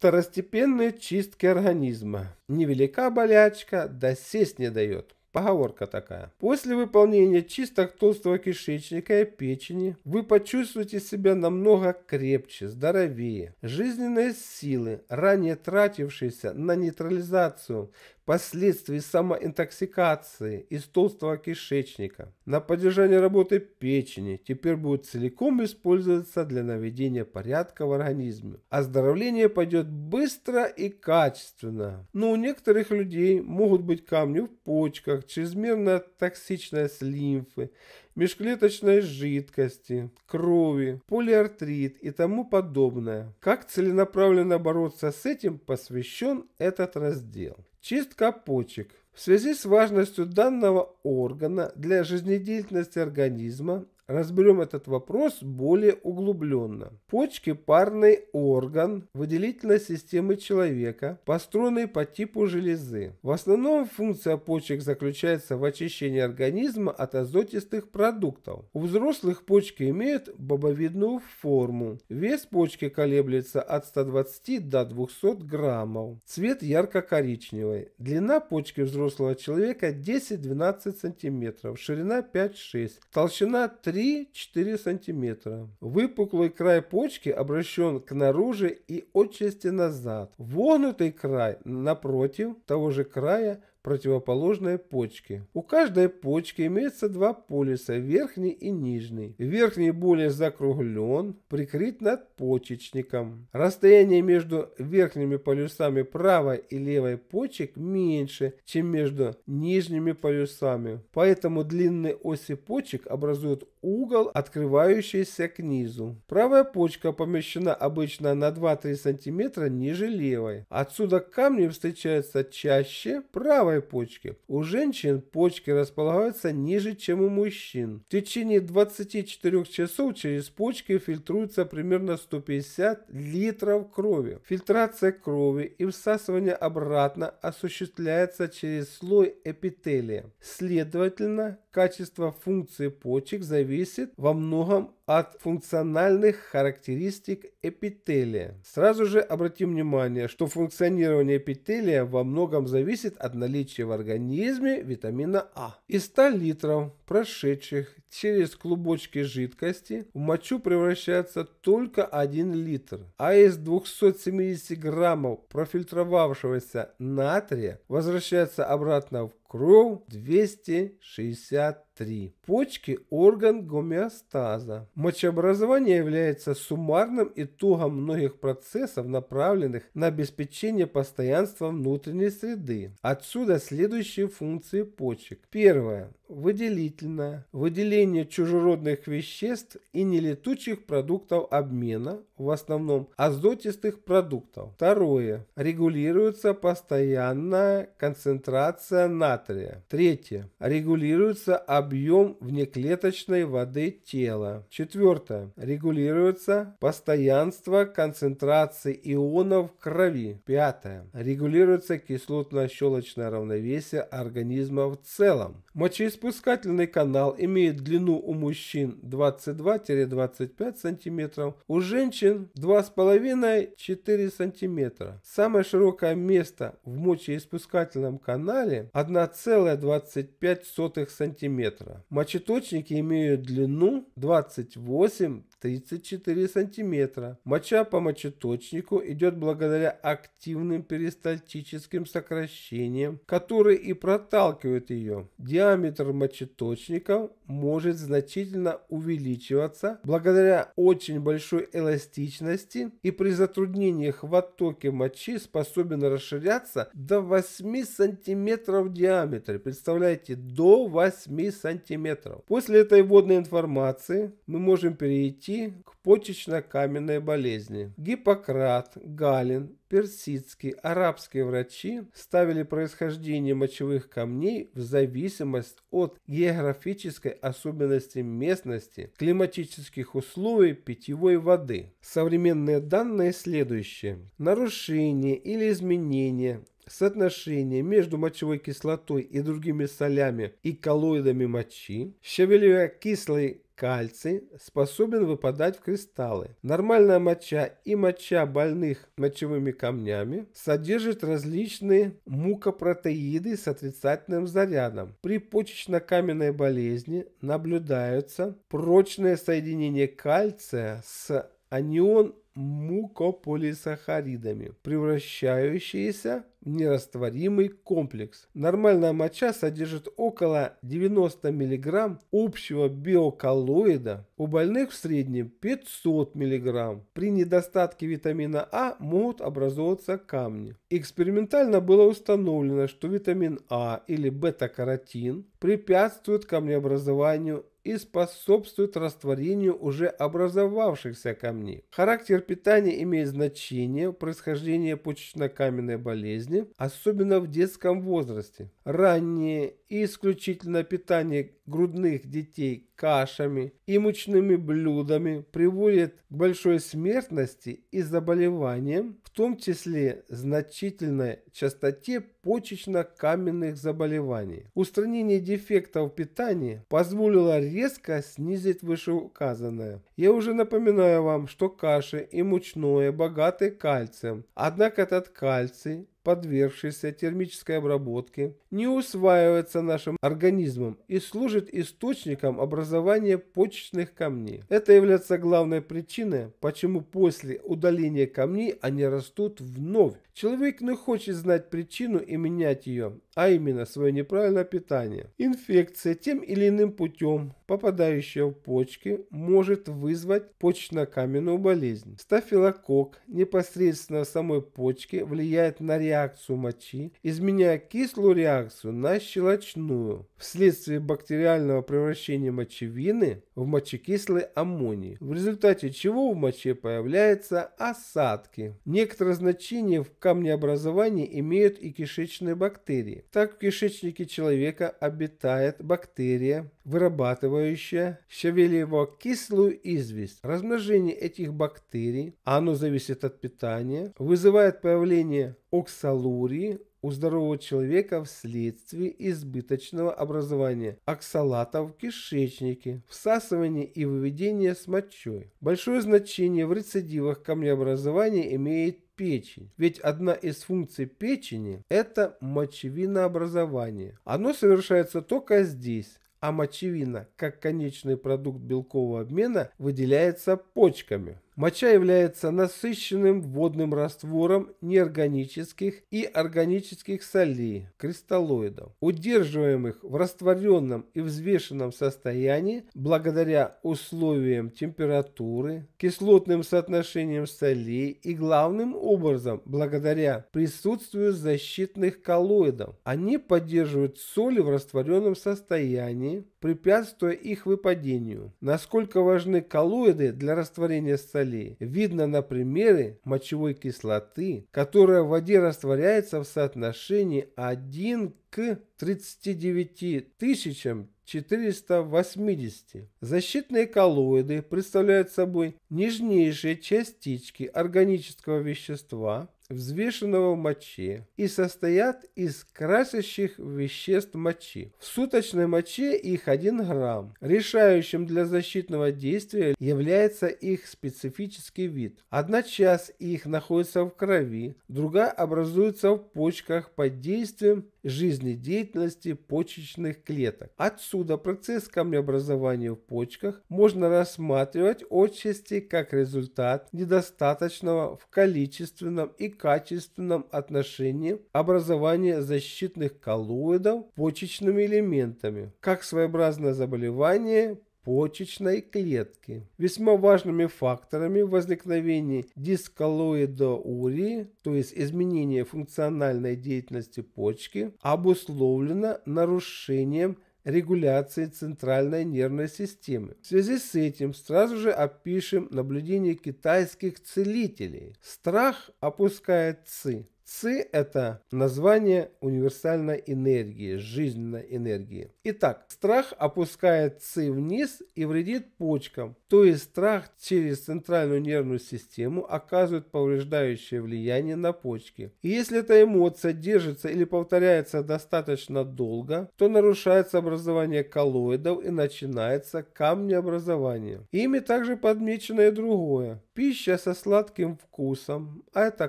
второстепенной чистки организма. Невелика болячка, да сесть не дает. Поговорка такая. После выполнения чисток толстого кишечника и печени вы почувствуете себя намного крепче, здоровее. Жизненные силы, ранее тратившиеся на нейтрализацию последствий самоинтоксикации из толстого кишечника. На поддержание работы печени теперь будет целиком использоваться для наведения порядка в организме. Оздоровление пойдет быстро и качественно. Но у некоторых людей могут быть камни в почках, чрезмерно токсичность лимфы, межклеточной жидкости, крови, полиартрит и тому подобное. Как целенаправленно бороться с этим посвящен этот раздел. Чистка почек. В связи с важностью данного органа для жизнедеятельности организма, Разберем этот вопрос более углубленно. Почки – парный орган выделительной системы человека, построенный по типу железы. В основном функция почек заключается в очищении организма от азотистых продуктов. У взрослых почки имеют бобовидную форму. Вес почки колеблется от 120 до 200 граммов. Цвет ярко-коричневый. Длина почки взрослого человека 10-12 сантиметров, ширина 5-6, толщина 3 3-4 см. Выпуклый край почки обращен к наружу и отчасти назад. Вогнутый край напротив того же края противоположной почки. У каждой почки имеется два полюса, верхний и нижний. Верхний более закруглен, прикрыт над почечником. Расстояние между верхними полюсами правой и левой почек меньше, чем между нижними полюсами. Поэтому длинные оси почек образуют угол, открывающийся к низу. Правая почка помещена обычно на 2-3 см ниже левой. Отсюда камни встречаются чаще правой почки. У женщин почки располагаются ниже, чем у мужчин. В течение 24 часов через почки фильтруется примерно 150 литров крови. Фильтрация крови и всасывание обратно осуществляется через слой эпителия. Следовательно, качество функции почек зависит зависит во многом от функциональных характеристик эпителия. Сразу же обратим внимание, что функционирование эпителия во многом зависит от наличия в организме витамина А. Из 100 литров, прошедших через клубочки жидкости, в мочу превращается только 1 литр, а из 270 граммов профильтровавшегося натрия возвращается обратно в кровь 263. Почки – орган гомеостаза. Мочеобразование является суммарным итогом многих процессов, направленных на обеспечение постоянства внутренней среды. Отсюда следующие функции почек. Первое выделительная, выделение чужеродных веществ и нелетучих продуктов обмена, в основном азотистых продуктов. Второе. Регулируется постоянная концентрация натрия. Третье. Регулируется объем внеклеточной воды тела. Четвертое. Регулируется постоянство концентрации ионов в крови. Пятое. Регулируется кислотно-щелочное равновесие организма в целом. Мочеиспускание Испускательный канал имеет длину у мужчин 22-25 см, у женщин 2,5-4 см. Самое широкое место в мочеиспускательном канале 1,25 см. Мочеточники имеют длину 28 34 сантиметра. Моча по мочеточнику идет благодаря активным перистальтическим сокращениям, которые и проталкивают ее. Диаметр мочеточников может значительно увеличиваться благодаря очень большой эластичности и при затруднениях в оттоке мочи способен расширяться до 8 сантиметров в диаметре. Представляете, до 8 сантиметров. После этой водной информации мы можем перейти привести к почечно-каменной болезни. Гиппократ, Галин, персидские, арабские врачи ставили происхождение мочевых камней в зависимость от географической особенности местности, климатических условий питьевой воды. Современные данные следующие. Нарушение или изменение соотношение между мочевой кислотой и другими солями и коллоидами мочи, щавелево-кислой кальций способен выпадать в кристаллы. Нормальная моча и моча больных мочевыми камнями содержит различные мукопротеиды с отрицательным зарядом. При почечно-каменной болезни наблюдаются прочное соединение кальция с анион мукополисахаридами, превращающиеся в нерастворимый комплекс. Нормальная моча содержит около 90 мг общего биоколлоида, у больных в среднем 500 мг. При недостатке витамина А могут образовываться камни. Экспериментально было установлено, что витамин А или бета-каротин препятствует камнеобразованию и способствует растворению уже образовавшихся камней. Характер питания имеет значение происхождения почечно-каменной болезни, особенно в детском возрасте. Раннее и исключительно питание грудных детей кашами и мучными блюдами приводит к большой смертности и заболеваниям, в том числе значительной частоте почечно-каменных заболеваний. Устранение дефектов питания позволило резко снизить вышеуказанное. Я уже напоминаю вам, что каши и мучное богаты кальцием, однако этот кальций подвергшийся термической обработке, не усваивается нашим организмом и служит источником образования почечных камней. Это является главной причиной, почему после удаления камней они растут вновь. Человек не хочет знать причину и менять ее, а именно свое неправильное питание. Инфекция тем или иным путем попадающая в почки, может вызвать почечно-каменную болезнь. Стафилококк непосредственно в самой почке влияет на реакцию мочи, изменяя кислую реакцию на щелочную, вследствие бактериального превращения мочевины в мочекислый аммоний, в результате чего в моче появляются осадки. Некоторое значение в камнеобразовании имеют и кишечные бактерии. Так в кишечнике человека обитает бактерия, вырабатывая впитывающая щавелево-кислую известь. Размножение этих бактерий, оно зависит от питания, вызывает появление оксалурии, у здорового человека вследствие избыточного образования оксалатов в кишечнике, всасывания и выведения с мочой. Большое значение в рецидивах камнеобразования имеет печень. Ведь одна из функций печени – это мочевинообразование. Оно совершается только здесь, а мочевина, как конечный продукт белкового обмена, выделяется почками. Моча является насыщенным водным раствором неорганических и органических солей, кристаллоидов, удерживаемых в растворенном и взвешенном состоянии благодаря условиям температуры, кислотным соотношениям солей и главным образом благодаря присутствию защитных коллоидов. Они поддерживают соли в растворенном состоянии, препятствуя их выпадению. Насколько важны коллоиды для растворения солей, видно на примере мочевой кислоты, которая в воде растворяется в соотношении 1 к 39 тысячам 480. Защитные коллоиды представляют собой нежнейшие частички органического вещества, взвешенного мочи и состоят из красящих веществ мочи. В суточной моче их 1 грамм. Решающим для защитного действия является их специфический вид. Одна часть их находится в крови, другая образуется в почках под действием жизнедеятельности почечных клеток. Отсюда процесс камнеобразования в почках можно рассматривать отчасти как результат недостаточного в количественном и качественном отношении образования защитных коллоидов почечными элементами, как своеобразное заболевание почечной клетки. Весьма важными факторами возникновения дисколоидоурии, то есть изменения функциональной деятельности почки, обусловлено нарушением регуляции центральной нервной системы. В связи с этим сразу же опишем наблюдение китайских целителей. Страх опускает ци, Ци – это название универсальной энергии, жизненной энергии. Итак, страх опускает ци вниз и вредит почкам, то есть страх через центральную нервную систему оказывает повреждающее влияние на почки. И если эта эмоция держится или повторяется достаточно долго, то нарушается образование коллоидов и начинается камнеобразование. Ими также подмечено и другое. Пища со сладким вкусом, а это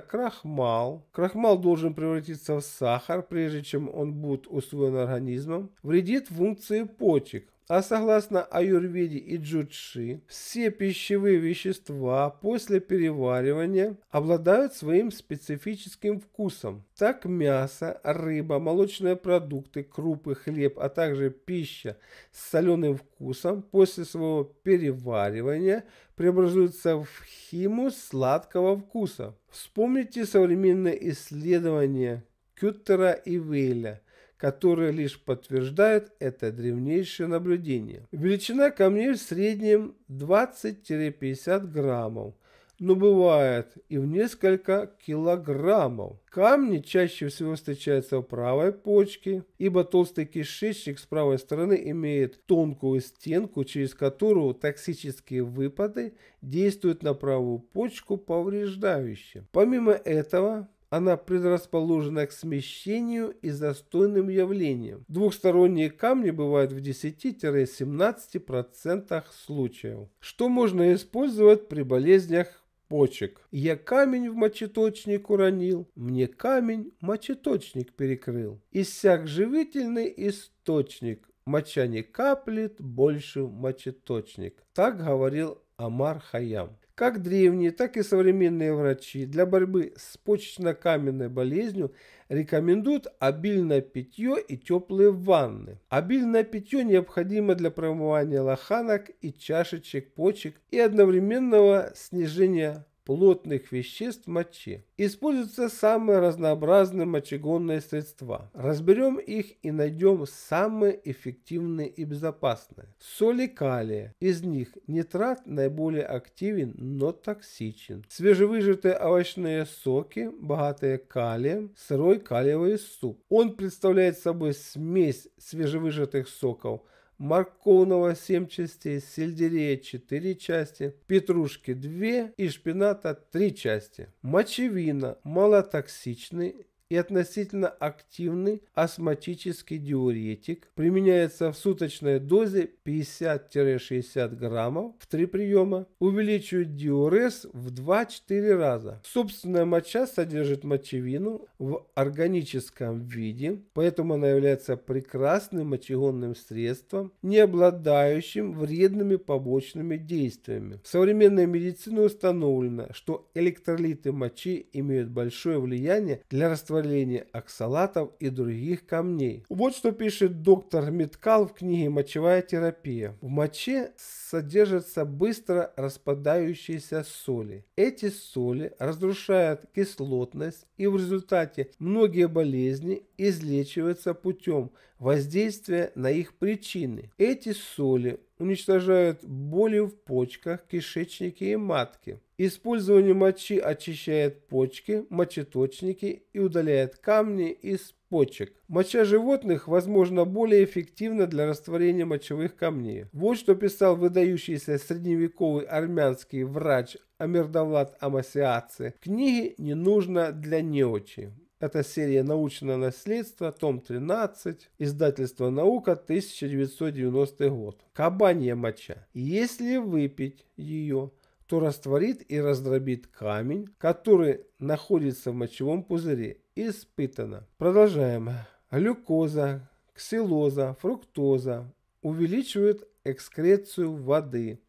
крахмал, крахмал Крахмал должен превратиться в сахар, прежде чем он будет усвоен организмом, вредит функции почек, а согласно аюрведе и джудши, все пищевые вещества после переваривания обладают своим специфическим вкусом. Так мясо, рыба, молочные продукты, крупы, хлеб, а также пища с соленым вкусом после своего переваривания преобразуется в химу сладкого вкуса. Вспомните современное исследование Кютера и Вейля – которые лишь подтверждают это древнейшее наблюдение. Величина камней в среднем 20-50 граммов, но бывает и в несколько килограммов. Камни чаще всего встречаются в правой почке, ибо толстый кишечник с правой стороны имеет тонкую стенку, через которую токсические выпады действуют на правую почку повреждающе. Помимо этого, она предрасположена к смещению и застойным явлениям. Двухсторонние камни бывают в 10-17% случаев. Что можно использовать при болезнях почек. Я камень в мочеточник уронил, мне камень мочеточник перекрыл. Иссяк живительный источник, моча не каплет больше мочеточник. Так говорил Амар Хаям. Как древние, так и современные врачи для борьбы с почечно-каменной болезнью рекомендуют обильное питье и теплые ванны. Обильное питье необходимо для промывания лоханок и чашечек почек и одновременного снижения плотных веществ в моче. Используются самые разнообразные мочегонные средства. Разберем их и найдем самые эффективные и безопасные. Соли калия. Из них нитрат наиболее активен, но токсичен. Свежевыжатые овощные соки, богатые калием, сырой калиевый суп. Он представляет собой смесь свежевыжатых соков – морковного 7 частей, сельдерея 4 части, петрушки 2 и шпината 3 части. Мочевина малотоксичный и относительно активный астматический диуретик. Применяется в суточной дозе 50-60 граммов в три приема. Увеличивает диурез в 2-4 раза. Собственная моча содержит мочевину в органическом виде, поэтому она является прекрасным мочегонным средством, не обладающим вредными побочными действиями. В современной медицине установлено, что электролиты мочи имеют большое влияние для растворения скопление оксалатов и других камней. Вот что пишет доктор Миткал в книге «Мочевая терапия». В моче содержатся быстро распадающиеся соли. Эти соли разрушают кислотность и в результате многие болезни излечивается путем воздействия на их причины. Эти соли уничтожают боли в почках, кишечнике и матке. Использование мочи очищает почки, мочеточники и удаляет камни из почек. Моча животных, возможно, более эффективна для растворения мочевых камней. Вот что писал выдающийся средневековый армянский врач Амирдавлад Амасиаце. Книги не нужно для неучи. Это серия «Научное наследство», том 13, издательство «Наука», 1990 год. Кабанья моча. Если выпить ее, то растворит и раздробит камень, который находится в мочевом пузыре. Испытано. Продолжаем. Глюкоза, ксилоза, фруктоза увеличивают экскрецию воды,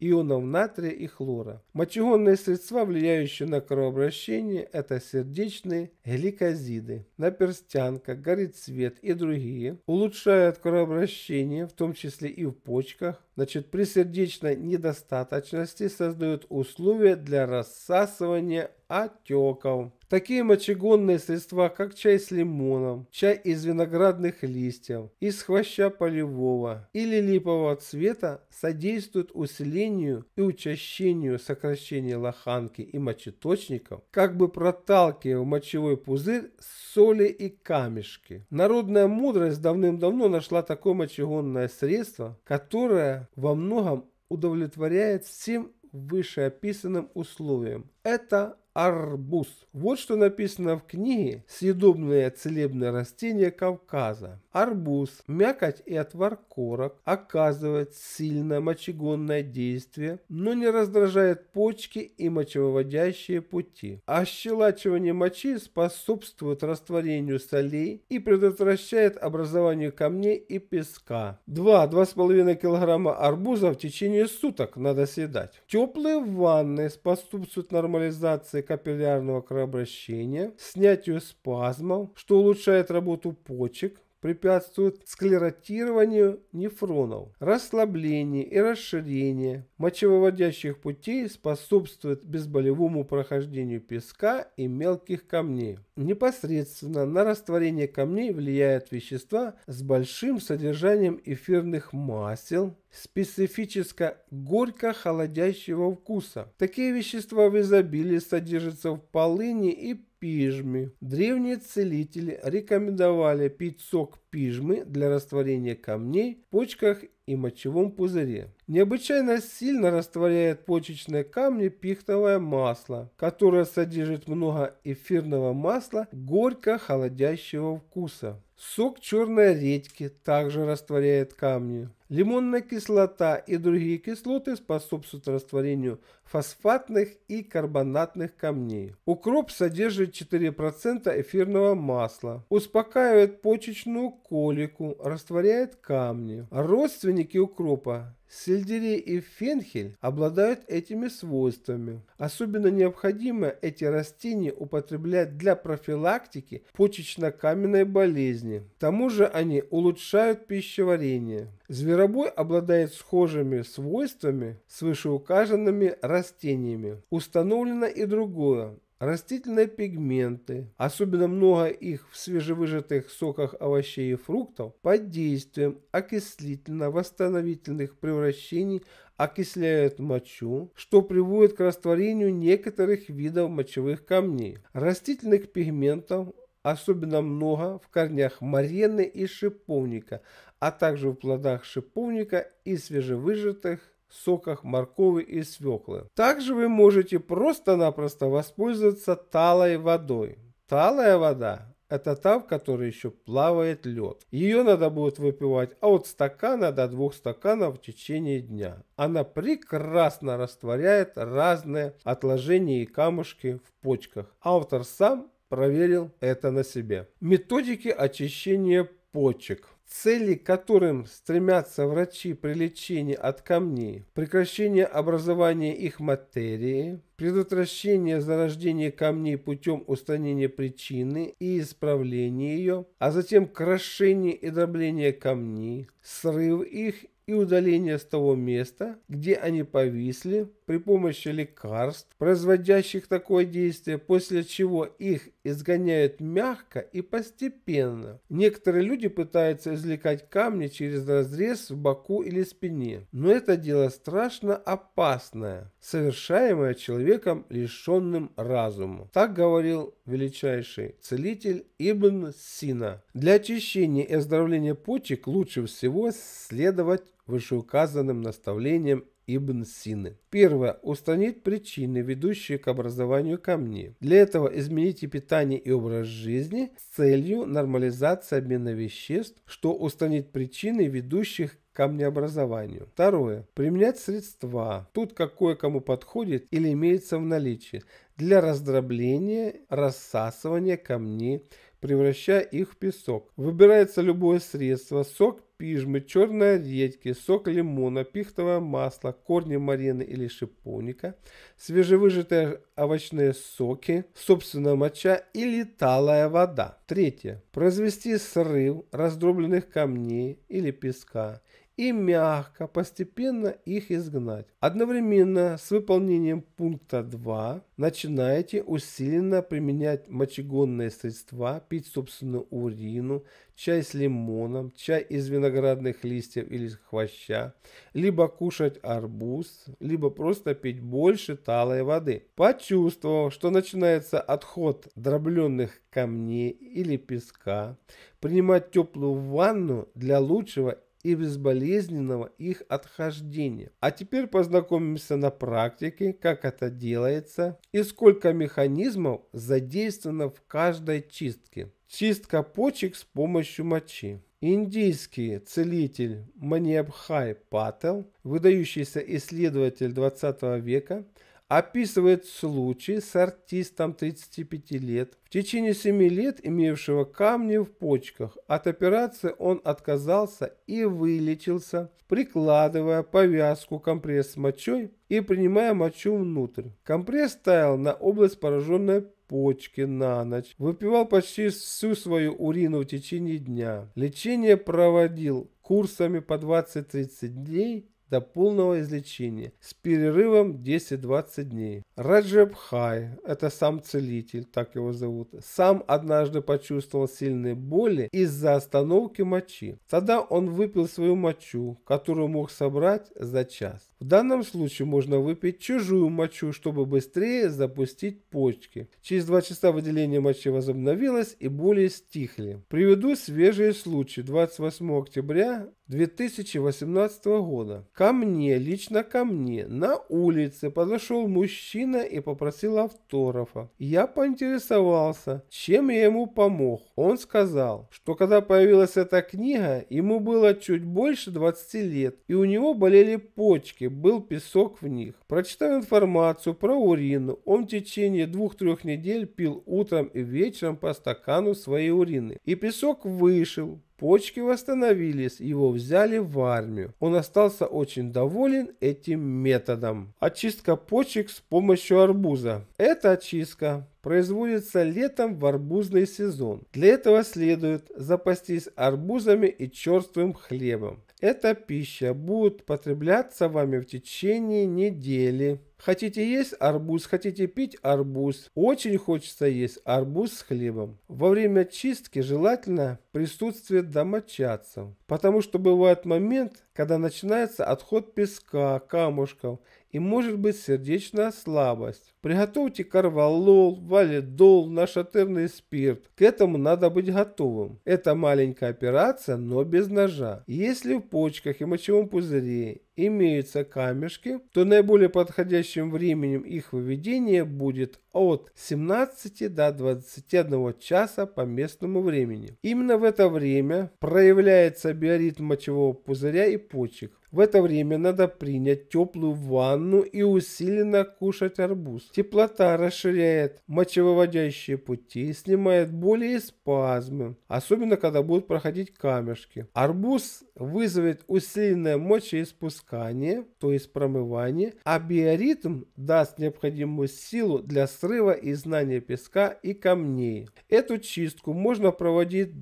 ионов натрия и хлора. Мочегонные средства, влияющие на кровообращение, это сердечные гликозиды, наперстянка, горит свет и другие, улучшают кровообращение, в том числе и в почках, Значит, при сердечной недостаточности создают условия для рассасывания отеков. Такие мочегонные средства, как чай с лимоном, чай из виноградных листьев, из хвоща полевого или липового цвета содействуют усилению и учащению сокращения лоханки и мочеточников, как бы проталкивая в мочевой пузырь соли и камешки. Народная мудрость давным-давно нашла такое мочегонное средство, которое во многом удовлетворяет всем вышеописанным условиям. Это арбуз. Вот что написано в книге «Съедобные целебные растения Кавказа». Арбуз, мякоть и отвар корок оказывает сильное мочегонное действие, но не раздражает почки и мочевыводящие пути. Ощелачивание а мочи способствует растворению солей и предотвращает образование камней и песка. 2-2,5 кг арбуза в течение суток надо съедать. Теплые ванны способствуют нормализации стимуляции капиллярного кровообращения, снятию спазмов, что улучшает работу почек, препятствуют склеротированию нефронов, расслабление и расширение мочевыводящих путей, способствует безболевому прохождению песка и мелких камней. Непосредственно на растворение камней влияют вещества с большим содержанием эфирных масел, специфическо горько-холодящего вкуса. Такие вещества в изобилии содержатся в полыни и пижмы. Древние целители рекомендовали пить сок пижмы для растворения камней в почках и мочевом пузыре. Необычайно сильно растворяет почечные камни пихтовое масло, которое содержит много эфирного масла горько-холодящего вкуса. Сок черной редьки также растворяет камни. Лимонная кислота и другие кислоты способствуют растворению фосфатных и карбонатных камней. Укроп содержит 4% эфирного масла, успокаивает почечную колику, растворяет камни. Родственники укропа Сельдерей и фенхель обладают этими свойствами. Особенно необходимо эти растения употреблять для профилактики почечно-каменной болезни. К тому же они улучшают пищеварение. Зверобой обладает схожими свойствами с вышеуказанными растениями растениями. Установлено и другое растительные пигменты, особенно много их в свежевыжатых соках овощей и фруктов, под действием окислительно-восстановительных превращений окисляют мочу, что приводит к растворению некоторых видов мочевых камней. Растительных пигментов особенно много в корнях марены и шиповника, а также в плодах шиповника и свежевыжатых соках моркови и свеклы. Также вы можете просто-напросто воспользоваться талой водой. Талая вода – это та, в которой еще плавает лед. Ее надо будет выпивать от стакана до двух стаканов в течение дня. Она прекрасно растворяет разные отложения и камушки в почках. Автор сам проверил это на себе. Методики очищения почек. Цели, к которым стремятся врачи при лечении от камней, прекращение образования их материи, предотвращение зарождения камней путем устранения причины и исправления ее, а затем крошение и дробление камней, срыв их и удаление с того места, где они повисли, при помощи лекарств, производящих такое действие, после чего их изгоняют мягко и постепенно. Некоторые люди пытаются извлекать камни через разрез в боку или спине, но это дело страшно опасное, совершаемое человеком, лишенным разума. Так говорил величайший целитель Ибн Сина. Для очищения и оздоровления почек лучше всего следовать вышеуказанным наставлениям Ибн Сины. Первое. Устранить причины, ведущие к образованию камней. Для этого измените питание и образ жизни с целью нормализации обмена веществ, что устранит причины, ведущих к камнеобразованию. Второе. Применять средства, тут какое кому подходит или имеется в наличии, для раздробления, рассасывания камней, превращая их в песок. Выбирается любое средство, сок, пижмы, черной редьки, сок лимона, пихтовое масло, корни марены или шиповника, свежевыжатые овощные соки, собственная моча или талая вода. Третье. Произвести срыв раздробленных камней или песка и мягко, постепенно их изгнать. Одновременно с выполнением пункта 2 начинаете усиленно применять мочегонные средства, пить собственную урину, чай с лимоном, чай из виноградных листьев или хвоща, либо кушать арбуз, либо просто пить больше талой воды. Почувствовав, что начинается отход дробленных камней или песка, принимать теплую ванну для лучшего и безболезненного их отхождения. А теперь познакомимся на практике, как это делается и сколько механизмов задействовано в каждой чистке. Чистка почек с помощью мочи. Индийский целитель Манибхай Пател, выдающийся исследователь 20 века, описывает случай с артистом 35 лет, в течение 7 лет имевшего камни в почках. От операции он отказался и вылечился, прикладывая повязку компресс с мочой и принимая мочу внутрь. Компресс ставил на область пораженной почки на ночь. Выпивал почти всю свою урину в течение дня. Лечение проводил курсами по 20-30 дней до полного излечения с перерывом 10-20 дней. Раджеб Хай, это сам целитель, так его зовут, сам однажды почувствовал сильные боли из-за остановки мочи. Тогда он выпил свою мочу, которую мог собрать за час. В данном случае можно выпить чужую мочу, чтобы быстрее запустить почки. Через 2 часа выделение мочи возобновилось и боли стихли. Приведу свежие случаи. 28 октября 2018 года. Ко мне, лично ко мне, на улице подошел мужчина и попросил автографа. Я поинтересовался, чем я ему помог. Он сказал, что когда появилась эта книга, ему было чуть больше 20 лет, и у него болели почки, был песок в них. Прочитал информацию про урин. Он в течение двух-трех недель пил утром и вечером по стакану своей урины. И песок вышел. Почки восстановились, его взяли в армию. Он остался очень доволен этим методом. Очистка почек с помощью арбуза. Эта очистка производится летом в арбузный сезон. Для этого следует запастись арбузами и черствым хлебом. Эта пища будет потребляться вами в течение недели. Хотите есть арбуз, хотите пить арбуз. Очень хочется есть арбуз с хлебом. Во время чистки желательно присутствие домочадцев, потому что бывает момент, когда начинается отход песка, камушков и может быть сердечная слабость. Приготовьте карвалол, валидол, нашатырный спирт. К этому надо быть готовым. Это маленькая операция, но без ножа. Если в почках и мочевом пузыре имеются камешки, то наиболее подходящим временем их выведения будет от 17 до 21 часа по местному времени. Именно в это время проявляется биоритм мочевого пузыря и почек. В это время надо принять теплую ванну и усиленно кушать арбуз. Теплота расширяет мочевыводящие пути, снимает боли и спазмы, особенно когда будут проходить камешки. Арбуз вызовет усиленное мочеиспускание, то есть промывание, а биоритм даст необходимую силу для срыва и знания песка и камней. Эту чистку можно проводить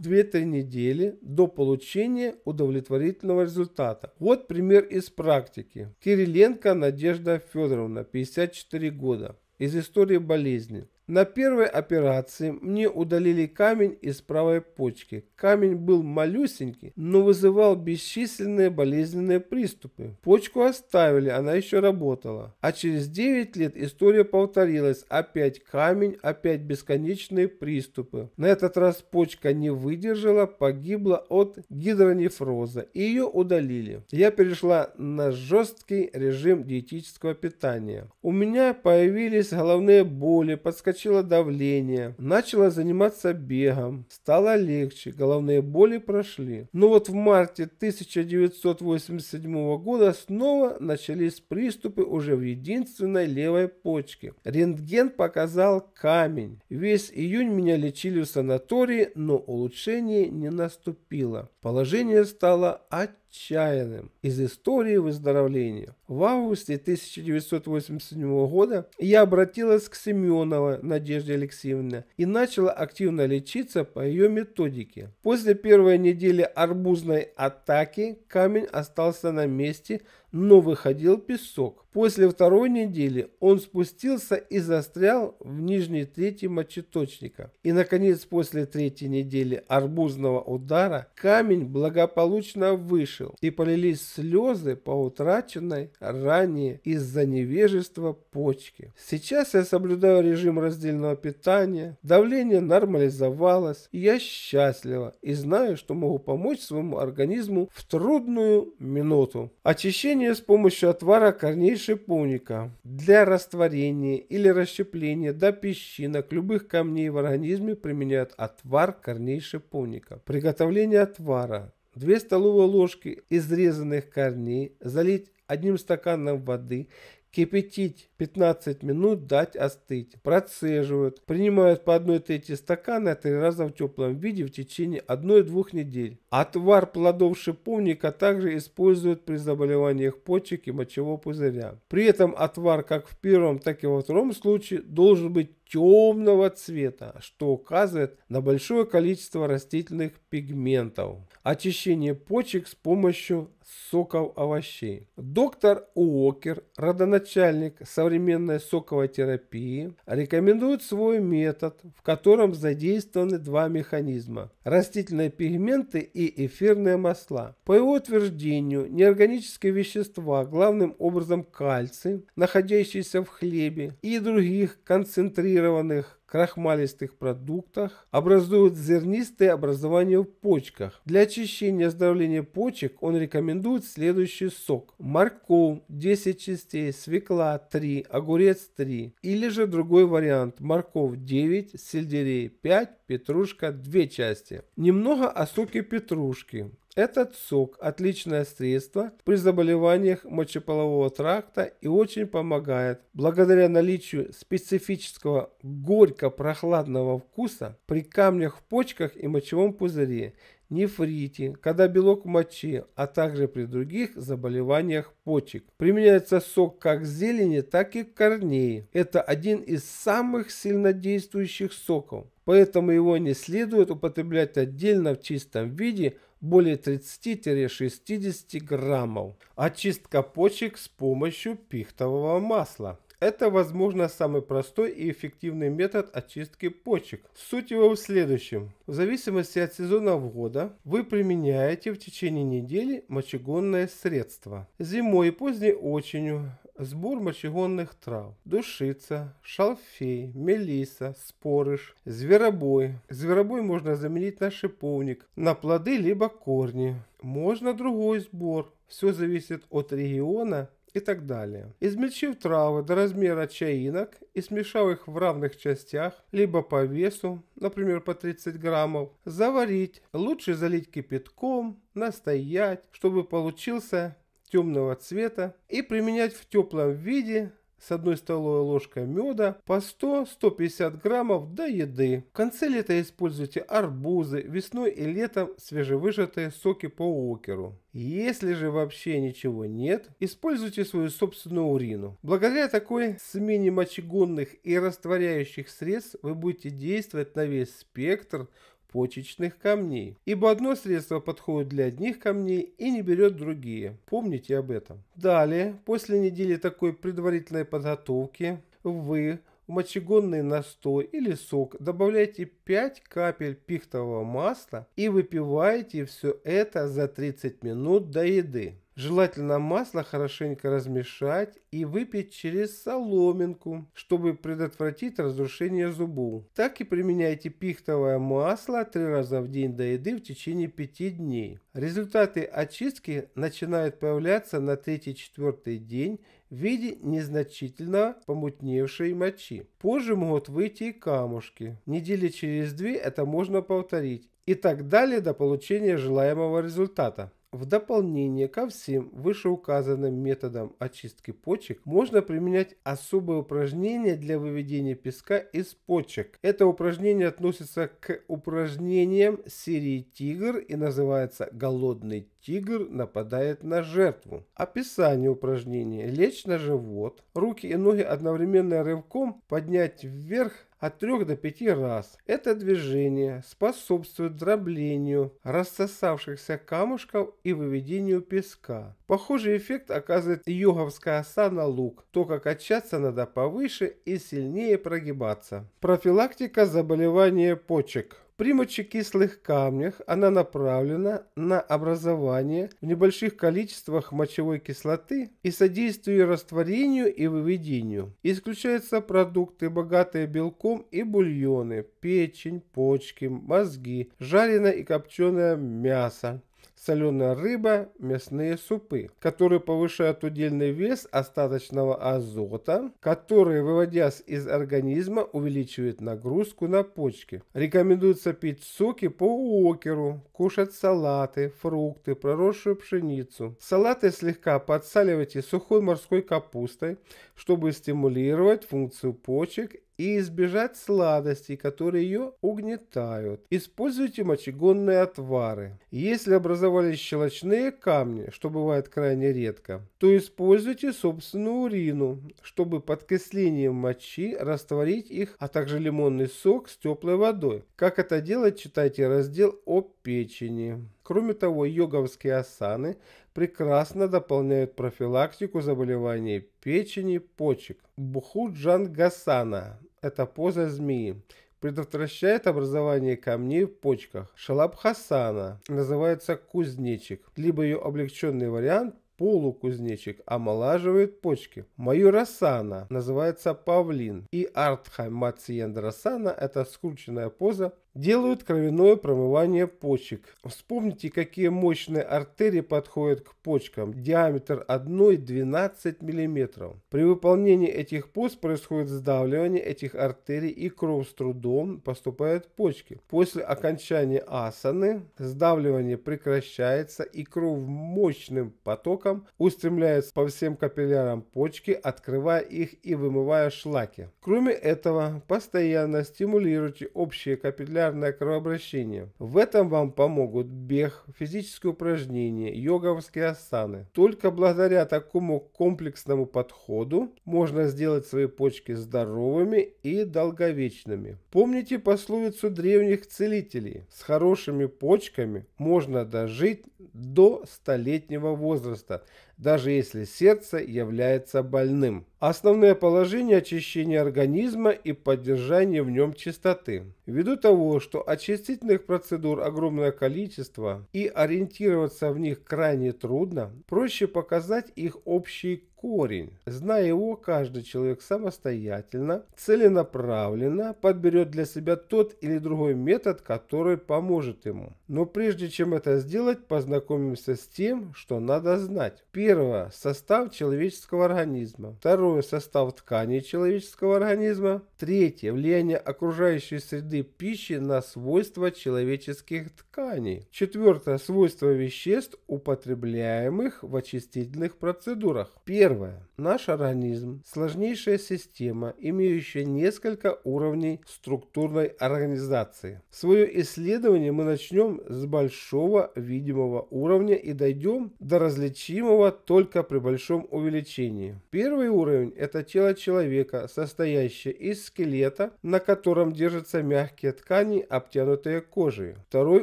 2-3 недели до получения удовлетворительного результата. Вот пример из практики. Кириленко Надежда Федоровна, 54 года. Из истории болезни. На первой операции мне удалили камень из правой почки. Камень был малюсенький, но вызывал бесчисленные болезненные приступы. Почку оставили, она еще работала. А через 9 лет история повторилась. Опять камень, опять бесконечные приступы. На этот раз почка не выдержала, погибла от гидронефроза. ее удалили. Я перешла на жесткий режим диетического питания. У меня появились головные боли, подскочили подскочило давление, начала заниматься бегом, стало легче, головные боли прошли. Но вот в марте 1987 года снова начались приступы уже в единственной левой почке. Рентген показал камень. Весь июнь меня лечили в санатории, но улучшение не наступило. Положение стало отчаянным из истории выздоровления. В августе 1987 года я обратилась к Семенова Надежде Алексеевне и начала активно лечиться по ее методике. После первой недели арбузной атаки камень остался на месте, но выходил песок. После второй недели он спустился и застрял в нижней трети мочеточника. И, наконец, после третьей недели арбузного удара камень благополучно вышел и полились слезы по утраченной ранее из-за невежества почки. Сейчас я соблюдаю режим раздельного питания, давление нормализовалось, я счастлива и знаю, что могу помочь своему организму в трудную минуту. Очищение с помощью отвара корней шипуника для растворения или расщепления до песчинок любых камней в организме применяют отвар корней шипуника. Приготовление отвара 2 столовые ложки изрезанных корней залить одним стаканом воды, кипятить 15 минут, дать остыть. Процеживают, принимают по одной трети стакана три раза в теплом виде в течение 1-2 недель. Отвар плодов шиповника также используют при заболеваниях почек и мочевого пузыря. При этом отвар как в первом, так и во втором случае должен быть темного цвета, что указывает на большое количество растительных пигментов. Очищение почек с помощью соков овощей. Доктор Уокер, родоначальник современной соковой терапии, рекомендует свой метод, в котором задействованы два механизма – растительные пигменты и эфирные масла. По его утверждению, неорганические вещества, главным образом кальций, находящийся в хлебе и других концентрированных крахмалистых продуктах образуют зернистые образования в почках. Для очищения и оздоровления почек он рекомендует рекомендуют следующий сок. Морковь 10 частей, свекла 3, огурец 3. Или же другой вариант. Морковь 9, сельдерей 5, петрушка 2 части. Немного о соке петрушки. Этот сок – отличное средство при заболеваниях мочеполового тракта и очень помогает. Благодаря наличию специфического горько-прохладного вкуса при камнях в почках и мочевом пузыре – нефрите, когда белок мочи, а также при других заболеваниях почек. Применяется сок как зелени, так и корней. Это один из самых сильнодействующих соков, поэтому его не следует употреблять отдельно в чистом виде более 30-60 граммов. Очистка почек с помощью пихтового масла. Это, возможно, самый простой и эффективный метод очистки почек. Суть его в следующем. В зависимости от сезона года вы применяете в течение недели мочегонное средство. Зимой и поздней осенью сбор мочегонных трав, душица, шалфей, мелиса, спорыш, зверобой. Зверобой можно заменить на шиповник, на плоды либо корни. Можно другой сбор. Все зависит от региона и так далее. Измельчив травы до размера чаинок и смешав их в равных частях, либо по весу, например, по 30 граммов, заварить, лучше залить кипятком, настоять, чтобы получился темного цвета и применять в теплом виде с одной столовой ложкой меда по 100-150 граммов до еды. В конце лета используйте арбузы, весной и летом свежевыжатые соки по океру. Если же вообще ничего нет, используйте свою собственную урину. Благодаря такой смене мочегонных и растворяющих средств вы будете действовать на весь спектр почечных камней. Ибо одно средство подходит для одних камней и не берет другие. Помните об этом. Далее, после недели такой предварительной подготовки, вы в мочегонный настой или сок добавляете 5 капель пихтового масла и выпиваете все это за 30 минут до еды. Желательно масло хорошенько размешать и выпить через соломинку, чтобы предотвратить разрушение зубов. Так и применяйте пихтовое масло три раза в день до еды в течение пяти дней. Результаты очистки начинают появляться на третий-четвертый день в виде незначительно помутневшей мочи. Позже могут выйти и камушки. Недели через две это можно повторить. И так далее до получения желаемого результата. В дополнение ко всем вышеуказанным методам очистки почек можно применять особое упражнение для выведения песка из почек. Это упражнение относится к упражнениям серии «Тигр» и называется «Голодный Тигр нападает на жертву. Описание упражнения. Лечь на живот, руки и ноги одновременно рывком поднять вверх от 3 до 5 раз. Это движение способствует дроблению рассосавшихся камушков и выведению песка. Похожий эффект оказывает йоговская асана лук, только качаться надо повыше и сильнее прогибаться. Профилактика заболевания почек. При мочекислых камнях она направлена на образование в небольших количествах мочевой кислоты и содействует растворению и выведению. Исключаются продукты, богатые белком и бульоны, печень, почки, мозги, жареное и копченое мясо, соленая рыба, мясные супы, которые повышают удельный вес остаточного азота, который, выводясь из организма, увеличивает нагрузку на почки. Рекомендуется пить соки по океру, кушать салаты, фрукты, проросшую пшеницу. Салаты слегка подсаливайте сухой морской капустой, чтобы стимулировать функцию почек и избежать сладостей, которые ее угнетают. Используйте мочегонные отвары. Если образовались щелочные камни, что бывает крайне редко, то используйте собственную урину, чтобы под кислением мочи растворить их, а также лимонный сок с теплой водой. Как это делать, читайте раздел о печени. Кроме того, йоговские асаны прекрасно дополняют профилактику заболеваний печени, почек. Бхуджангасана это поза змеи. Предотвращает образование камней в почках. шалабхасана называется кузнечик, либо ее облегченный вариант полукузнечик омолаживает почки. Маюрасана называется павлин. И Артха Мациендрасана – это скрученная поза делают кровяное промывание почек. Вспомните, какие мощные артерии подходят к почкам. Диаметр 1,12 мм. При выполнении этих поз происходит сдавливание этих артерий и кровь с трудом поступает в почки. После окончания асаны сдавливание прекращается и кровь мощным потоком устремляется по всем капиллярам почки, открывая их и вымывая шлаки. Кроме этого, постоянно стимулируйте общие капилляры регулярное кровообращение. В этом вам помогут бег, физические упражнения, йоговские асаны. Только благодаря такому комплексному подходу можно сделать свои почки здоровыми и долговечными. Помните пословицу древних целителей – с хорошими почками можно дожить до столетнего возраста – даже если сердце является больным. Основное положение очищения организма и поддержания в нем чистоты. Ввиду того, что очистительных процедур огромное количество и ориентироваться в них крайне трудно, проще показать их общий корень. Зная его, каждый человек самостоятельно, целенаправленно подберет для себя тот или другой метод, который поможет ему. Но прежде чем это сделать, познакомимся с тем, что надо знать. Первое – состав человеческого организма. Второе – состав тканей человеческого организма. Третье – влияние окружающей среды пищи на свойства человеческих тканей. Четвертое – свойства веществ, употребляемых в очистительных процедурах. Первое Первое. Наш организм – сложнейшая система, имеющая несколько уровней структурной организации. Свое исследование мы начнем с большого видимого уровня и дойдем до различимого только при большом увеличении. Первый уровень – это тело человека, состоящее из скелета, на котором держатся мягкие ткани, обтянутые кожей. Второй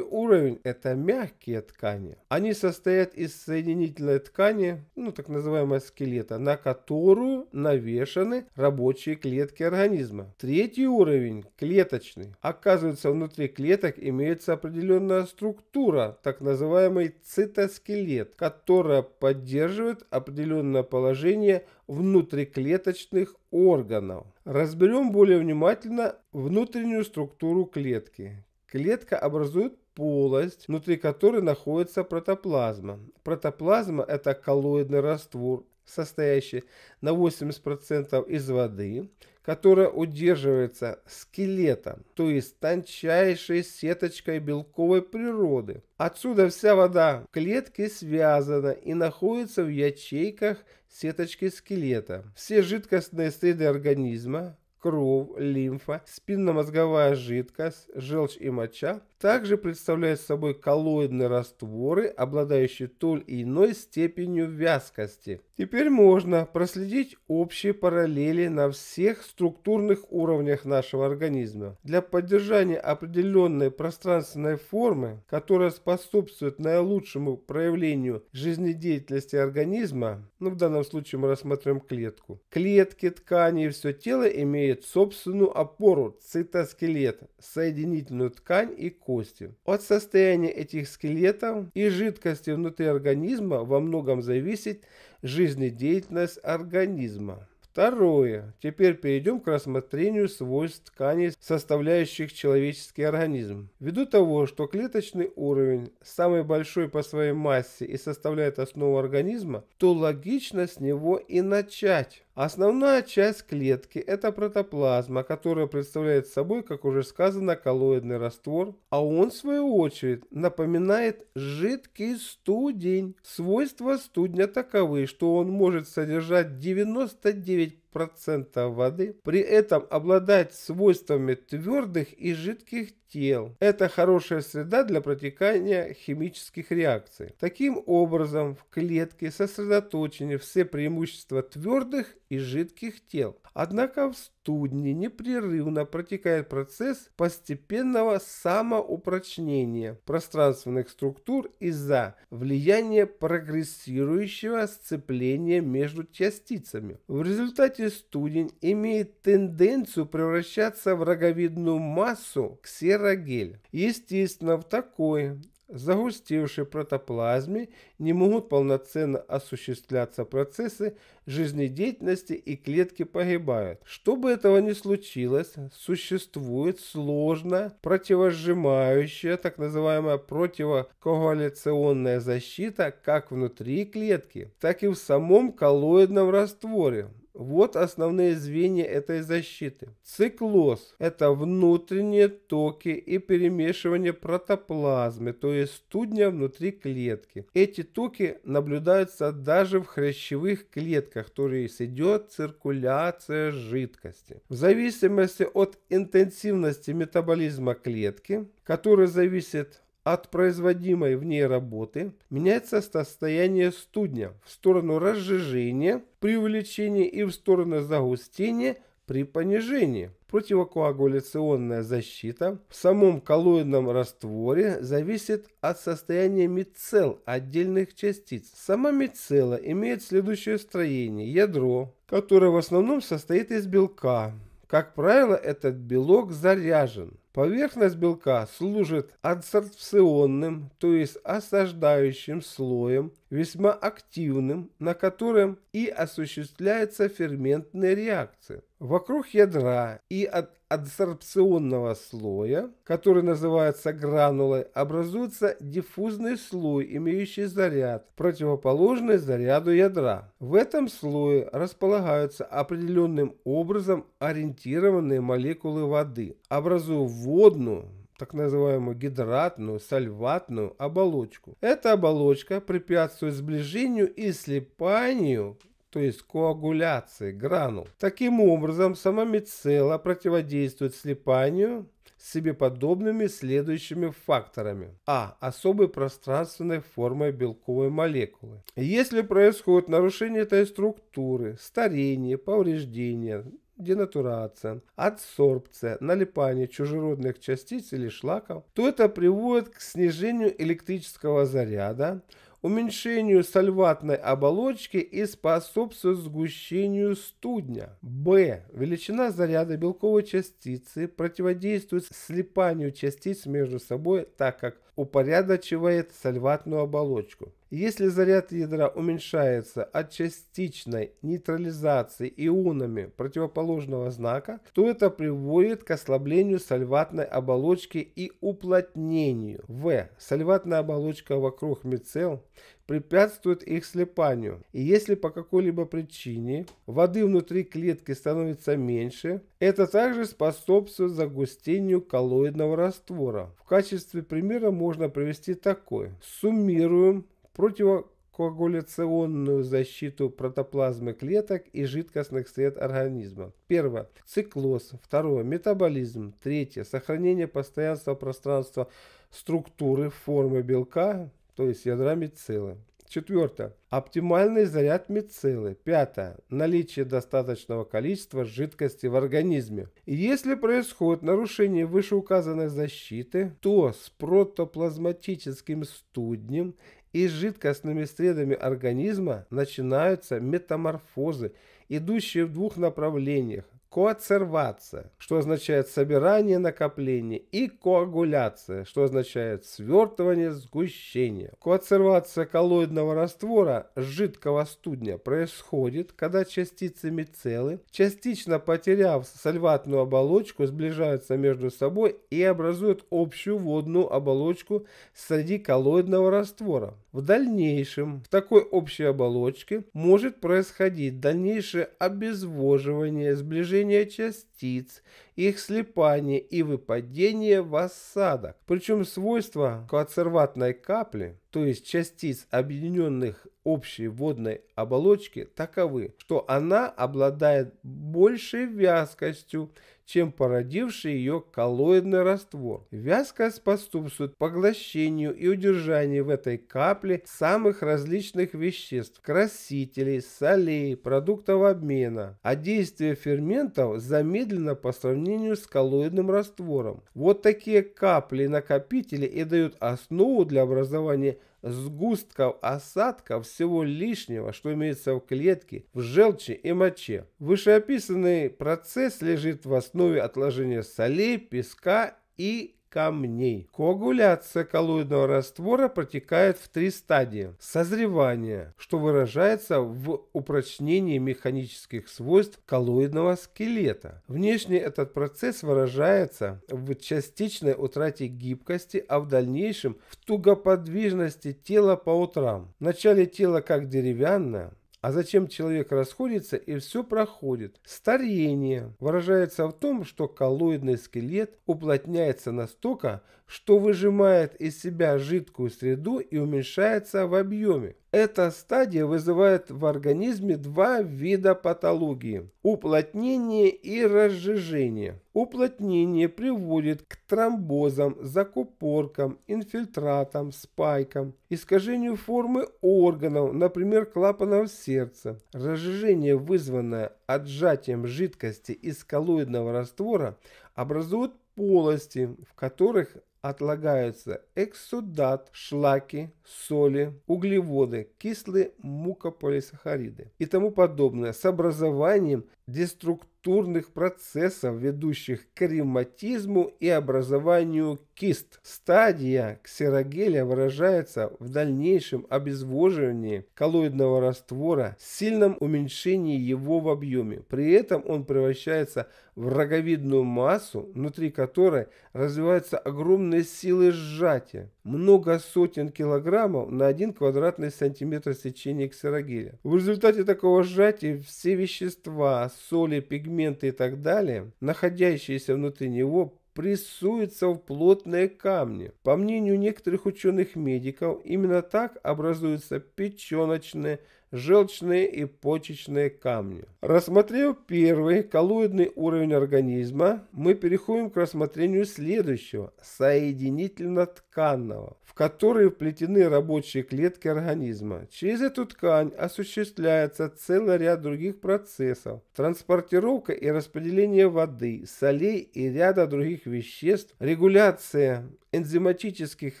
уровень – это мягкие ткани. Они состоят из соединительной ткани, ну так называемой скелет, света, на которую навешаны рабочие клетки организма. Третий уровень – клеточный. Оказывается, внутри клеток имеется определенная структура, так называемый цитоскелет, которая поддерживает определенное положение внутриклеточных органов. Разберем более внимательно внутреннюю структуру клетки. Клетка образует полость, внутри которой находится протоплазма. Протоплазма – это коллоидный раствор состоящий на 80% из воды, которая удерживается скелетом, то есть тончайшей сеточкой белковой природы. Отсюда вся вода в клетке связана и находится в ячейках сеточки скелета. Все жидкостные среды организма, кровь, лимфа, спинномозговая жидкость, желчь и моча также представляют собой коллоидные растворы, обладающие той или иной степенью вязкости. Теперь можно проследить общие параллели на всех структурных уровнях нашего организма. Для поддержания определенной пространственной формы, которая способствует наилучшему проявлению жизнедеятельности организма, ну в данном случае мы рассмотрим клетку, клетки, ткани и все тело имеют собственную опору, цитоскелет, соединительную ткань и кости. От состояния этих скелетов и жидкости внутри организма во многом зависит жизнедеятельность организма. Второе. Теперь перейдем к рассмотрению свойств тканей, составляющих человеческий организм. Ввиду того, что клеточный уровень самый большой по своей массе и составляет основу организма, то логично с него и начать. Основная часть клетки – это протоплазма, которая представляет собой, как уже сказано, коллоидный раствор, а он, в свою очередь, напоминает жидкий студень. Свойства студня таковы, что он может содержать 99 10% воды, при этом обладать свойствами твердых и жидких тел. Это хорошая среда для протекания химических реакций. Таким образом, в клетке сосредоточены все преимущества твердых и жидких тел. Однако в студне непрерывно протекает процесс постепенного самоупрочнения пространственных структур из-за влияния прогрессирующего сцепления между частицами. В результате студень имеет тенденцию превращаться в роговидную массу ксерогель. Естественно, в такой Загустевшей протоплазме не могут полноценно осуществляться процессы жизнедеятельности и клетки погибают. Чтобы этого не случилось, существует сложно противожимающая, так называемая противокоагуляционная защита как внутри клетки, так и в самом коллоидном растворе. Вот основные звенья этой защиты. Циклоз – это внутренние токи и перемешивание протоплазмы, то есть студня внутри клетки. Эти токи наблюдаются даже в хрящевых клетках, то есть идет циркуляция жидкости. В зависимости от интенсивности метаболизма клетки, который зависит от производимой в ней работы меняется состояние студня в сторону разжижения при увеличении и в сторону загустения при понижении. Противокоагуляционная защита в самом коллоидном растворе зависит от состояния мицел отдельных частиц. Сама мицела имеет следующее строение – ядро, которое в основном состоит из белка, как правило, этот белок заряжен. Поверхность белка служит адсорбционным, то есть осаждающим слоем, весьма активным, на котором и осуществляется ферментная реакция. Вокруг ядра и от адсорбционного слоя, который называется гранулой, образуется диффузный слой, имеющий заряд, противоположный заряду ядра. В этом слое располагаются определенным образом ориентированные молекулы воды, образуя водную, так называемую гидратную, сальватную оболочку. Эта оболочка препятствует сближению и слипанию то есть коагуляции гранул. Таким образом, сама мицелла противодействует слипанию с себе подобными следующими факторами. А. Особой пространственной формой белковой молекулы. Если происходит нарушение этой структуры, старение, повреждение, денатурация, адсорбция, налипание чужеродных частиц или шлаков, то это приводит к снижению электрического заряда, уменьшению сольватной оболочки и способствует сгущению студня. Б. Величина заряда белковой частицы противодействует слипанию частиц между собой, так как упорядочивает сольватную оболочку. Если заряд ядра уменьшается от частичной нейтрализации ионами противоположного знака, то это приводит к ослаблению сальватной оболочки и уплотнению. В. Сальватная оболочка вокруг мицел препятствует их слипанию. И если по какой-либо причине воды внутри клетки становится меньше, это также способствует загустению коллоидного раствора. В качестве примера можно привести такой. Суммируем противокоагуляционную защиту протоплазмы клеток и жидкостных сред организма. Первое – циклоз. Второе – метаболизм. Третье – сохранение постоянства пространства структуры формы белка, то есть ядра мицеллы. Четвертое. Оптимальный заряд мицеллы. Пятое. Наличие достаточного количества жидкости в организме. Если происходит нарушение вышеуказанной защиты, то с протоплазматическим студнем и с жидкостными средами организма начинаются метаморфозы, идущие в двух направлениях коацервация, что означает собирание, накопление, и коагуляция, что означает свертывание, сгущение. Коацервация коллоидного раствора жидкого студня происходит, когда частицы мицеллы, частично потеряв сальватную оболочку, сближаются между собой и образуют общую водную оболочку среди коллоидного раствора. В дальнейшем в такой общей оболочке может происходить дальнейшее обезвоживание, сближение движение частиц, их слипание и выпадение в осадок. Причем свойства консерватной капли, то есть частиц, объединенных общей водной оболочки таковы, что она обладает большей вязкостью, чем породивший ее коллоидный раствор. Вязкость способствует поглощению и удержанию в этой капле самых различных веществ, красителей, солей, продуктов обмена, а действие ферментов замедлено по сравнению с коллоидным раствором. Вот такие капли накопители и дают основу для образования сгустков осадков всего лишнего, что имеется в клетке, в желчи и моче. Вышеописанный процесс лежит в основе отложения солей, песка и камней. Коагуляция коллоидного раствора протекает в три стадии. Созревание, что выражается в упрочнении механических свойств коллоидного скелета. Внешне этот процесс выражается в частичной утрате гибкости, а в дальнейшем в тугоподвижности тела по утрам. Начале тело как деревянное, а зачем человек расходится и все проходит? Старение выражается в том, что коллоидный скелет уплотняется настолько, что выжимает из себя жидкую среду и уменьшается в объеме. Эта стадия вызывает в организме два вида патологии – уплотнение и разжижение. Уплотнение приводит к тромбозам, закупоркам, инфильтратам, спайкам, искажению формы органов, например, клапанов сердца. Разжижение, вызванное отжатием жидкости из коллоидного раствора, образует полости, в которых отлагаются эксудат, шлаки, соли, углеводы, кислые мукополисахариды и тому подобное с образованием деструктурных процессов, ведущих к ревматизму и образованию кист. Стадия ксерогеля выражается в дальнейшем обезвоживании коллоидного раствора, сильном уменьшении его в объеме. При этом он превращается в роговидную массу, внутри которой развиваются огромные силы сжатия. Много сотен килограммов на 1 квадратный сантиметр сечения ксерогеля. В результате такого сжатия все вещества, соли, пигменты и так далее, находящиеся внутри него, прессуются в плотные камни. По мнению некоторых ученых-медиков, именно так образуются печеночные желчные и почечные камни. Рассмотрев первый коллоидный уровень организма, мы переходим к рассмотрению следующего – соединительно-тканного, в который вплетены рабочие клетки организма. Через эту ткань осуществляется целый ряд других процессов – транспортировка и распределение воды, солей и ряда других веществ, регуляция энзиматических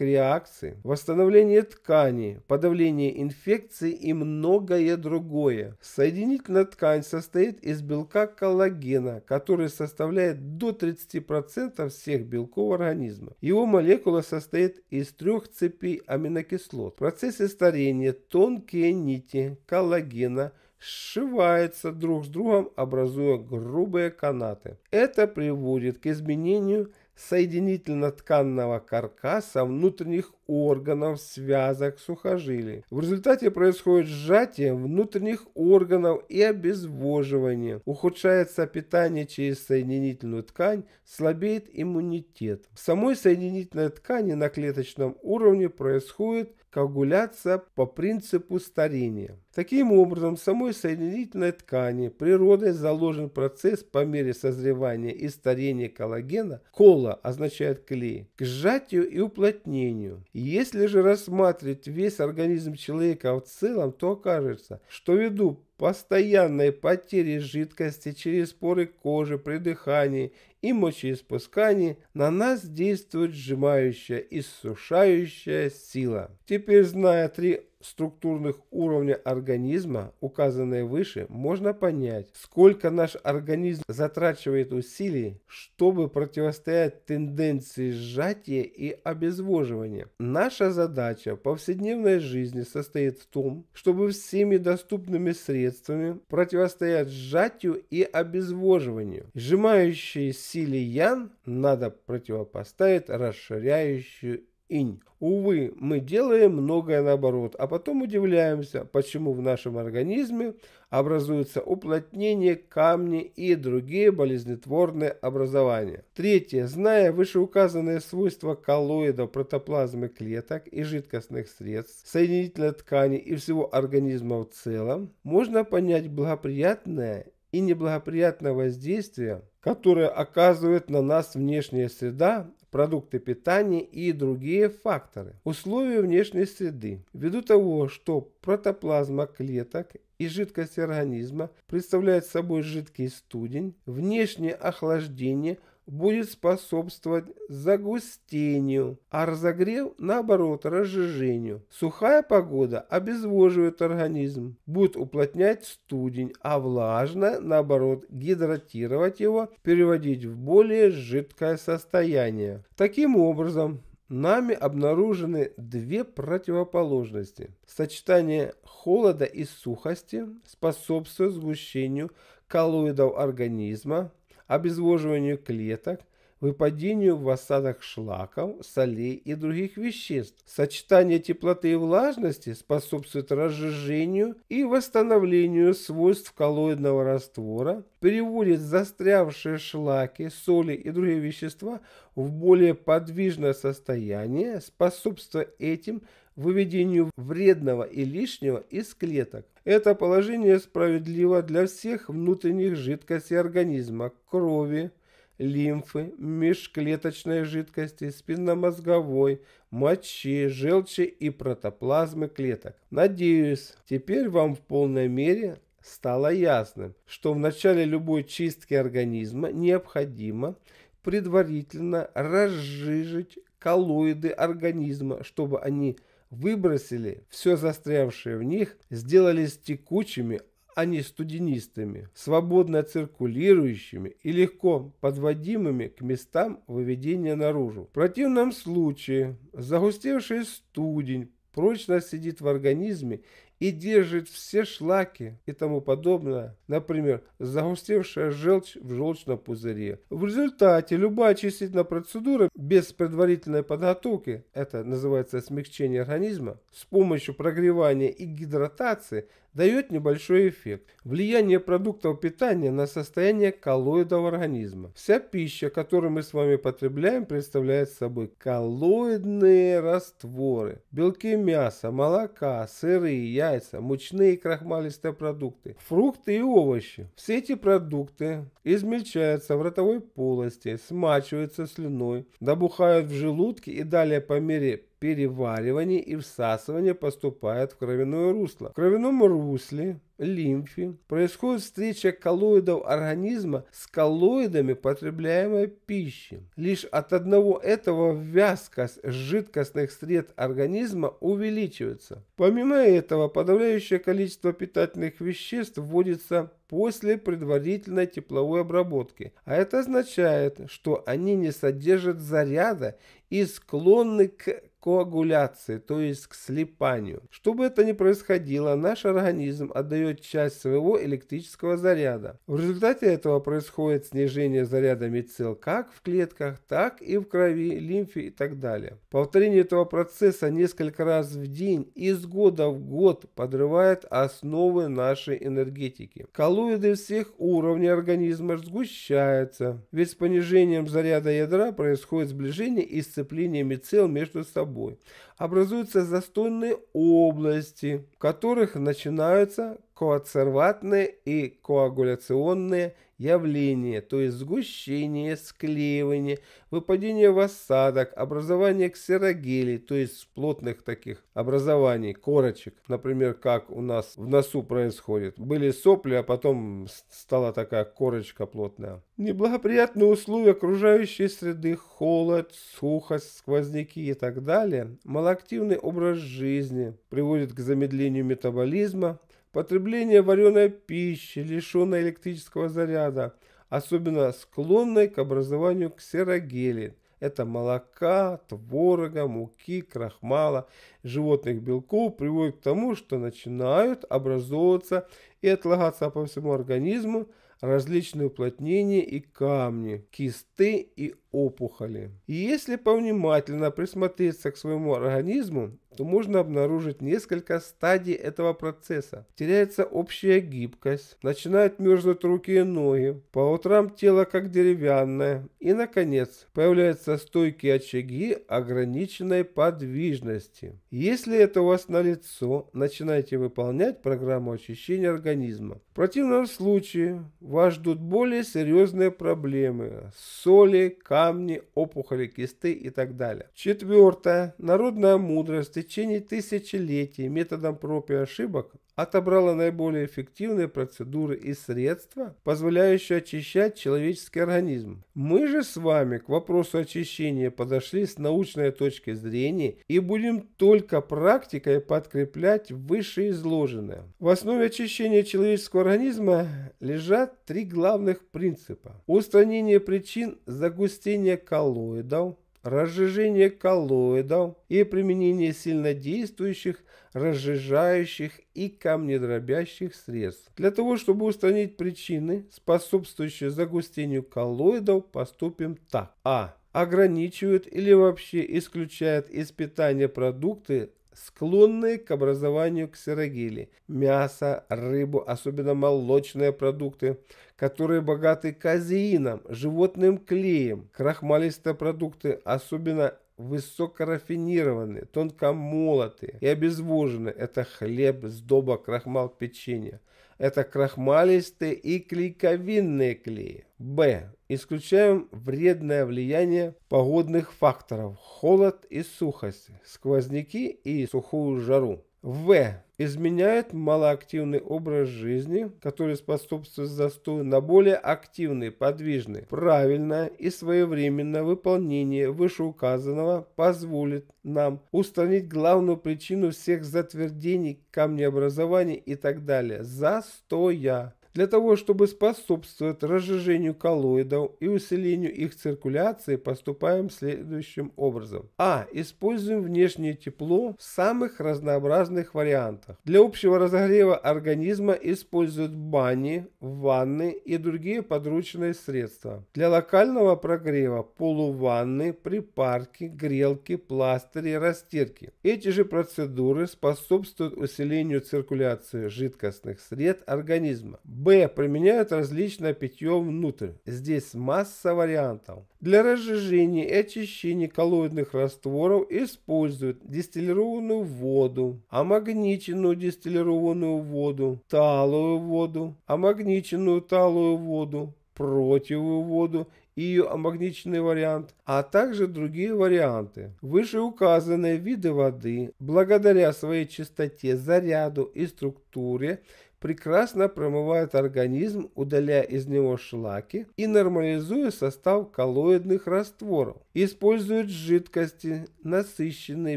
реакций, восстановление ткани, подавление инфекций и много многое другое. Соединительная ткань состоит из белка коллагена, который составляет до 30% всех белков организма. Его молекула состоит из трех цепей аминокислот. В процессе старения тонкие нити коллагена – сшиваются друг с другом, образуя грубые канаты. Это приводит к изменению соединительно-тканного каркаса внутренних органов, связок, сухожилий. В результате происходит сжатие внутренних органов и обезвоживание. Ухудшается питание через соединительную ткань, слабеет иммунитет. В самой соединительной ткани на клеточном уровне происходит коагуляция по принципу старения. Таким образом, в самой соединительной ткани природой заложен процесс по мере созревания и старения коллагена, кола означает клей, к сжатию и уплотнению. Если же рассматривать весь организм человека в целом, то окажется, что ввиду постоянной потери жидкости через поры кожи при дыхании и мочеиспускании на нас действует сжимающая и сушающая сила. Теперь, зная три структурных уровня организма, указанные выше, можно понять, сколько наш организм затрачивает усилий, чтобы противостоять тенденции сжатия и обезвоживания. Наша задача в повседневной жизни состоит в том, чтобы всеми доступными средствами противостоять сжатию и обезвоживанию. Сжимающие силе ян надо противопоставить расширяющую инь. Увы, мы делаем многое наоборот, а потом удивляемся, почему в нашем организме образуются уплотнения, камни и другие болезнетворные образования. Третье. Зная вышеуказанные свойства коллоидов протоплазмы клеток и жидкостных средств, соединительной ткани и всего организма в целом, можно понять благоприятное и неблагоприятное воздействие, которое оказывает на нас внешняя среда, продукты питания и другие факторы. Условия внешней среды. Ввиду того, что протоплазма клеток и жидкость организма представляют собой жидкий студень, внешнее охлаждение – будет способствовать загустению, а разогрев, наоборот, разжижению. Сухая погода обезвоживает организм, будет уплотнять студень, а влажная, наоборот, гидратировать его, переводить в более жидкое состояние. Таким образом, нами обнаружены две противоположности. Сочетание холода и сухости способствует сгущению коллоидов организма, обезвоживанию клеток, выпадению в осадок шлаков, солей и других веществ. Сочетание теплоты и влажности способствует разжижению и восстановлению свойств коллоидного раствора, переводит застрявшие шлаки, соли и другие вещества в более подвижное состояние, способствуя этим выведению вредного и лишнего из клеток. Это положение справедливо для всех внутренних жидкостей организма – крови, лимфы, межклеточной жидкости, спинномозговой, мочи, желчи и протоплазмы клеток. Надеюсь, теперь вам в полной мере стало ясным, что в начале любой чистки организма необходимо предварительно разжижить коллоиды организма, чтобы они – выбросили все застрявшее в них, сделались текучими, а не студенистыми, свободно циркулирующими и легко подводимыми к местам выведения наружу. В противном случае загустевший студень прочно сидит в организме и держит все шлаки и тому подобное, например, загустевшая желчь в желчном пузыре. В результате любая чистительная процедура без предварительной подготовки, это называется смягчение организма, с помощью прогревания и гидратации – дает небольшой эффект. Влияние продуктов питания на состояние коллоидов организма. Вся пища, которую мы с вами потребляем, представляет собой коллоидные растворы. Белки мяса, молока, сыры, яйца, мучные и крахмалистые продукты, фрукты и овощи. Все эти продукты измельчаются в ротовой полости, смачиваются слюной, добухают в желудке и далее по мере переваривание и всасывание поступают в кровяное русло. В кровяном русле лимфе происходит встреча коллоидов организма с коллоидами потребляемой пищи. Лишь от одного этого вязкость жидкостных сред организма увеличивается. Помимо этого, подавляющее количество питательных веществ вводится после предварительной тепловой обработки. А это означает, что они не содержат заряда и склонны к коагуляции, то есть к слипанию. Чтобы это не происходило, наш организм отдает часть своего электрического заряда. В результате этого происходит снижение заряда мицел как в клетках, так и в крови, лимфе и так далее. Повторение этого процесса несколько раз в день из года в год подрывает основы нашей энергетики. Коллоиды всех уровней организма сгущаются, ведь с понижением заряда ядра происходит сближение и сцепление мицел между собой тобой образуются застойные области, в которых начинаются коацерватные и коагуляционные явления, то есть сгущение, склеивание, выпадение в осадок, образование ксерогелей, то есть плотных таких образований, корочек, например, как у нас в носу происходит. Были сопли, а потом стала такая корочка плотная. Неблагоприятные условия окружающей среды, холод, сухость, сквозняки и так далее мало активный образ жизни приводит к замедлению метаболизма, потребление вареной пищи, лишенной электрического заряда, особенно склонной к образованию ксерогелин. Это молока, творога, муки, крахмала, животных белков приводит к тому, что начинают образовываться и отлагаться по всему организму различные уплотнения и камни, кисты и опухоли. И если повнимательно присмотреться к своему организму то можно обнаружить несколько стадий этого процесса. Теряется общая гибкость, начинают мерзнуть руки и ноги, по утрам тело как деревянное, и, наконец, появляются стойкие очаги ограниченной подвижности. Если это у вас на лицо начинайте выполнять программу очищения организма. В противном случае вас ждут более серьезные проблемы – соли, камни, опухоли кисты и так далее. Четвертое. Народная мудрость и течение тысячелетий методом проб и ошибок отобрала наиболее эффективные процедуры и средства, позволяющие очищать человеческий организм. Мы же с вами к вопросу очищения подошли с научной точки зрения и будем только практикой подкреплять вышеизложенное. В основе очищения человеческого организма лежат три главных принципа. Устранение причин загустения коллоидов, разжижение коллоидов и применение сильнодействующих, разжижающих и камнедробящих средств для того, чтобы устранить причины, способствующие загустению коллоидов, поступим так. А ограничивают или вообще исключают из питания продукты, склонны к образованию ксерогели. Мясо, рыбу, особенно молочные продукты, которые богаты казеином, животным клеем, крахмалистые продукты, особенно высокорафинированные, тонко молотые и обезвоженные. Это хлеб, сдоба, крахмал, печенье – это крахмалистые и клейковинные клеи. Б. Исключаем вредное влияние погодных факторов – холод и сухость, сквозняки и сухую жару. В изменяет малоактивный образ жизни, который способствует застою, на более активный, подвижный. Правильное и своевременное выполнение вышеуказанного позволит нам устранить главную причину всех затвердений, камнеобразований и так далее – застоя. Для того, чтобы способствовать разжижению коллоидов и усилению их циркуляции, поступаем следующим образом. А. Используем внешнее тепло в самых разнообразных вариантах. Для общего разогрева организма используют бани, ванны и другие подручные средства. Для локального прогрева полуванны, припарки, грелки, пластыри, растирки. Эти же процедуры способствуют усилению циркуляции жидкостных сред организма. Б. Применяют различное питье внутрь. Здесь масса вариантов. Для разжижения и очищения коллоидных растворов используют дистиллированную воду, амагниченную дистиллированную воду, талую воду, амагниченную талую воду, противую воду и ее амагничный вариант, а также другие варианты. Вышеуказанные виды воды, благодаря своей чистоте, заряду и структуре, прекрасно промывает организм, удаляя из него шлаки и нормализуя состав коллоидных растворов. Используют жидкости, насыщенные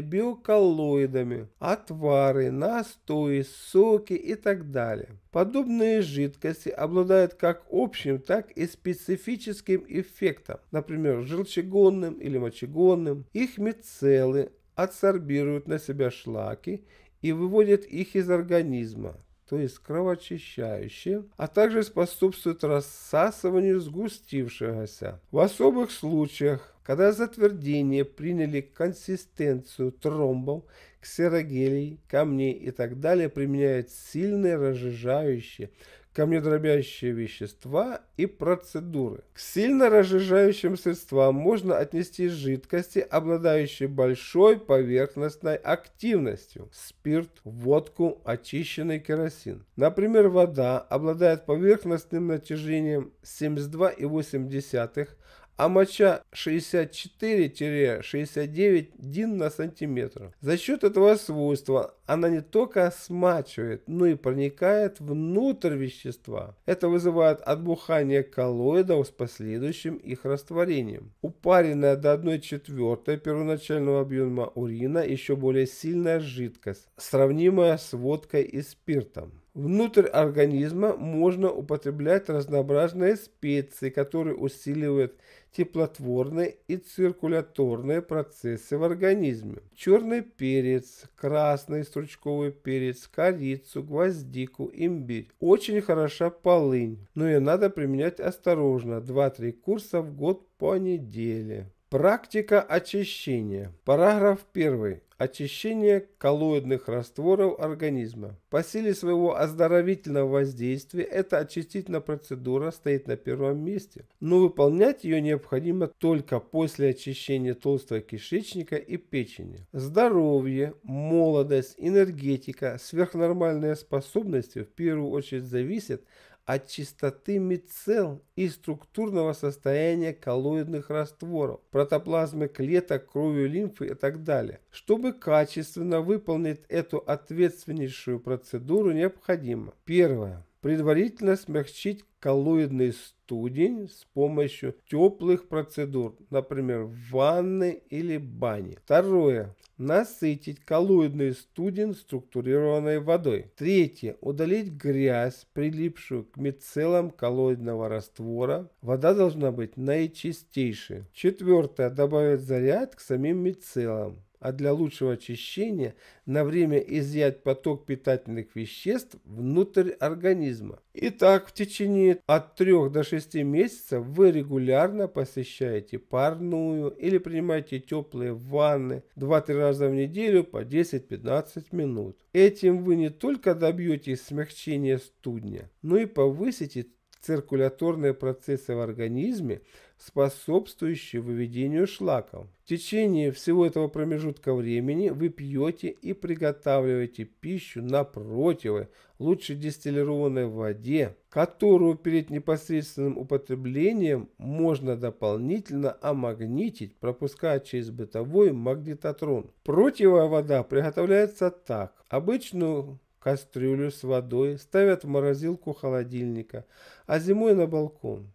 биоколлоидами, отвары, настои, соки и так далее. Подобные жидкости обладают как общим, так и специфическим эффектом, например, желчегонным или мочегонным. Их мицеллы адсорбируют на себя шлаки и выводят их из организма то есть кровоочищающее, а также способствуют рассасыванию сгустившегося. В особых случаях, когда затвердение приняли консистенцию тромбов, ксерогелий, камней и так далее, применяют сильные разжижающие, камнедробящие вещества и процедуры. К сильно разжижающим средствам можно отнести жидкости, обладающие большой поверхностной активностью. Спирт, водку, очищенный керосин. Например, вода обладает поверхностным натяжением 72,8 а моча 64-69 дин на сантиметр. За счет этого свойства она не только смачивает, но и проникает внутрь вещества. Это вызывает отбухание коллоидов с последующим их растворением. Упаренная до 1 четвертой первоначального объема урина еще более сильная жидкость, сравнимая с водкой и спиртом. Внутрь организма можно употреблять разнообразные специи, которые усиливают теплотворные и циркуляторные процессы в организме. Черный перец, красный стручковый перец, корицу, гвоздику, имбирь. Очень хороша полынь, но ее надо применять осторожно, 2-3 курса в год по неделе. Практика очищения. Параграф 1 очищение коллоидных растворов организма. По силе своего оздоровительного воздействия эта очистительная процедура стоит на первом месте, но выполнять ее необходимо только после очищения толстого кишечника и печени. Здоровье, молодость, энергетика, сверхнормальные способности в первую очередь зависят от от чистоты мицелл и структурного состояния коллоидных растворов, протоплазмы клеток, крови, лимфы и так далее. Чтобы качественно выполнить эту ответственнейшую процедуру необходимо. Первое предварительно смягчить коллоидный студень с помощью теплых процедур, например, ванны или бани. Второе. Насытить коллоидный студень структурированной водой. Третье. Удалить грязь, прилипшую к мицеллам коллоидного раствора. Вода должна быть наичистейшей. Четвертое. Добавить заряд к самим мицеллам а для лучшего очищения на время изъять поток питательных веществ внутрь организма. Итак, в течение от 3 до 6 месяцев вы регулярно посещаете парную или принимаете теплые ванны 2-3 раза в неделю по 10-15 минут. Этим вы не только добьетесь смягчения студня, но и повысите циркуляторные процессы в организме, способствующие выведению шлаков. В течение всего этого промежутка времени вы пьете и приготавливаете пищу на противы, лучше дистиллированной воде, которую перед непосредственным употреблением можно дополнительно амагнитить, пропуская через бытовой магнитотрон. Противая вода приготовляется так. Обычную кастрюлю с водой ставят в морозилку холодильника, а зимой на балкон.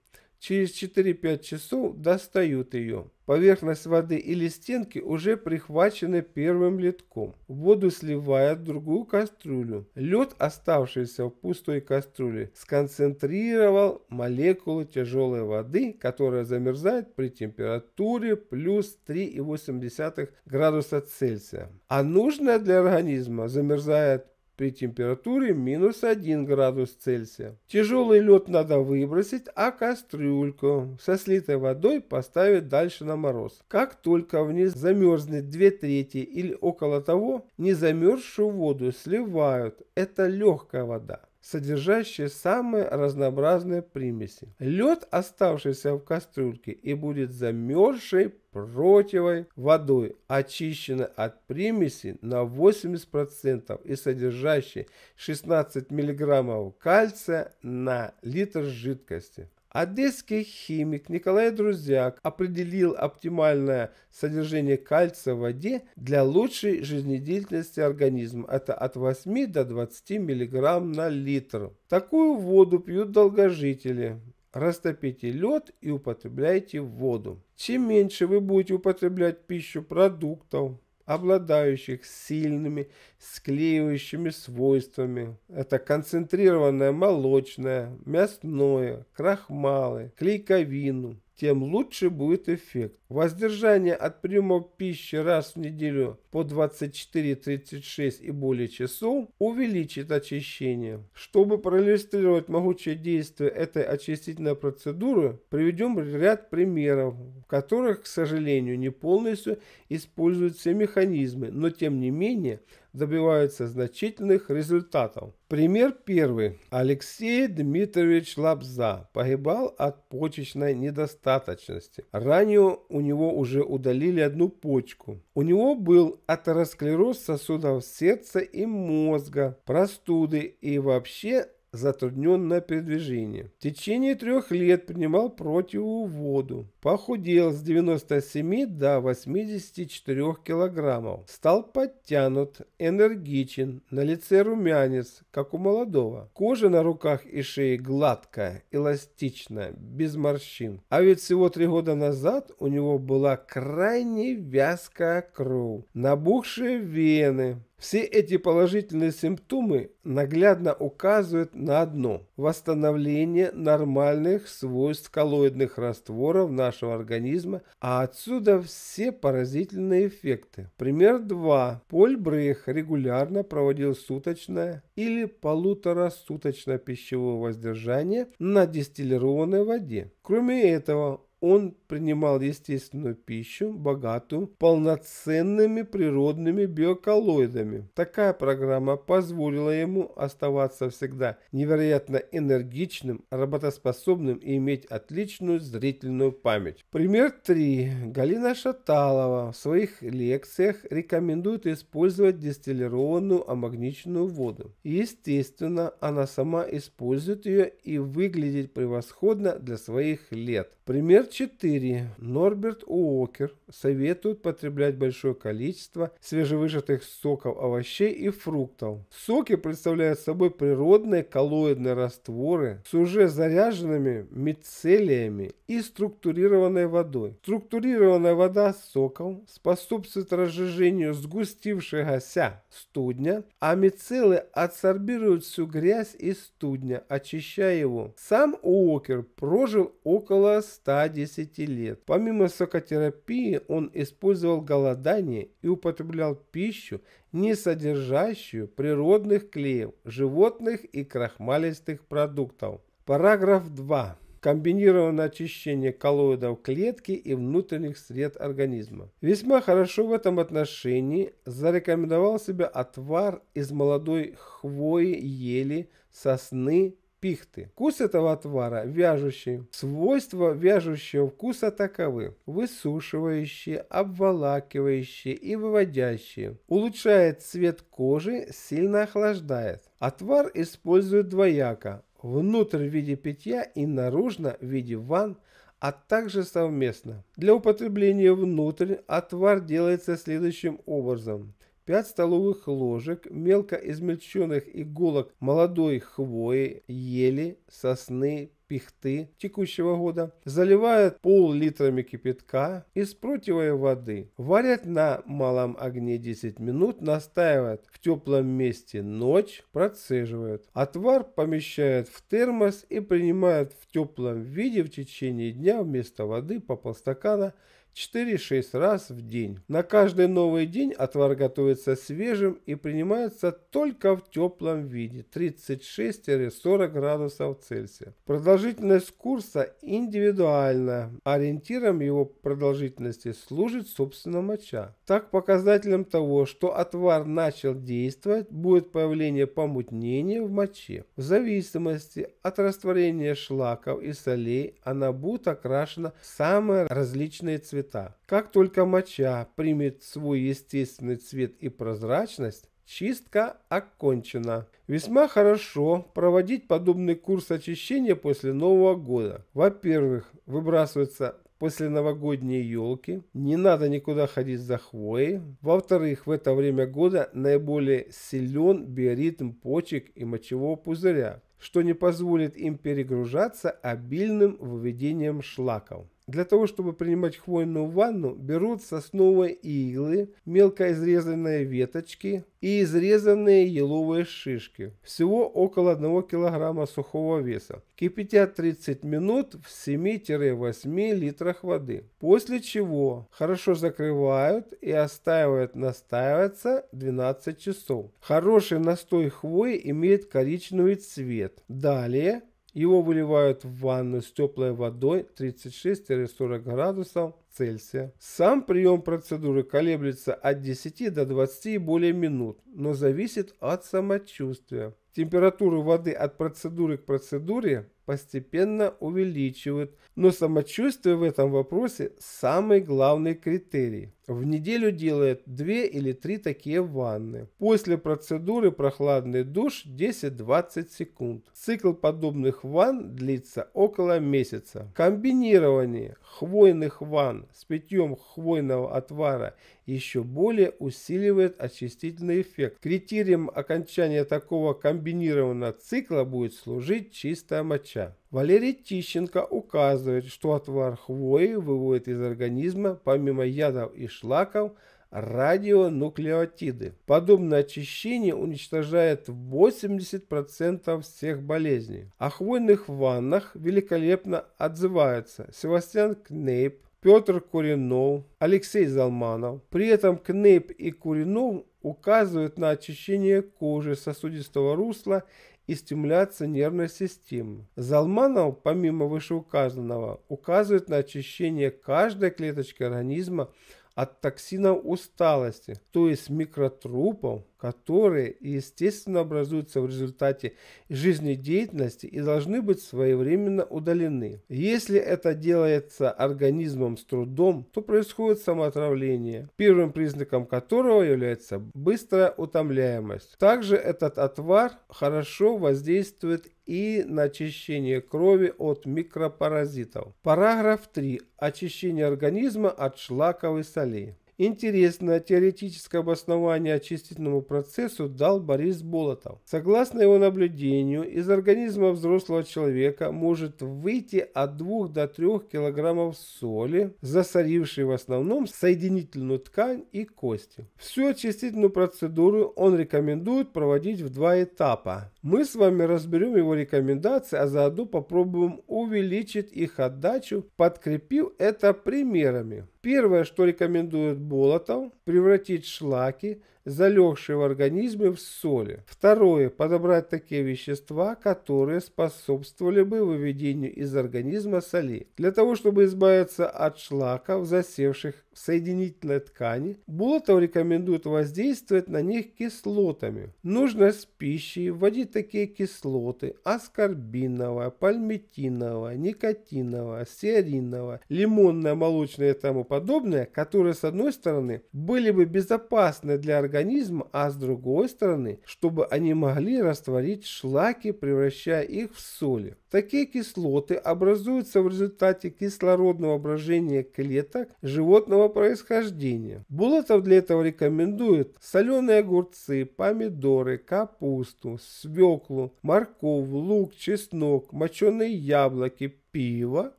Через 4-5 часов достают ее. Поверхность воды или стенки уже прихвачены первым литком. Воду сливают в другую кастрюлю. Лед, оставшийся в пустой кастрюле, сконцентрировал молекулы тяжелой воды, которая замерзает при температуре плюс 3,8 градуса Цельсия. А нужная для организма замерзает при температуре минус 1 градус Цельсия. Тяжелый лед надо выбросить, а кастрюльку со слитой водой поставить дальше на мороз. Как только вниз замерзнет 2 трети или около того, незамерзшую воду сливают. Это легкая вода содержащие самые разнообразные примеси. Лед, оставшийся в кастрюльке и будет замерзший противой водой, очищенной от примеси на 80% и содержащей 16 мг кальция на литр жидкости. Одесский химик Николай Друзьяк определил оптимальное содержание кальция в воде для лучшей жизнедеятельности организма. Это от 8 до 20 мг на литр. Такую воду пьют долгожители. Растопите лед и употребляйте воду. Чем меньше вы будете употреблять пищу продуктов, обладающих сильными склеивающими свойствами. Это концентрированное молочное, мясное, крахмалы, клейковину, тем лучше будет эффект. Воздержание от приемов пищи раз в неделю по 24-36 и более часов увеличит очищение. Чтобы проиллюстрировать могучее действие этой очистительной процедуры, приведем ряд примеров, в которых, к сожалению, не полностью используют все механизмы, но тем не менее – добиваются значительных результатов. Пример первый. Алексей Дмитриевич Лапза погибал от почечной недостаточности. Ранее у него уже удалили одну почку. У него был атеросклероз сосудов сердца и мозга, простуды и вообще затруднен на передвижение. В течение трех лет принимал противоводу, Похудел с 97 до 84 килограммов. Стал подтянут, энергичен, на лице румянец, как у молодого. Кожа на руках и шее гладкая, эластичная, без морщин. А ведь всего три года назад у него была крайне вязкая кровь, набухшие вены, все эти положительные симптомы наглядно указывают на одно – восстановление нормальных свойств коллоидных растворов нашего организма, а отсюда все поразительные эффекты. Пример 2. Поль Брех регулярно проводил суточное или полуторасуточное пищевое воздержание на дистиллированной воде. Кроме этого, он принимал естественную пищу, богатую полноценными природными биоколлоидами. Такая программа позволила ему оставаться всегда невероятно энергичным, работоспособным и иметь отличную зрительную память. Пример 3. Галина Шаталова в своих лекциях рекомендует использовать дистиллированную амагничную воду. Естественно, она сама использует ее и выглядит превосходно для своих лет. Пример 4. Норберт Уокер советует потреблять большое количество свежевыжатых соков овощей и фруктов. Соки представляют собой природные коллоидные растворы с уже заряженными мицелиями и структурированной водой. Структурированная вода соков способствует разжижению сгустившегося студня, а мицелы адсорбируют всю грязь из студня, очищая его. Сам Уокер прожил около 100 10 лет. Помимо сокотерапии он использовал голодание и употреблял пищу, не содержащую природных клеев, животных и крахмалистых продуктов. Параграф 2 комбинированное очищение коллоидов клетки и внутренних сред организма. Весьма хорошо в этом отношении зарекомендовал себя отвар из молодой хвои, ели, сосны, пихты. Вкус этого отвара вяжущий. Свойства вяжущего вкуса таковы. Высушивающие, обволакивающие и выводящие. Улучшает цвет кожи, сильно охлаждает. Отвар используют двояко. Внутрь в виде питья и наружно в виде ванн а также совместно. Для употребления внутрь отвар делается следующим образом. 5 столовых ложек мелко измельченных иголок молодой хвои, ели, сосны, пихты текущего года, заливают пол-литрами кипятка из противой воды, варят на малом огне 10 минут, настаивают в теплом месте ночь, процеживают. Отвар помещают в термос и принимают в теплом виде в течение дня вместо воды по полстакана 4-6 раз в день. На каждый новый день отвар готовится свежим и принимается только в теплом виде 36-40 градусов Цельсия. Продолжительность курса индивидуальна. Ориентиром его продолжительности служит собственно моча. Так показателем того, что отвар начал действовать, будет появление помутнения в моче. В зависимости от растворения шлаков и солей она будет окрашена в самые различные цвета цвета. Как только моча примет свой естественный цвет и прозрачность, Чистка окончена. Весьма хорошо проводить подобный курс очищения после Нового года. Во-первых, выбрасывается после новогодней елки. Не надо никуда ходить за хвоей. Во-вторых, в это время года наиболее силен биоритм почек и мочевого пузыря что не позволит им перегружаться обильным выведением шлаков. Для того, чтобы принимать хвойную ванну, берут сосновые иглы, мелко изрезанные веточки и изрезанные еловые шишки. Всего около 1 кг сухого веса. Кипятят 30 минут в 7-8 литрах воды. После чего хорошо закрывают и оставят настаиваться 12 часов. Хороший настой хвои имеет коричневый цвет. Далее его выливают в ванну с теплой водой 36-40 градусов Цельсия. Сам прием процедуры колеблется от 10 до 20 и более минут, но зависит от самочувствия. Температуру воды от процедуры к процедуре постепенно увеличивают, но самочувствие в этом вопросе самый главный критерий. В неделю делает 2 или 3 такие ванны. После процедуры прохладный душ 10-20 секунд. Цикл подобных ванн длится около месяца. Комбинирование хвойных ванн с питьем хвойного отвара еще более усиливает очистительный эффект. Критерием окончания такого комбинированного цикла будет служить чистая моча. Валерий Тищенко указывает, что отвар хвои выводит из организма, помимо ядов и шлаков, радионуклеотиды. Подобное очищение уничтожает 80% всех болезней. О хвойных ваннах великолепно отзываются Севастьян Кнейп, Петр Куринов, Алексей Залманов. При этом Кнейп и Куринов указывают на очищение кожи сосудистого русла и стимуляция нервной системы. Залманов, помимо вышеуказанного, указывает на очищение каждой клеточки организма от токсинов усталости, то есть микротрупов, которые, естественно, образуются в результате жизнедеятельности и должны быть своевременно удалены. Если это делается организмом с трудом, то происходит самоотравление, первым признаком которого является быстрая утомляемость. Также этот отвар хорошо воздействует и на очищение крови от микропаразитов. Параграф 3. Очищение организма от шлаковой солей. Интересное теоретическое обоснование очистительному процессу дал Борис Болотов. Согласно его наблюдению, из организма взрослого человека может выйти от 2 до 3 килограммов соли, засорившей в основном соединительную ткань и кости. Всю очистительную процедуру он рекомендует проводить в два этапа. Мы с вами разберем его рекомендации, а заодно попробуем увеличить их отдачу, подкрепив это примерами. Первое, что рекомендует Болотов, превратить шлаки залегшие в организме в соли. Второе. Подобрать такие вещества, которые способствовали бы выведению из организма соли. Для того, чтобы избавиться от шлаков, засевших в соединительной ткани, Булотов рекомендует воздействовать на них кислотами. Нужно с пищей вводить такие кислоты аскорбиновая, пальмитиновая, никотиновая, сиариновая, лимонная, молочная и тому подобное, которые с одной стороны были бы безопасны для организма, организм, а с другой стороны, чтобы они могли растворить шлаки, превращая их в соли. Такие кислоты образуются в результате кислородного брожения клеток животного происхождения. Булотов для этого рекомендует соленые огурцы, помидоры, капусту, свеклу, морковь, лук, чеснок, моченые яблоки, пиво,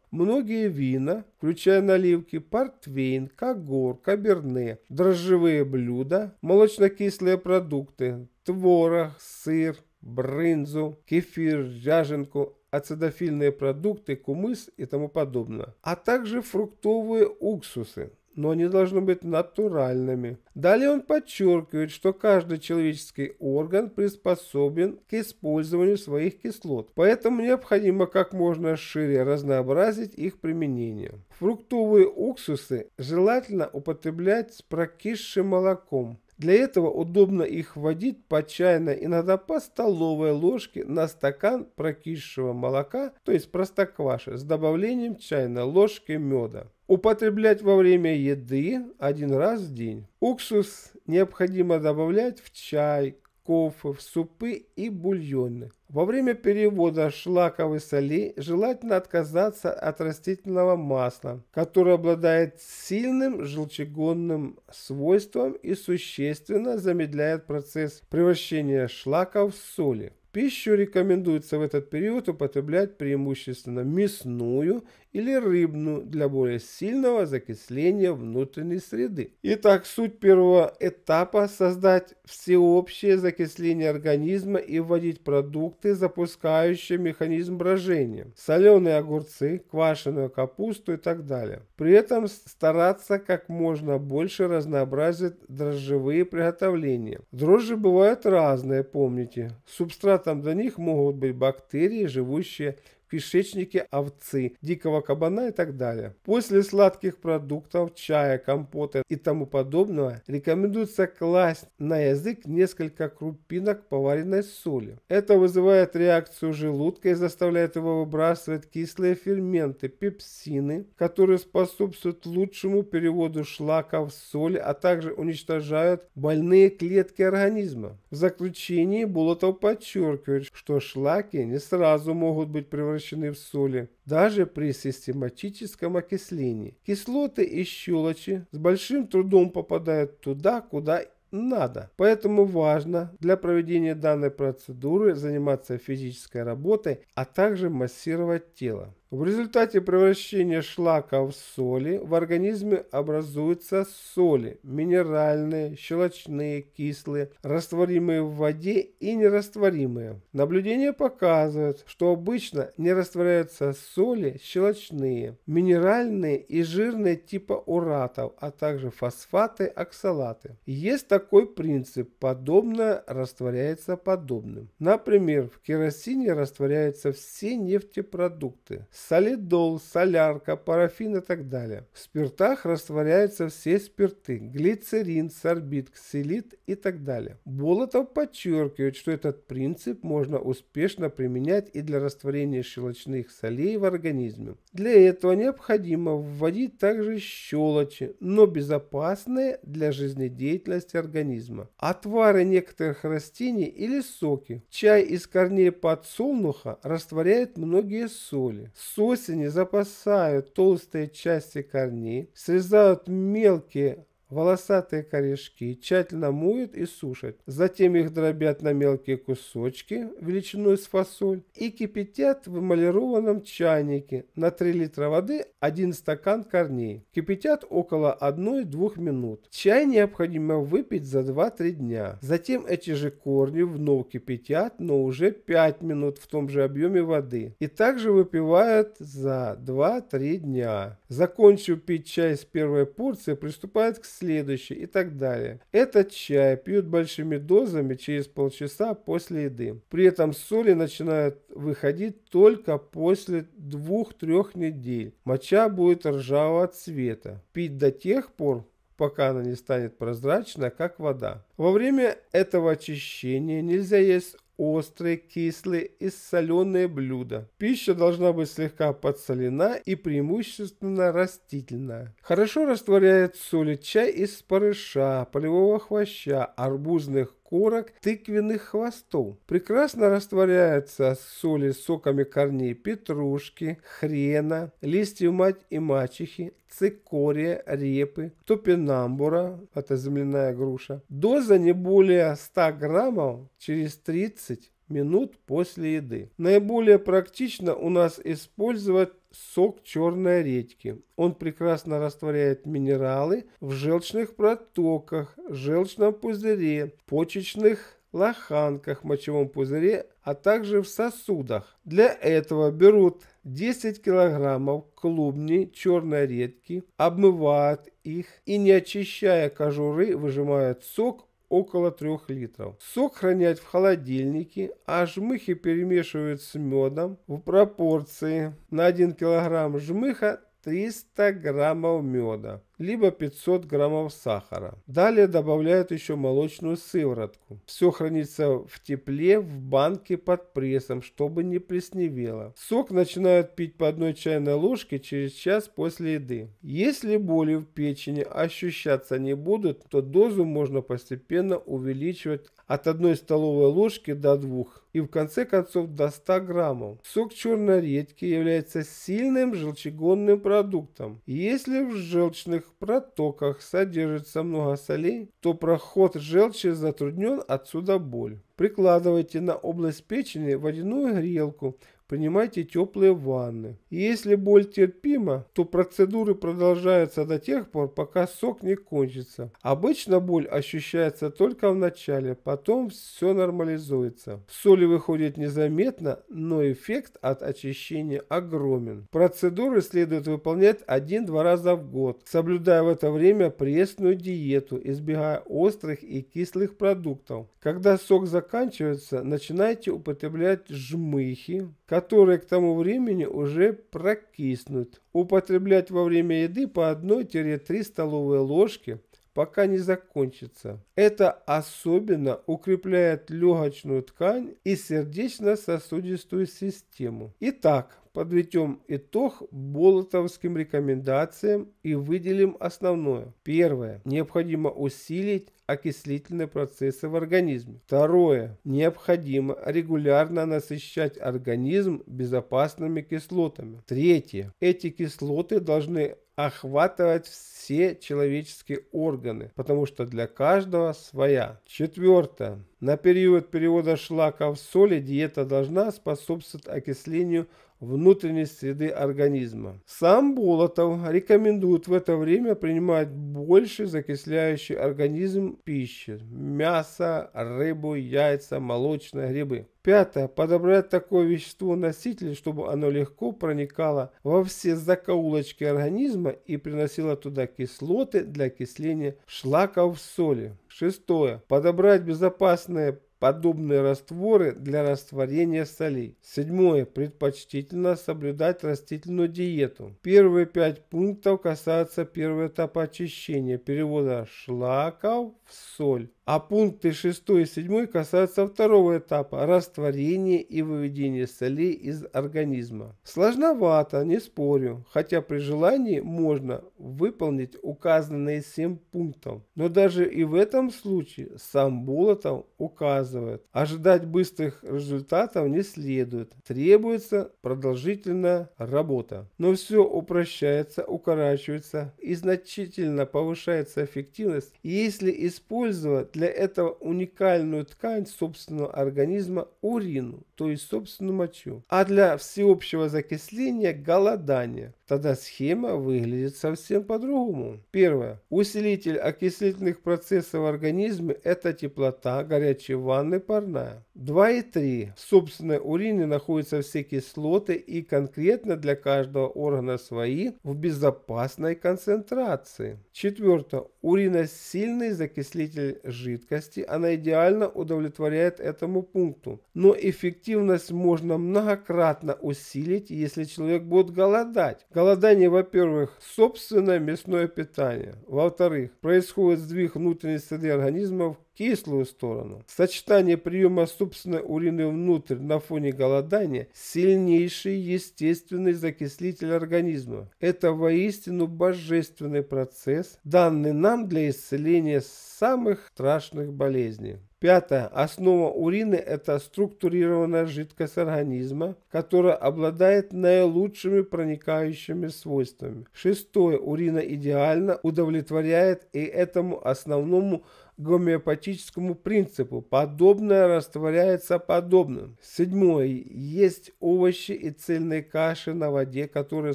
многие вина, включая наливки, портвейн, когор, каберне, дрожжевые блюда, молочнокислые продукты, творог, сыр, брынзу, кефир, ряженку, ацидофильные продукты, кумыс и тому подобное, а также фруктовые уксусы но они должны быть натуральными. Далее он подчеркивает, что каждый человеческий орган приспособлен к использованию своих кислот, поэтому необходимо как можно шире разнообразить их применение. Фруктовые уксусы желательно употреблять с прокисшим молоком. Для этого удобно их вводить по чайной, иногда по столовой ложке на стакан прокисшего молока, то есть простокваши, с добавлением чайной ложки меда. Употреблять во время еды один раз в день. Уксус необходимо добавлять в чай, кофе, в супы и бульоны. Во время перевода шлаковых соли желательно отказаться от растительного масла, которое обладает сильным желчегонным свойством и существенно замедляет процесс превращения шлаков в соли. Пищу рекомендуется в этот период употреблять преимущественно мясную или рыбную для более сильного закисления внутренней среды. Итак, суть первого этапа – создать всеобщее закисление организма и вводить продукты, запускающие механизм брожения – соленые огурцы, квашеную капусту и так далее. При этом стараться как можно больше разнообразить дрожжевые приготовления. Дрожжи бывают разные, помните. Субстратом для них могут быть бактерии, живущие в в кишечнике овцы, дикого кабана и так далее. После сладких продуктов, чая, компота и тому подобного рекомендуется класть на язык несколько крупинок поваренной соли. Это вызывает реакцию желудка и заставляет его выбрасывать кислые ферменты, пепсины, которые способствуют лучшему переводу шлаков в соль, а также уничтожают больные клетки организма. В заключении Булатов подчеркивает, что шлаки не сразу могут быть превращены превращены в соли даже при систематическом окислении. Кислоты и щелочи с большим трудом попадают туда, куда надо. Поэтому важно для проведения данной процедуры заниматься физической работой, а также массировать тело. В результате превращения шлака в соли в организме образуются соли – минеральные, щелочные, кислые, растворимые в воде и нерастворимые. Наблюдения показывают, что обычно не растворяются соли щелочные, минеральные и жирные типа уратов, а также фосфаты, оксалаты. Есть такой принцип – подобное растворяется подобным. Например, в керосине растворяются все нефтепродукты – солидол, солярка, парафин и так далее. В спиртах растворяются все спирты, глицерин, сорбит, ксилит и так далее. Болотов подчеркивает, что этот принцип можно успешно применять и для растворения щелочных солей в организме. Для этого необходимо вводить также щелочи, но безопасные для жизнедеятельности организма. Отвары некоторых растений или соки. Чай из корней подсолнуха растворяет многие соли с осени запасают толстые части корней, срезают мелкие волосатые корешки, тщательно моют и сушат. Затем их дробят на мелкие кусочки величиной с фасоль и кипятят в эмалированном чайнике на 3 литра воды 1 стакан корней. Кипятят около 1-2 минут. Чай необходимо выпить за 2-3 дня. Затем эти же корни вновь кипятят, но уже 5 минут в том же объеме воды. И также выпивают за 2-3 дня закончив пить чай с первой порции, приступает к следующей и так далее. Этот чай пьют большими дозами через полчаса после еды. При этом соли начинают выходить только после 2-3 недель. Моча будет ржавого цвета. Пить до тех пор, пока она не станет прозрачна, как вода. Во время этого очищения нельзя есть острые, кислые и соленые блюда. Пища должна быть слегка подсолена и преимущественно растительная. Хорошо растворяет в соли чай из спарыша, полевого хвоща, арбузных корок тыквенных хвостов. Прекрасно растворяется с соли соками корней петрушки, хрена, листьев мать и мачехи, цикория, репы, топинамбура, это земляная груша. Доза не более 100 граммов через 30 минут после еды. Наиболее практично у нас использовать сок черной редьки. Он прекрасно растворяет минералы в желчных протоках, желчном пузыре, почечных лоханках, мочевом пузыре, а также в сосудах. Для этого берут 10 килограммов клубней черной редьки, обмывают их и не очищая кожуры выжимают сок около 3 литров. Сок хранять в холодильнике, а жмыхи перемешивают с медом в пропорции на 1 килограмм жмыха 300 граммов меда, либо 500 граммов сахара. Далее добавляют еще молочную сыворотку. Все хранится в тепле в банке под прессом, чтобы не плесневело. Сок начинают пить по одной чайной ложке через час после еды. Если боли в печени ощущаться не будут, то дозу можно постепенно увеличивать от одной столовой ложки до двух и в конце концов до 100 граммов. Сок черной редьки является сильным желчегонным продуктом. Если в желчных протоках содержится много солей, то проход желчи затруднен, отсюда боль. Прикладывайте на область печени водяную грелку – принимайте теплые ванны. если боль терпима, то процедуры продолжаются до тех пор, пока сок не кончится. Обычно боль ощущается только в начале, потом все нормализуется. Соли выходит незаметно, но эффект от очищения огромен. Процедуры следует выполнять один-два раза в год, соблюдая в это время пресную диету, избегая острых и кислых продуктов. Когда сок заканчивается, начинайте употреблять жмыхи, которые к тому времени уже прокиснут. Употреблять во время еды по 1-3 столовые ложки пока не закончится. Это особенно укрепляет легочную ткань и сердечно-сосудистую систему. Итак, подведем итог болотовским рекомендациям и выделим основное. Первое. Необходимо усилить окислительные процессы в организме. Второе. Необходимо регулярно насыщать организм безопасными кислотами. Третье. Эти кислоты должны охватывать все человеческие органы, потому что для каждого своя. Четвертое. На период перевода шлака в соли диета должна способствовать окислению внутренней среды организма. Сам Болотов рекомендует в это время принимать больше закисляющий организм пищи – мясо, рыбу, яйца, молочные грибы. Пятое. Подобрать такое вещество-носитель, чтобы оно легко проникало во все закоулочки организма и приносило туда кислоты для окисления шлаков в соли. Шестое. Подобрать безопасное подобные растворы для растворения солей. Седьмое. Предпочтительно соблюдать растительную диету. Первые пять пунктов касаются первого этапа очищения, перевода шлаков в соль а пункты 6 и 7 касаются второго этапа – растворения и выведения солей из организма. Сложновато, не спорю, хотя при желании можно выполнить указанные 7 пунктов. Но даже и в этом случае сам Болотов указывает, ожидать быстрых результатов не следует, требуется продолжительная работа. Но все упрощается, укорачивается и значительно повышается эффективность, если использовать для этого уникальную ткань собственного организма урину, то есть собственную мочу, а для всеобщего закисления – голодание. Тогда схема выглядит совсем по-другому. Первое. Усилитель окислительных процессов в организме – это теплота, горячей ванны, парная. 2 и 3. В собственной урине находятся все кислоты и конкретно для каждого органа свои в безопасной концентрации. Четвертое. Урина – сильный закислитель жидкости, она идеально удовлетворяет этому пункту. Но эффективность можно многократно усилить, если человек будет голодать Голодание, во-первых, собственное мясное питание. Во-вторых, происходит сдвиг внутренней среды организмов кислую сторону. Сочетание приема собственной урины внутрь на фоне голодания – сильнейший естественный закислитель организма. Это воистину божественный процесс, данный нам для исцеления самых страшных болезней. Пятое. Основа урины – это структурированная жидкость организма, которая обладает наилучшими проникающими свойствами. Шестое. Урина идеально удовлетворяет и этому основному гомеопатическому принципу. Подобное растворяется подобным. Седьмое. Есть овощи и цельные каши на воде, которые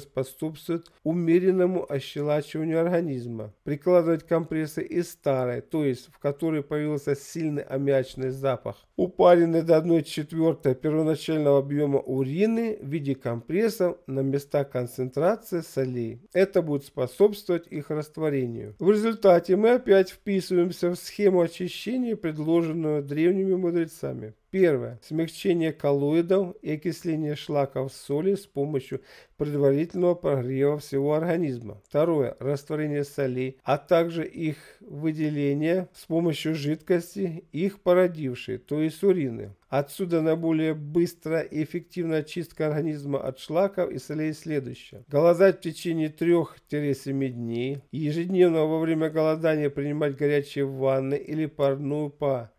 способствуют умеренному ощелачиванию организма. Прикладывать компрессы из старой, то есть в которой появился сильный аммиачный запах. Упаренный до 1 четвертой первоначального объема урины в виде компрессов на места концентрации солей. Это будет способствовать их растворению. В результате мы опять вписываемся в схему схему очищения, предложенную древними мудрецами. Первое. Смягчение коллоидов и окисление шлаков соли с помощью предварительного прогрева всего организма. Второе. Растворение солей, а также их выделение с помощью жидкости, их породившей, то есть урины. Отсюда наиболее быстрая и эффективная очистка организма от шлаков и солей следующая. Голодать в течение 3-7 дней. Ежедневно во время голодания принимать горячие ванны или парную па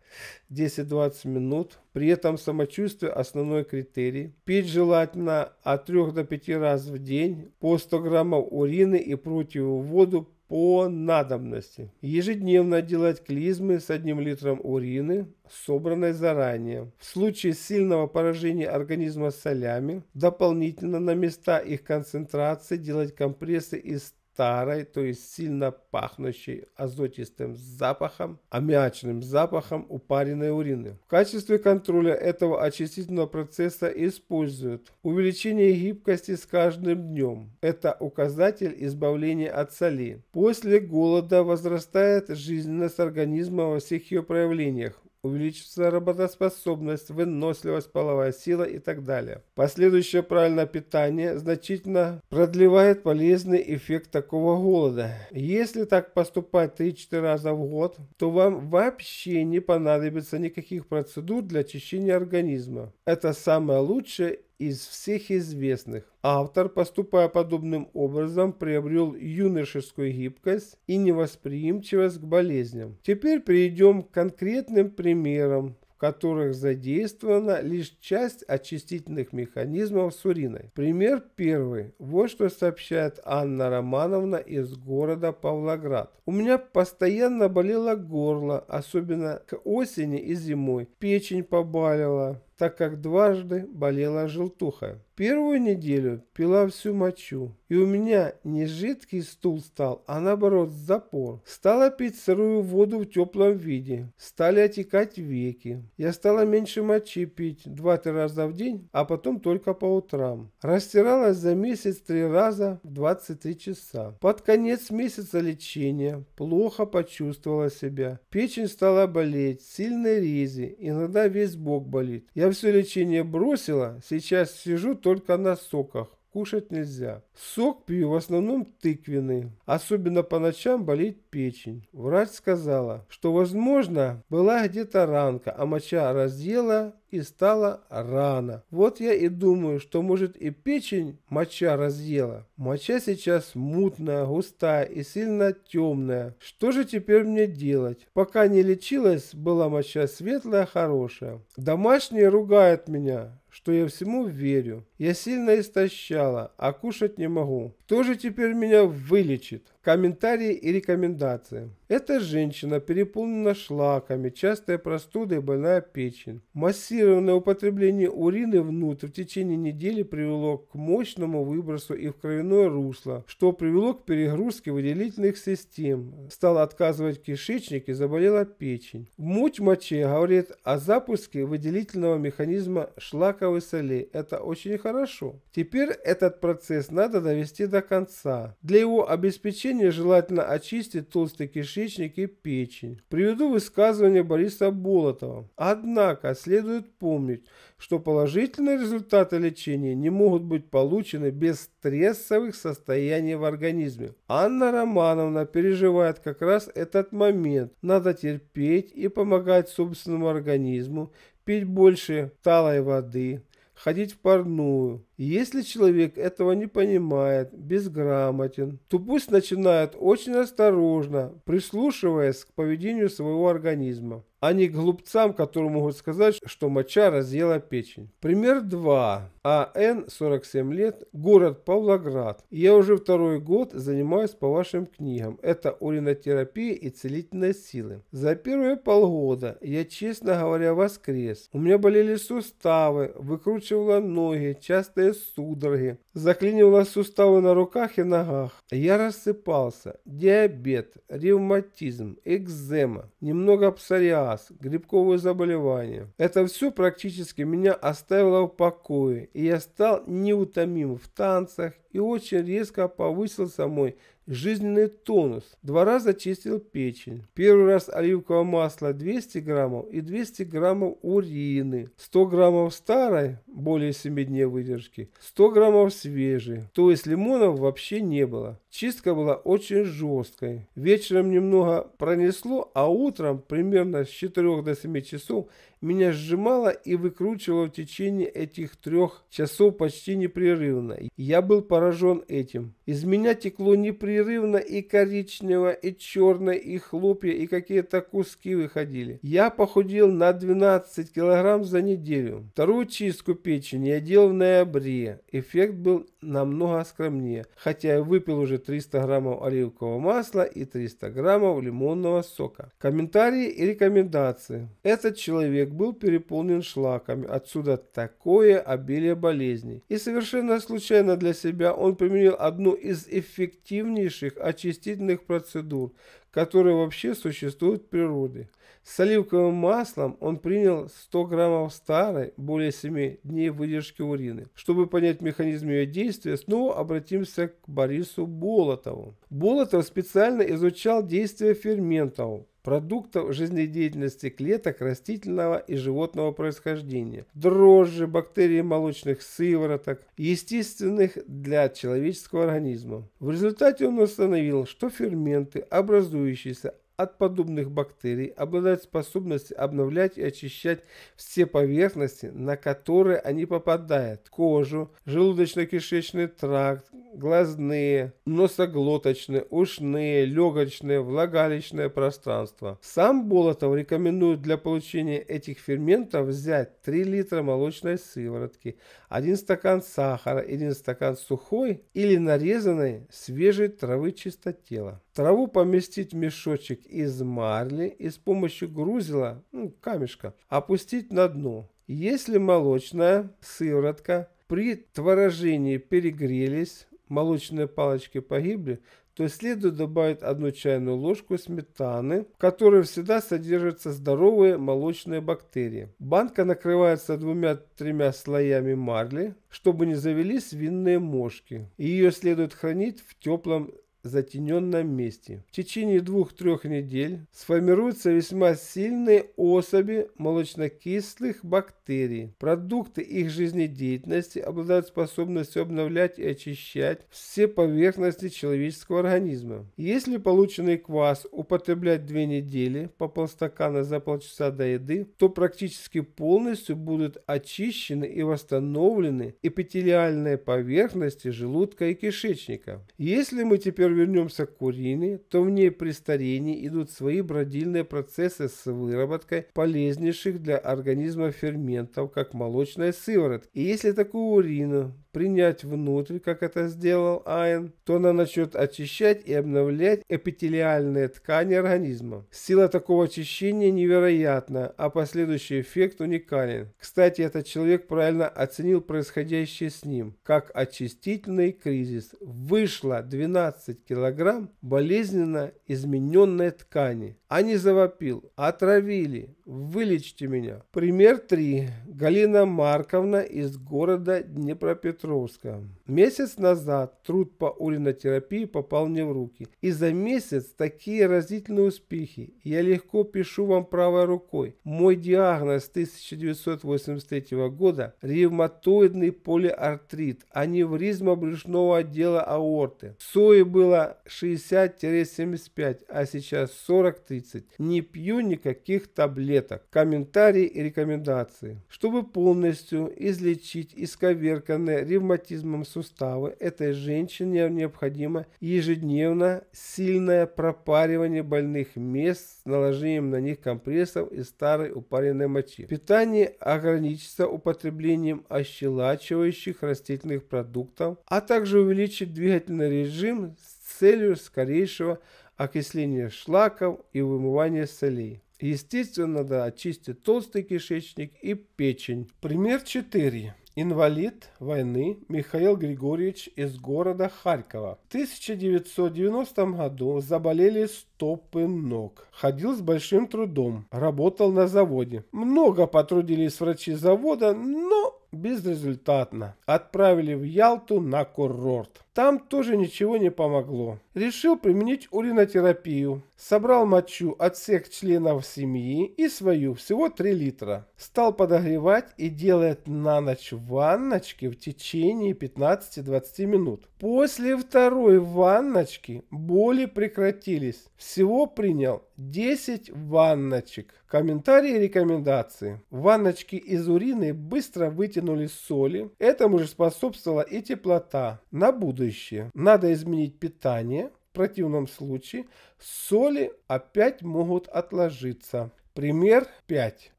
10-20 минут. При этом самочувствие – основной критерий. Пить желательно от 3 до 5 раз в день по 100 граммов урины и противоводу по надобности. Ежедневно делать клизмы с одним литром урины, собранной заранее. В случае сильного поражения организма солями, дополнительно на места их концентрации делать компрессы из старой, то есть сильно пахнущей азотистым запахом, аммиачным запахом упаренной урины. В качестве контроля этого очистительного процесса используют увеличение гибкости с каждым днем. Это указатель избавления от соли. После голода возрастает жизненность организма во всех ее проявлениях, увеличится работоспособность, выносливость, половая сила и так далее. Последующее правильное питание значительно продлевает полезный эффект такого голода. Если так поступать 3-4 раза в год, то вам вообще не понадобится никаких процедур для очищения организма. Это самое лучшее из всех известных. Автор, поступая подобным образом, приобрел юношескую гибкость и невосприимчивость к болезням. Теперь перейдем к конкретным примерам, в которых задействована лишь часть очистительных механизмов суриной. Пример первый. Вот что сообщает Анна Романовна из города Павлоград. У меня постоянно болело горло, особенно к осени и зимой. Печень побалила так как дважды болела желтуха. Первую неделю пила всю мочу, и у меня не жидкий стул стал, а наоборот запор. Стала пить сырую воду в теплом виде, стали отекать веки. Я стала меньше мочи пить два-три раза в день, а потом только по утрам. Растиралась за месяц три раза в 23 часа. Под конец месяца лечения плохо почувствовала себя. Печень стала болеть, сильные рези, иногда весь бок болит. Я я все лечение бросила, сейчас сижу только на соках. Кушать нельзя. Сок пью в основном тыквенный. Особенно по ночам болит печень. Врач сказала, что возможно была где-то ранка, а моча раздела и стала рано. Вот я и думаю, что может и печень моча разъела. Моча сейчас мутная, густая и сильно темная. Что же теперь мне делать? Пока не лечилась, была моча светлая, хорошая. Домашние ругают меня, что я всему верю. Я сильно истощала, а кушать не могу. Кто же теперь меня вылечит? Комментарии и рекомендации. Эта женщина переполнена шлаками, частая простуда и больная печень. Массированное употребление урины внутрь в течение недели привело к мощному выбросу и в кровяное русло, что привело к перегрузке выделительных систем. Стала отказывать кишечник и заболела печень. Муть мочи говорит о запуске выделительного механизма шлаковой солей. Это очень хорошо. Теперь этот процесс надо довести до конца. Для его обеспечения печенья желательно очистить толстый кишечник и печень. Приведу высказывание Бориса Болотова. Однако следует помнить, что положительные результаты лечения не могут быть получены без стрессовых состояний в организме. Анна Романовна переживает как раз этот момент. Надо терпеть и помогать собственному организму, пить больше талой воды, ходить в парную. Если человек этого не понимает, безграмотен, то пусть начинает очень осторожно, прислушиваясь к поведению своего организма, а не к глупцам, которые могут сказать, что моча разъела печень. Пример 2. А.Н. 47 лет, город Павлоград. Я уже второй год занимаюсь по вашим книгам. Это уринотерапия и целительные силы. За первые полгода я, честно говоря, воскрес. У меня болели суставы, выкручивала ноги, частые судороги. Заклинивала суставы на руках и ногах. Я рассыпался. Диабет, ревматизм, экзема, немного псориаз, грибковые заболевания. Это все практически меня оставило в покое и я стал неутомим в танцах и очень резко повысился мой жизненный тонус. Два раза чистил печень. Первый раз оливковое масло 200 граммов и 200 граммов урины. 100 граммов старой, более 7 дней выдержки, 100 граммов свежей. То есть лимонов вообще не было. Чистка была очень жесткой. Вечером немного пронесло, а утром примерно с 4 до 7 часов меня сжимало и выкручивало в течение этих трех часов почти непрерывно. Я был поражен этим. Из меня текло непрерывно и коричнево, и черное, и хлопья, и какие-то куски выходили. Я похудел на 12 килограмм за неделю. Вторую чистку печени я делал в ноябре. Эффект был намного скромнее, хотя я выпил уже 300 граммов оливкового масла и 300 граммов лимонного сока. Комментарии и рекомендации. Этот человек берег был переполнен шлаками, отсюда такое обилие болезней. И совершенно случайно для себя он применил одну из эффективнейших очистительных процедур, которые вообще существуют в природе – с оливковым маслом он принял 100 граммов старой, более 7 дней выдержки урины. Чтобы понять механизм ее действия, снова обратимся к Борису Болотову. Болотов специально изучал действие ферментов, продуктов жизнедеятельности клеток растительного и животного происхождения, дрожжи, бактерии молочных сывороток, естественных для человеческого организма. В результате он установил, что ферменты, образующиеся от подобных бактерий обладают способностью обновлять и очищать все поверхности, на которые они попадают – кожу, желудочно-кишечный тракт, глазные, носоглоточные, ушные, легочные, влагалищное пространство. Сам Болотов рекомендует для получения этих ферментов взять 3 литра молочной сыворотки, 1 стакан сахара, 1 стакан сухой или нарезанной свежей травы чистотела. Траву поместить в мешочек из марли и с помощью грузила, ну, камешка, опустить на дно. Если молочная сыворотка при творожении перегрелись, молочные палочки погибли, то следует добавить одну чайную ложку сметаны, в которой всегда содержатся здоровые молочные бактерии. Банка накрывается двумя-тремя слоями марли, чтобы не завелись винные мошки. Ее следует хранить в теплом затененном месте. В течение двух-трех недель сформируются весьма сильные особи молочнокислых бактерий. Продукты их жизнедеятельности обладают способностью обновлять и очищать все поверхности человеческого организма. Если полученный квас употреблять две недели по полстакана за полчаса до еды, то практически полностью будут очищены и восстановлены эпителиальные поверхности желудка и кишечника. Если мы теперь вернемся к курине, то в ней при старении идут свои бродильные процессы с выработкой полезнейших для организма ферментов, как молочная сыворотка. И если такую урину принять внутрь, как это сделал Айн, то она начнет очищать и обновлять эпителиальные ткани организма. Сила такого очищения невероятна, а последующий эффект уникален. Кстати, этот человек правильно оценил происходящее с ним, как очистительный кризис. Вышло 12 килограмм болезненно измененной ткани, а не завопил. Отравили. Вылечите меня. Пример 3. Галина Марковна из города Днепропетровска. Месяц назад труд по уринотерапии попал мне в руки. И за месяц такие разительные успехи. Я легко пишу вам правой рукой. Мой диагноз 1983 года – ревматоидный полиартрит, аневризма брюшного отдела аорты. В СОИ было 60-75, а сейчас 43 30. Не пью никаких таблеток. Комментарии и рекомендации. Чтобы полностью излечить исковерканные ревматизмом суставы, этой женщине необходимо ежедневно сильное пропаривание больных мест с наложением на них компрессов из старой упаренной мочи. Питание ограничится употреблением ощелачивающих растительных продуктов, а также увеличить двигательный режим с целью скорейшего окисление шлаков и вымывание солей. Естественно, надо очистить толстый кишечник и печень. Пример 4. Инвалид войны Михаил Григорьевич из города Харькова. В 1990 году заболели стопы ног. Ходил с большим трудом. Работал на заводе. Много потрудились врачи завода, но безрезультатно. Отправили в Ялту на курорт. Там тоже ничего не помогло. Решил применить уринотерапию. Собрал мочу от всех членов семьи и свою, всего 3 литра. Стал подогревать и делает на ночь ванночки в течение 15-20 минут. После второй ванночки боли прекратились. Всего принял 10 ванночек. Комментарии и рекомендации. Ванночки из урины быстро вытянули соли. Этому же способствовала и теплота. На будущее следующее. Надо изменить питание. В противном случае соли опять могут отложиться. Пример 5.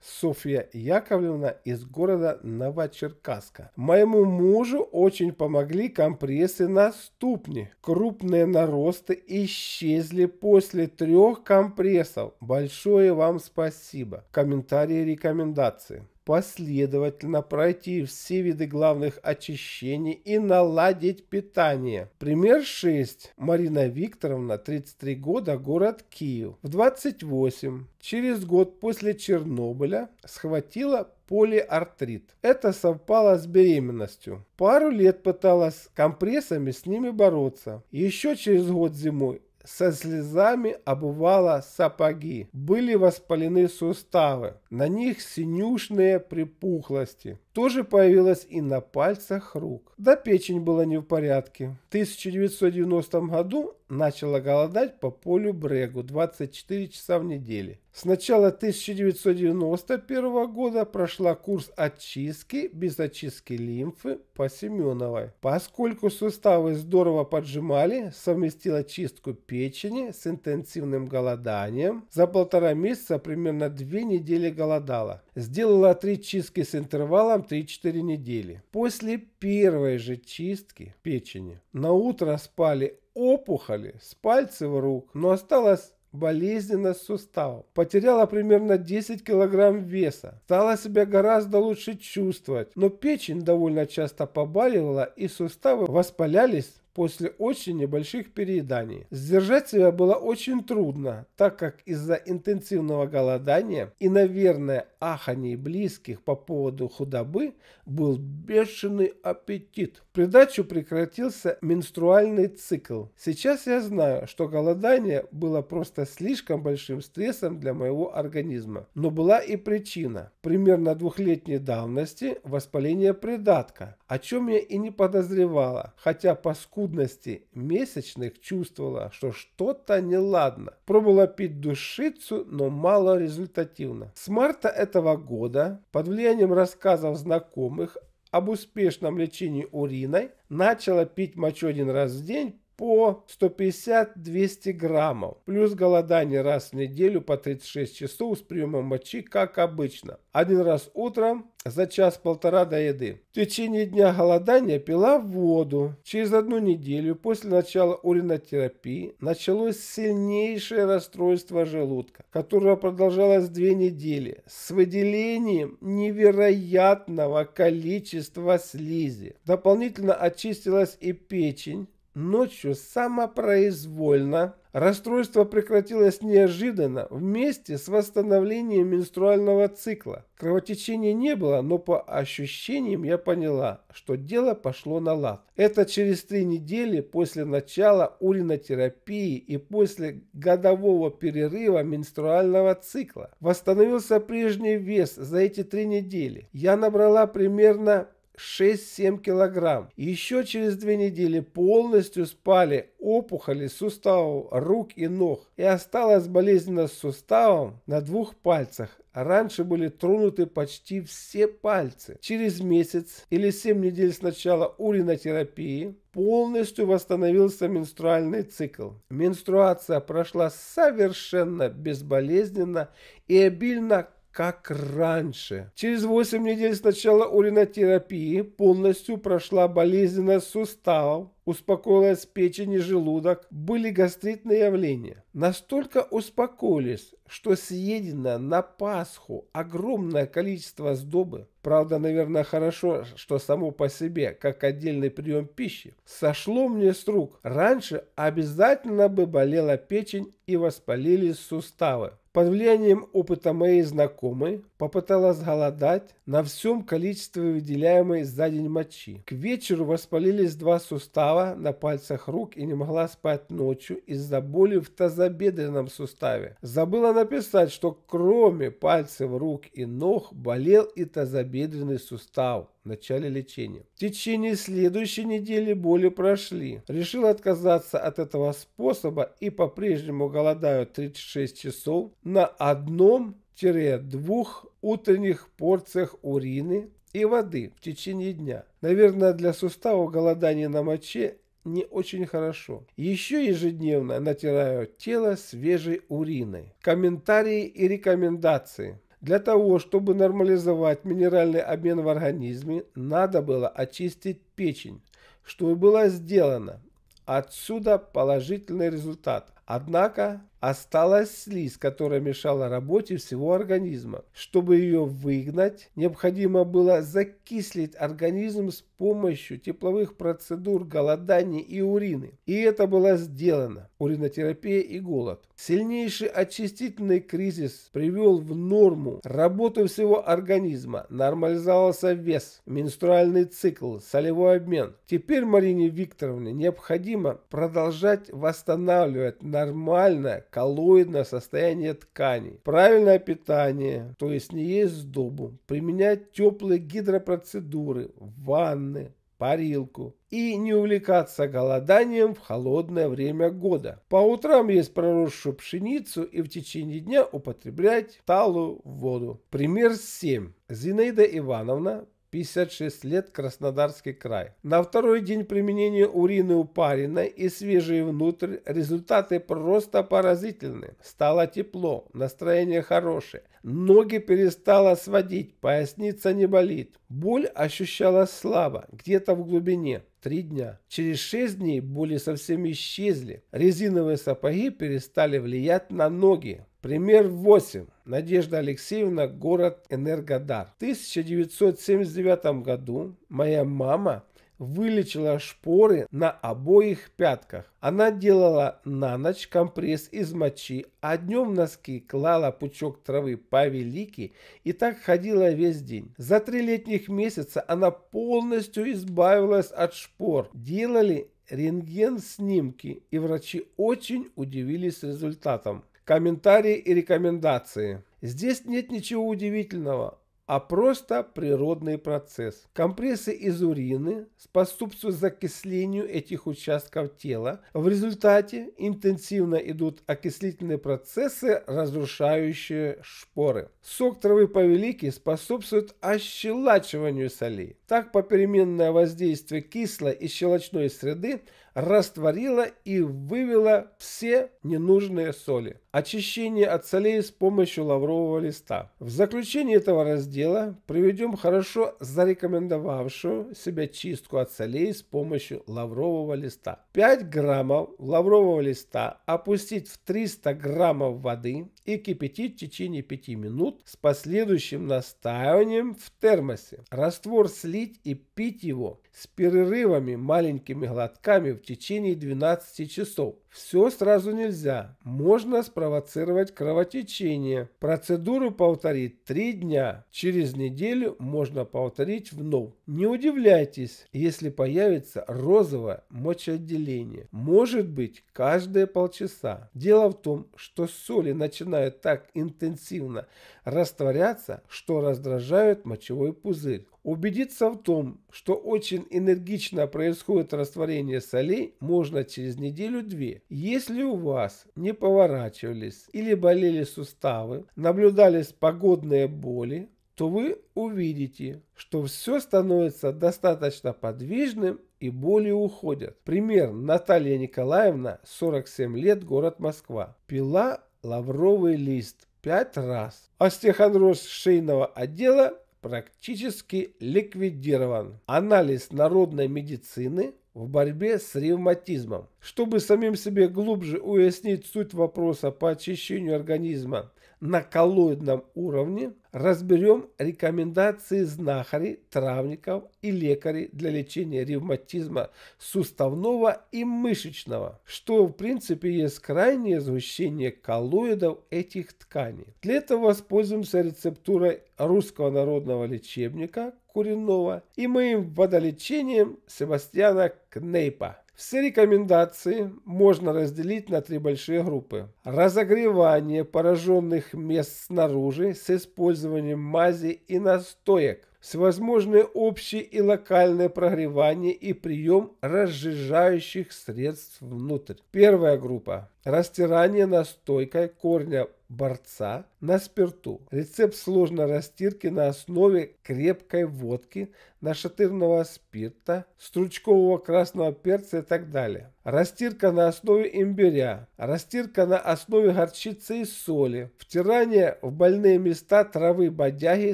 Софья Яковлевна из города Новочеркасска. Моему мужу очень помогли компрессы на ступни. Крупные наросты исчезли после трех компрессов. Большое вам спасибо. Комментарии и рекомендации последовательно пройти все виды главных очищений и наладить питание. Пример 6. Марина Викторовна, 33 года, город Киев. В 28, через год после Чернобыля, схватила полиартрит. Это совпало с беременностью. Пару лет пыталась компрессами с ними бороться. Еще через год зимой со слезами обувала сапоги. Были воспалены суставы, на них синюшные припухлости тоже появилась и на пальцах рук. Да печень была не в порядке. В 1990 году начала голодать по полю Брегу 24 часа в неделю. С начала 1991 года прошла курс очистки без очистки лимфы по Семеновой. Поскольку суставы здорово поджимали, совместила чистку печени с интенсивным голоданием. За полтора месяца примерно две недели голодала сделала три чистки с интервалом 3-4 недели. После первой же чистки печени на утро спали опухоли с пальцев рук, но осталось болезненно с суставом. Потеряла примерно 10 килограмм веса. Стала себя гораздо лучше чувствовать, но печень довольно часто побаливала и суставы воспалялись после очень небольших перееданий. Сдержать себя было очень трудно, так как из-за интенсивного голодания и, наверное, аханий близких по поводу худобы был бешеный аппетит. В придачу прекратился менструальный цикл. Сейчас я знаю, что голодание было просто слишком большим стрессом для моего организма. Но была и причина. Примерно двухлетней давности воспаление придатка, о чем я и не подозревала, хотя по поскольку скудности месячных чувствовала, что что-то неладно. Пробовала пить душицу, но мало результативно. С марта этого года, под влиянием рассказов знакомых об успешном лечении уриной, начала пить мочу один раз в день по 150-200 граммов, плюс голодание раз в неделю по 36 часов с приемом мочи, как обычно. Один раз утром за час-полтора до еды. В течение дня голодания пила воду. Через одну неделю после начала уринотерапии началось сильнейшее расстройство желудка, которое продолжалось две недели с выделением невероятного количества слизи. Дополнительно очистилась и печень, Ночью самопроизвольно расстройство прекратилось неожиданно вместе с восстановлением менструального цикла. Кровотечения не было, но по ощущениям я поняла, что дело пошло на лад. Это через три недели после начала уринотерапии и после годового перерыва менструального цикла. Восстановился прежний вес за эти три недели. Я набрала примерно 6-7 килограмм. Еще через две недели полностью спали опухоли суставов рук и ног. И осталась болезненность суставом на двух пальцах. Раньше были тронуты почти все пальцы. Через месяц или 7 недель с начала уринотерапии полностью восстановился менструальный цикл. Менструация прошла совершенно безболезненно и обильно как раньше. Через 8 недель с начала уринотерапии полностью прошла болезненность суставов, успокоилась печень и желудок, были гастритные явления. Настолько успокоились, что съедено на Пасху огромное количество сдобы. Правда, наверное, хорошо, что само по себе, как отдельный прием пищи, сошло мне с рук. Раньше обязательно бы болела печень и воспалились суставы под влиянием опыта моей знакомой попыталась голодать на всем количестве выделяемой за день мочи. К вечеру воспалились два сустава на пальцах рук и не могла спать ночью из-за боли в тазобедренном суставе. Забыла написать, что кроме пальцев рук и ног болел и тазобедренный сустав в начале лечения. В течение следующей недели боли прошли. Решила отказаться от этого способа и по-прежнему голодаю 36 часов на одном-двух утренних порциях урины и воды в течение дня. Наверное, для суставов голодание на моче не очень хорошо. Еще ежедневно натираю тело свежей уриной. Комментарии и рекомендации. Для того, чтобы нормализовать минеральный обмен в организме, надо было очистить печень, что и было сделано. Отсюда положительный результат. Однако Осталась слизь, которая мешала работе всего организма. Чтобы ее выгнать, необходимо было закислить организм с помощью тепловых процедур голодания и урины. И это было сделано уринотерапия и голод. Сильнейший очистительный кризис привел в норму работу всего организма, нормализовался вес, менструальный цикл, солевой обмен. Теперь Марине Викторовне необходимо продолжать восстанавливать нормальное коллоидное состояние тканей, правильное питание, то есть не есть сдобу, применять теплые гидропроцедуры, ванны, парилку и не увлекаться голоданием в холодное время года. По утрам есть проросшую пшеницу и в течение дня употреблять талую воду. Пример 7. Зинаида Ивановна 56 лет, Краснодарский край. На второй день применения урины упаренной и свежей внутрь результаты просто поразительны. Стало тепло, настроение хорошее. Ноги перестало сводить, поясница не болит. Боль ощущалась слабо, где-то в глубине. Три дня. Через шесть дней боли совсем исчезли. Резиновые сапоги перестали влиять на ноги. Пример 8. Надежда Алексеевна, город Энергодар. В 1979 году моя мама вылечила шпоры на обоих пятках. Она делала на ночь компресс из мочи, а днем носки клала пучок травы повелики и так ходила весь день. За три летних месяца она полностью избавилась от шпор. Делали рентген снимки, и врачи очень удивились результатом. Комментарии и рекомендации. Здесь нет ничего удивительного, а просто природный процесс. Компрессы из урины способствуют закислению этих участков тела. В результате интенсивно идут окислительные процессы, разрушающие шпоры. Сок травы повелики способствует ощелачиванию солей. Так попеременное воздействие кислой и щелочной среды растворила и вывела все ненужные соли. Очищение от солей с помощью лаврового листа. В заключение этого раздела приведем хорошо зарекомендовавшую себя чистку от солей с помощью лаврового листа. 5 граммов лаврового листа опустить в 300 граммов воды и кипятить в течение 5 минут с последующим настаиванием в термосе. Раствор слить и пить его с перерывами маленькими глотками в течение 12 часов. Все сразу нельзя. Можно спровоцировать кровотечение. Процедуру повторить 3 дня. Через неделю можно повторить вновь. Не удивляйтесь, если появится розовое мочеотделение. Может быть каждые полчаса. Дело в том, что соли начинают так интенсивно растворяться, что раздражают мочевой пузырь. Убедиться в том, что очень энергично происходит растворение солей, можно через неделю-две. Если у вас не поворачивались или болели суставы, наблюдались погодные боли, то вы увидите, что все становится достаточно подвижным и боли уходят. Пример Наталья Николаевна, 47 лет, город Москва. Пила лавровый лист 5 раз. Остеохондроз а шейного отдела практически ликвидирован. Анализ народной медицины в борьбе с ревматизмом. Чтобы самим себе глубже уяснить суть вопроса по очищению организма на коллоидном уровне, разберем рекомендации знахарей, травников и лекарей для лечения ревматизма суставного и мышечного, что в принципе есть крайнее сгущение коллоидов этих тканей. Для этого воспользуемся рецептурой русского народного лечебника Куренова и моим водолечением Себастьяна Кнейпа. Все рекомендации можно разделить на три большие группы. Разогревание пораженных мест снаружи с использованием мази и настоек. Всевозможные общие и локальные прогревания и прием разжижающих средств внутрь. Первая группа. Растирание настойкой корня борца на спирту. Рецепт сложной растирки на основе крепкой водки, нашатырного спирта, стручкового красного перца и так далее. Растирка на основе имбиря, растирка на основе горчицы и соли, втирание в больные места травы бодяги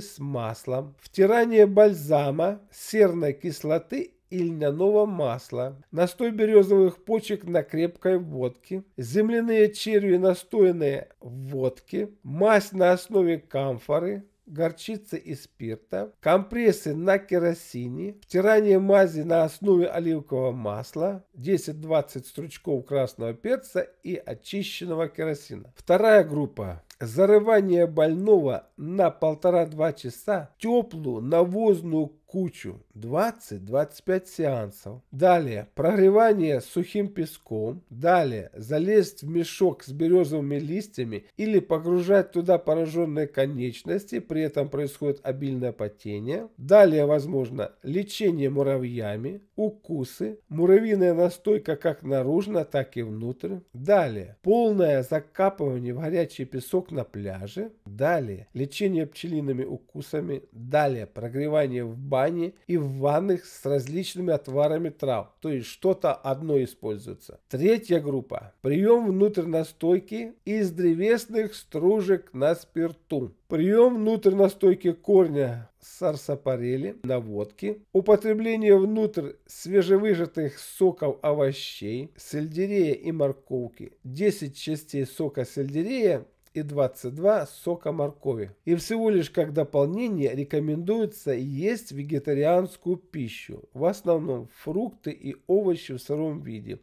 с маслом, втирание бальзама, серной кислоты и льняного масла, настой березовых почек на крепкой водке, земляные черви настойные в водке, мазь на основе камфоры, горчицы и спирта, компрессы на керосине, втирание мази на основе оливкового масла, 10-20 стручков красного перца и очищенного керосина. Вторая группа. Зарывание больного на 1,5-2 часа в теплую навозную кучу 20-25 сеансов. Далее прогревание сухим песком. Далее залезть в мешок с березовыми листьями или погружать туда пораженные конечности, при этом происходит обильное потение. Далее возможно лечение муравьями, укусы, муравьиная настойка как наружно, так и внутрь. Далее полное закапывание в горячий песок на пляже. Далее лечение пчелиными укусами. Далее прогревание в бане ванне и в ванных с различными отварами трав, то есть что-то одно используется. Третья группа. Прием внутрь настойки из древесных стружек на спирту. Прием внутрь настойки корня сарсапарели на водке, употребление внутрь свежевыжатых соков овощей, сельдерея и морковки, 10 частей сока сельдерея и 22 сока моркови. И всего лишь как дополнение рекомендуется есть вегетарианскую пищу, в основном фрукты и овощи в сыром виде,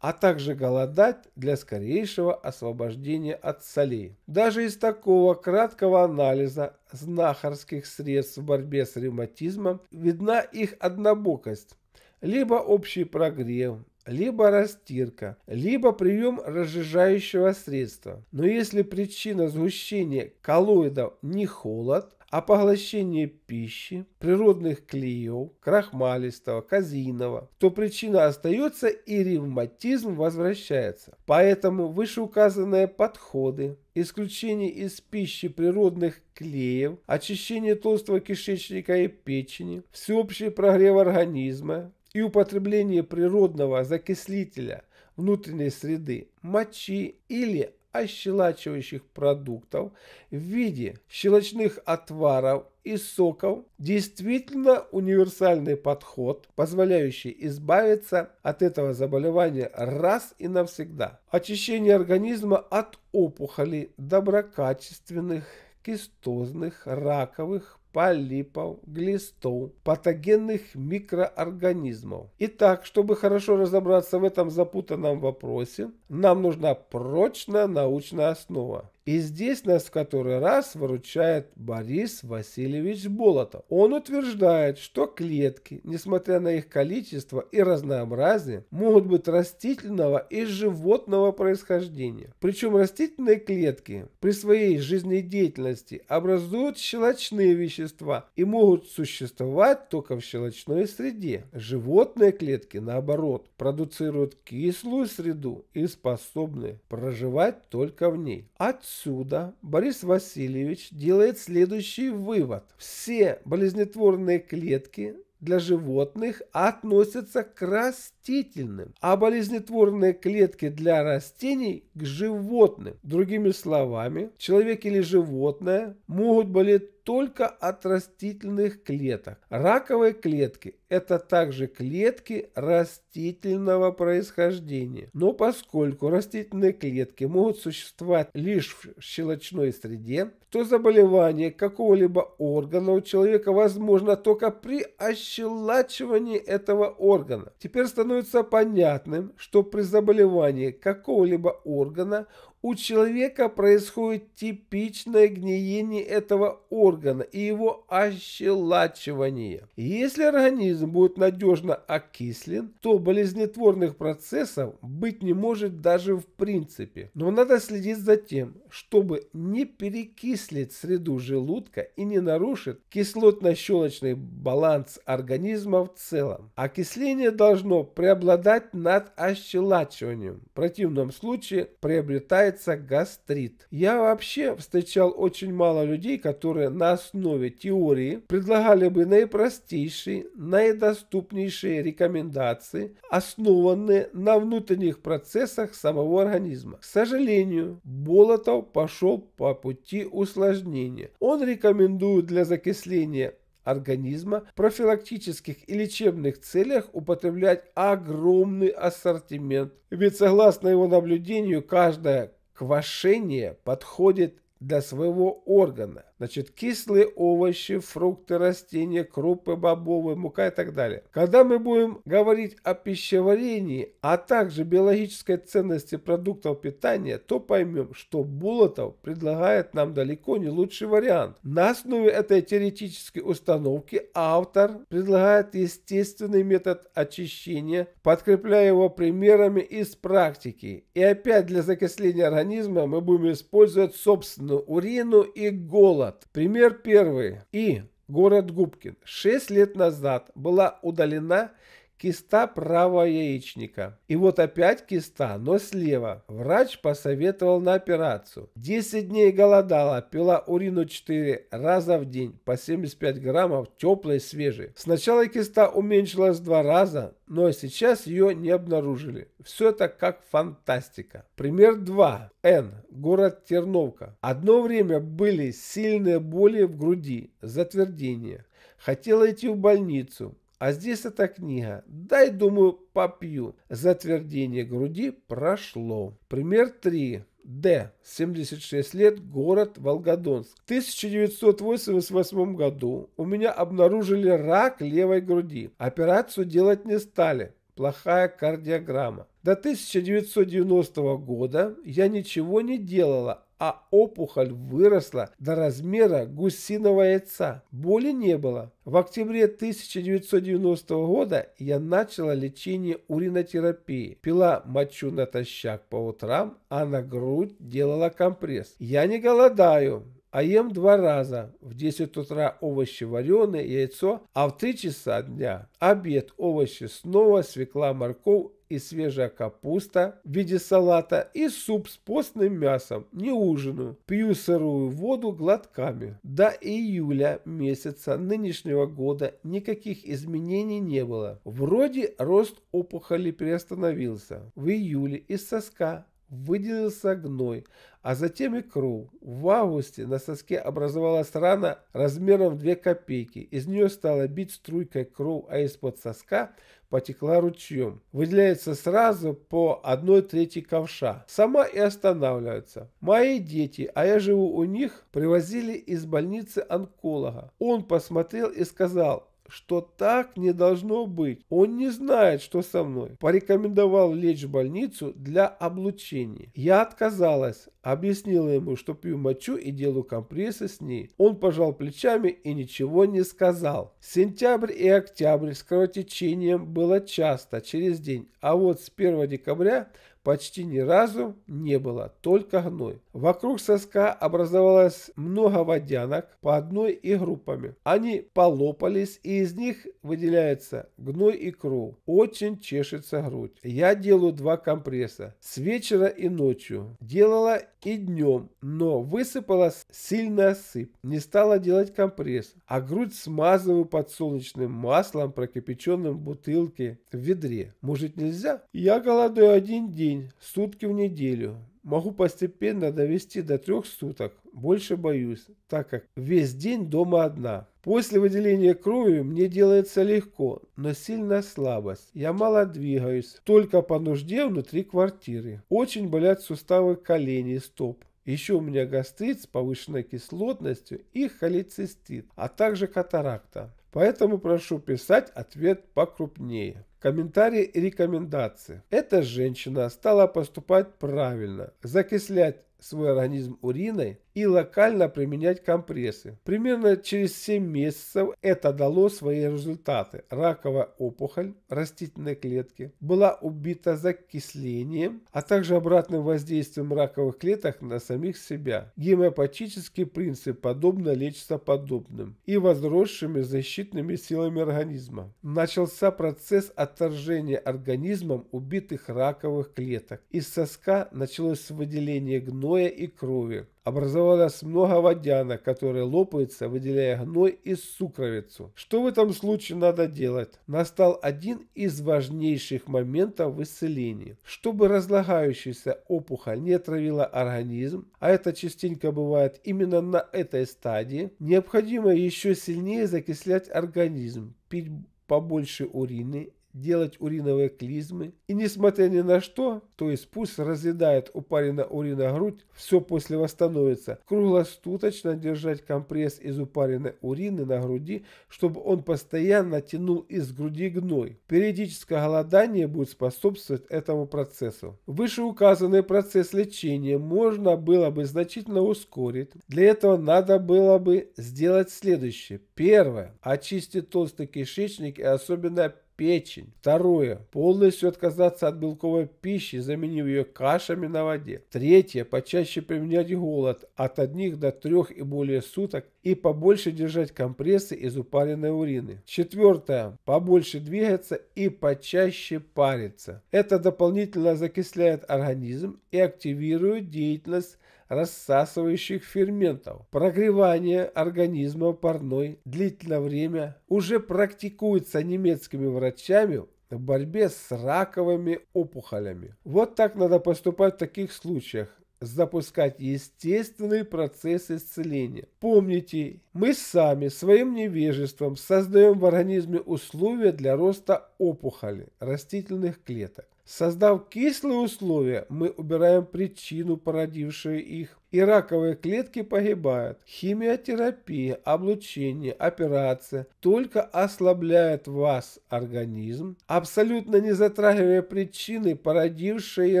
а также голодать для скорейшего освобождения от солей. Даже из такого краткого анализа знахарских средств в борьбе с ревматизмом видна их однобокость либо общий прогрев, либо растирка, либо прием разжижающего средства. Но если причина сгущения коллоидов не холод, а поглощение пищи, природных клеев, крахмалистого, казиного, то причина остается и ревматизм возвращается. Поэтому вышеуказанные подходы, исключение из пищи природных клеев, очищение толстого кишечника и печени, всеобщий прогрев организма, и употребление природного закислителя внутренней среды, мочи или ощелачивающих продуктов в виде щелочных отваров и соков действительно универсальный подход, позволяющий избавиться от этого заболевания раз и навсегда. Очищение организма от опухолей доброкачественных, кистозных, раковых, полипов, глистов, патогенных микроорганизмов. Итак, чтобы хорошо разобраться в этом запутанном вопросе, нам нужна прочная научная основа. И здесь нас в который раз выручает Борис Васильевич Болотов. Он утверждает, что клетки, несмотря на их количество и разнообразие, могут быть растительного и животного происхождения. Причем растительные клетки при своей жизнедеятельности образуют щелочные вещества и могут существовать только в щелочной среде. Животные клетки, наоборот, продуцируют кислую среду и способны проживать только в ней. Отсюда Отсюда Борис Васильевич делает следующий вывод. Все болезнетворные клетки для животных относятся к растительным, а болезнетворные клетки для растений к животным. Другими словами, человек или животное могут болеть только от растительных клеток. Раковые клетки – это также клетки растительного происхождения. Но поскольку растительные клетки могут существовать лишь в щелочной среде, то заболевание какого-либо органа у человека возможно только при ощелачивании этого органа. Теперь становится понятным, что при заболевании какого-либо органа – у человека происходит типичное гниение этого органа и его ощелачивание. Если организм будет надежно окислен, то болезнетворных процессов быть не может даже в принципе. Но надо следить за тем, чтобы не перекислить среду желудка и не нарушить кислотно-щелочный баланс организма в целом. Окисление должно преобладать над ощелачиванием. В противном случае приобретает называется гастрит. Я вообще встречал очень мало людей, которые на основе теории предлагали бы наипростейшие, наидоступнейшие рекомендации, основанные на внутренних процессах самого организма. К сожалению, Болотов пошел по пути усложнения. Он рекомендует для закисления организма в профилактических и лечебных целях употреблять огромный ассортимент. Ведь согласно его наблюдению, каждая Квашение подходит для своего органа значит, кислые овощи, фрукты, растения, крупы, бобовые, мука и так далее. Когда мы будем говорить о пищеварении, а также биологической ценности продуктов питания, то поймем, что Булатов предлагает нам далеко не лучший вариант. На основе этой теоретической установки автор предлагает естественный метод очищения, подкрепляя его примерами из практики. И опять для закисления организма мы будем использовать собственную урину и голод назад. Пример первый. И город Губкин 6 лет назад была удалена киста правого яичника. И вот опять киста, но слева. Врач посоветовал на операцию. 10 дней голодала, пила урину 4 раза в день по 75 граммов теплой свежей. Сначала киста уменьшилась в 2 раза, но сейчас ее не обнаружили. Все это как фантастика. Пример 2. Н. Город Терновка. Одно время были сильные боли в груди, затвердение. Хотела идти в больницу, а здесь эта книга. Дай, думаю, попью. Затвердение груди прошло. Пример 3. Д. 76 лет. Город Волгодонск. В 1988 году у меня обнаружили рак левой груди. Операцию делать не стали. Плохая кардиограмма. До 1990 года я ничего не делала, а опухоль выросла до размера гусиного яйца. Боли не было. В октябре 1990 года я начала лечение уринотерапии. Пила мочу натощак по утрам, а на грудь делала компресс. Я не голодаю, а ем два раза. В 10 утра овощи вареные, яйцо, а в 3 часа дня обед, овощи снова, свекла, морковь и свежая капуста в виде салата и суп с постным мясом. Не ужину. Пью сырую воду глотками. До июля месяца нынешнего года никаких изменений не было. Вроде рост опухоли приостановился. В июле из соска выделился гной, а затем и кру. В августе на соске образовалась рана размером в 2 копейки. Из нее стала бить струйкой кровь, а из-под соска потекла ручьем. Выделяется сразу по одной трети ковша. Сама и останавливается. Мои дети, а я живу у них, привозили из больницы онколога. Он посмотрел и сказал, что так не должно быть. Он не знает, что со мной. Порекомендовал лечь в больницу для облучения. Я отказалась, Объяснила ему, что пью мочу и делаю компрессы с ней. Он пожал плечами и ничего не сказал. Сентябрь и октябрь с кровотечением было часто, через день, а вот с 1 декабря почти ни разу не было, только гной. Вокруг соска образовалось много водянок по одной и группами. Они полопались и из них выделяется гной и кровь. Очень чешется грудь. Я делаю два компресса с вечера и ночью. Делала и днем, но высыпалась сильная сыпь, не стала делать компресс, а грудь смазываю подсолнечным маслом, прокипяченным в бутылке в ведре. Может нельзя? Я голодаю один день, сутки в неделю. Могу постепенно довести до трех суток, больше боюсь, так как весь день дома одна. После выделения крови мне делается легко, но сильная слабость. Я мало двигаюсь, только по нужде внутри квартиры. Очень болят суставы колени и стоп. Еще у меня гастрит с повышенной кислотностью и холецистит, а также катаракта. Поэтому прошу писать ответ покрупнее. Комментарии и рекомендации. Эта женщина стала поступать правильно, закислять свой организм уриной и локально применять компрессы. Примерно через 7 месяцев это дало свои результаты. Раковая опухоль растительной клетки была убита закислением, а также обратным воздействием раковых клеток на самих себя. Гемопатический принцип подобно лечится подобным и возросшими защитными силами организма. Начался процесс отторжения организмом убитых раковых клеток. Из соска началось выделение гноя зноя и крови. Образовалось много водянок, которые лопаются, выделяя гной и сукровицу. Что в этом случае надо делать? Настал один из важнейших моментов в исцелении. Чтобы разлагающаяся опухоль не отравила организм, а это частенько бывает именно на этой стадии, необходимо еще сильнее закислять организм, пить побольше урины делать уриновые клизмы, и несмотря ни на что, то есть пусть разъедает упаренная урина грудь, все после восстановится, круглосуточно держать компресс из упаренной урины на груди, чтобы он постоянно тянул из груди гной. Периодическое голодание будет способствовать этому процессу. Вышеуказанный процесс лечения можно было бы значительно ускорить. Для этого надо было бы сделать следующее. Первое. Очистить толстый кишечник и особенно печень. Второе. Полностью отказаться от белковой пищи, заменив ее кашами на воде. Третье. Почаще применять голод от одних до трех и более суток и побольше держать компрессы из упаренной урины. Четвертое. Побольше двигаться и почаще париться. Это дополнительно закисляет организм и активирует деятельность рассасывающих ферментов. Прогревание организма парной длительное время уже практикуется немецкими врачами в борьбе с раковыми опухолями. Вот так надо поступать в таких случаях запускать естественный процесс исцеления. Помните, мы сами своим невежеством создаем в организме условия для роста опухоли растительных клеток. Создав кислые условия, мы убираем причину, породившую их, и раковые клетки погибают. Химиотерапия, облучение, операция только ослабляет вас, организм, абсолютно не затрагивая причины, породившие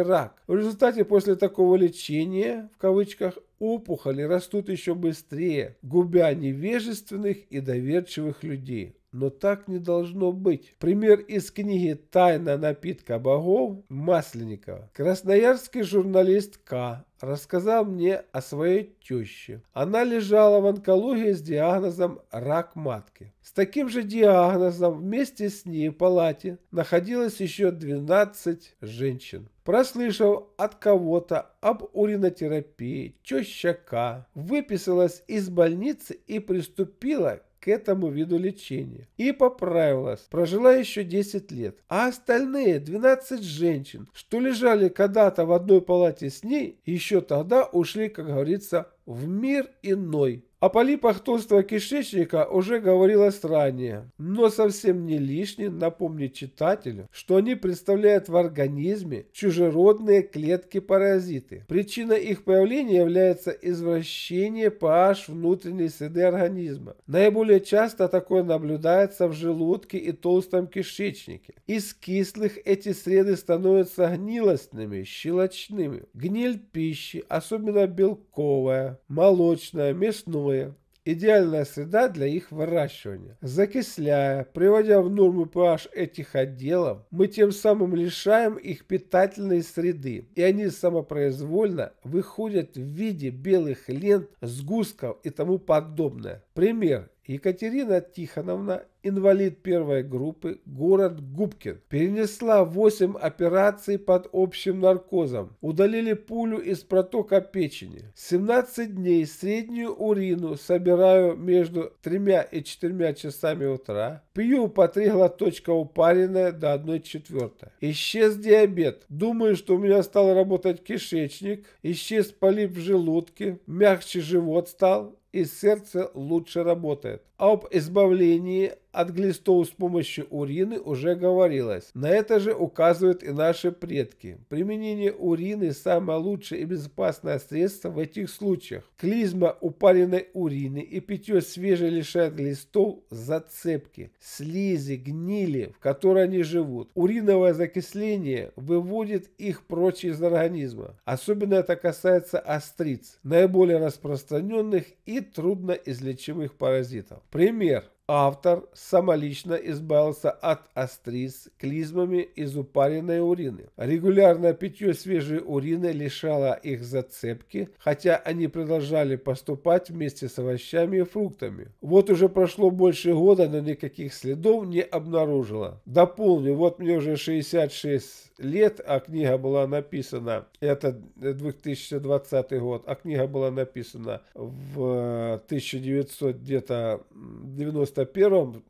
рак. В результате после такого лечения, в кавычках, опухоли растут еще быстрее, губя невежественных и доверчивых людей. Но так не должно быть. Пример из книги «Тайна напитка богов» Масленникова. Красноярский журналист К. рассказал мне о своей теще. Она лежала в онкологии с диагнозом «рак матки». С таким же диагнозом вместе с ней в палате находилось еще 12 женщин. Прослышав от кого-то об уринотерапии, теща К выписалась из больницы и приступила этому виду лечения и поправилась, прожила еще 10 лет. А остальные 12 женщин, что лежали когда-то в одной палате с ней, еще тогда ушли, как говорится, в мир иной. О полипах толстого кишечника уже говорилось ранее, но совсем не лишне напомнить читателю, что они представляют в организме чужеродные клетки-паразиты. Причина их появления является извращение pH внутренней среды организма. Наиболее часто такое наблюдается в желудке и толстом кишечнике. Из кислых эти среды становятся гнилостными, щелочными. Гниль пищи, особенно белковая, молочная, мясная, смолы. Идеальная среда для их выращивания. Закисляя, приводя в норму pH этих отделов, мы тем самым лишаем их питательной среды, и они самопроизвольно выходят в виде белых лент, сгустков и тому подобное. Пример. Екатерина Тихоновна, инвалид первой группы, город Губкин, перенесла 8 операций под общим наркозом. Удалили пулю из протока печени. 17 дней среднюю урину собираю между 3 и 4 часами утра. Пью по 3 глоточка упаренная до 1 четвертой. Исчез диабет. Думаю, что у меня стал работать кишечник. Исчез полип в желудке. Мягче живот стал и сердце лучше работает. А об избавлении от глистов с помощью урины уже говорилось. На это же указывают и наши предки. Применение урины – самое лучшее и безопасное средство в этих случаях. Клизма упаренной урины и питье свежей лишает глистов зацепки, слизи, гнили, в которой они живут. Уриновое закисление выводит их прочь из организма. Особенно это касается остриц, наиболее распространенных и трудноизлечимых паразитов. Пример автор самолично избавился от астриз клизмами из упаренной урины. Регулярное питье свежей урины лишало их зацепки, хотя они продолжали поступать вместе с овощами и фруктами. Вот уже прошло больше года, но никаких следов не обнаружила. Дополню, вот мне уже 66 лет, а книга была написана, это 2020 год, а книга была написана в 1991-92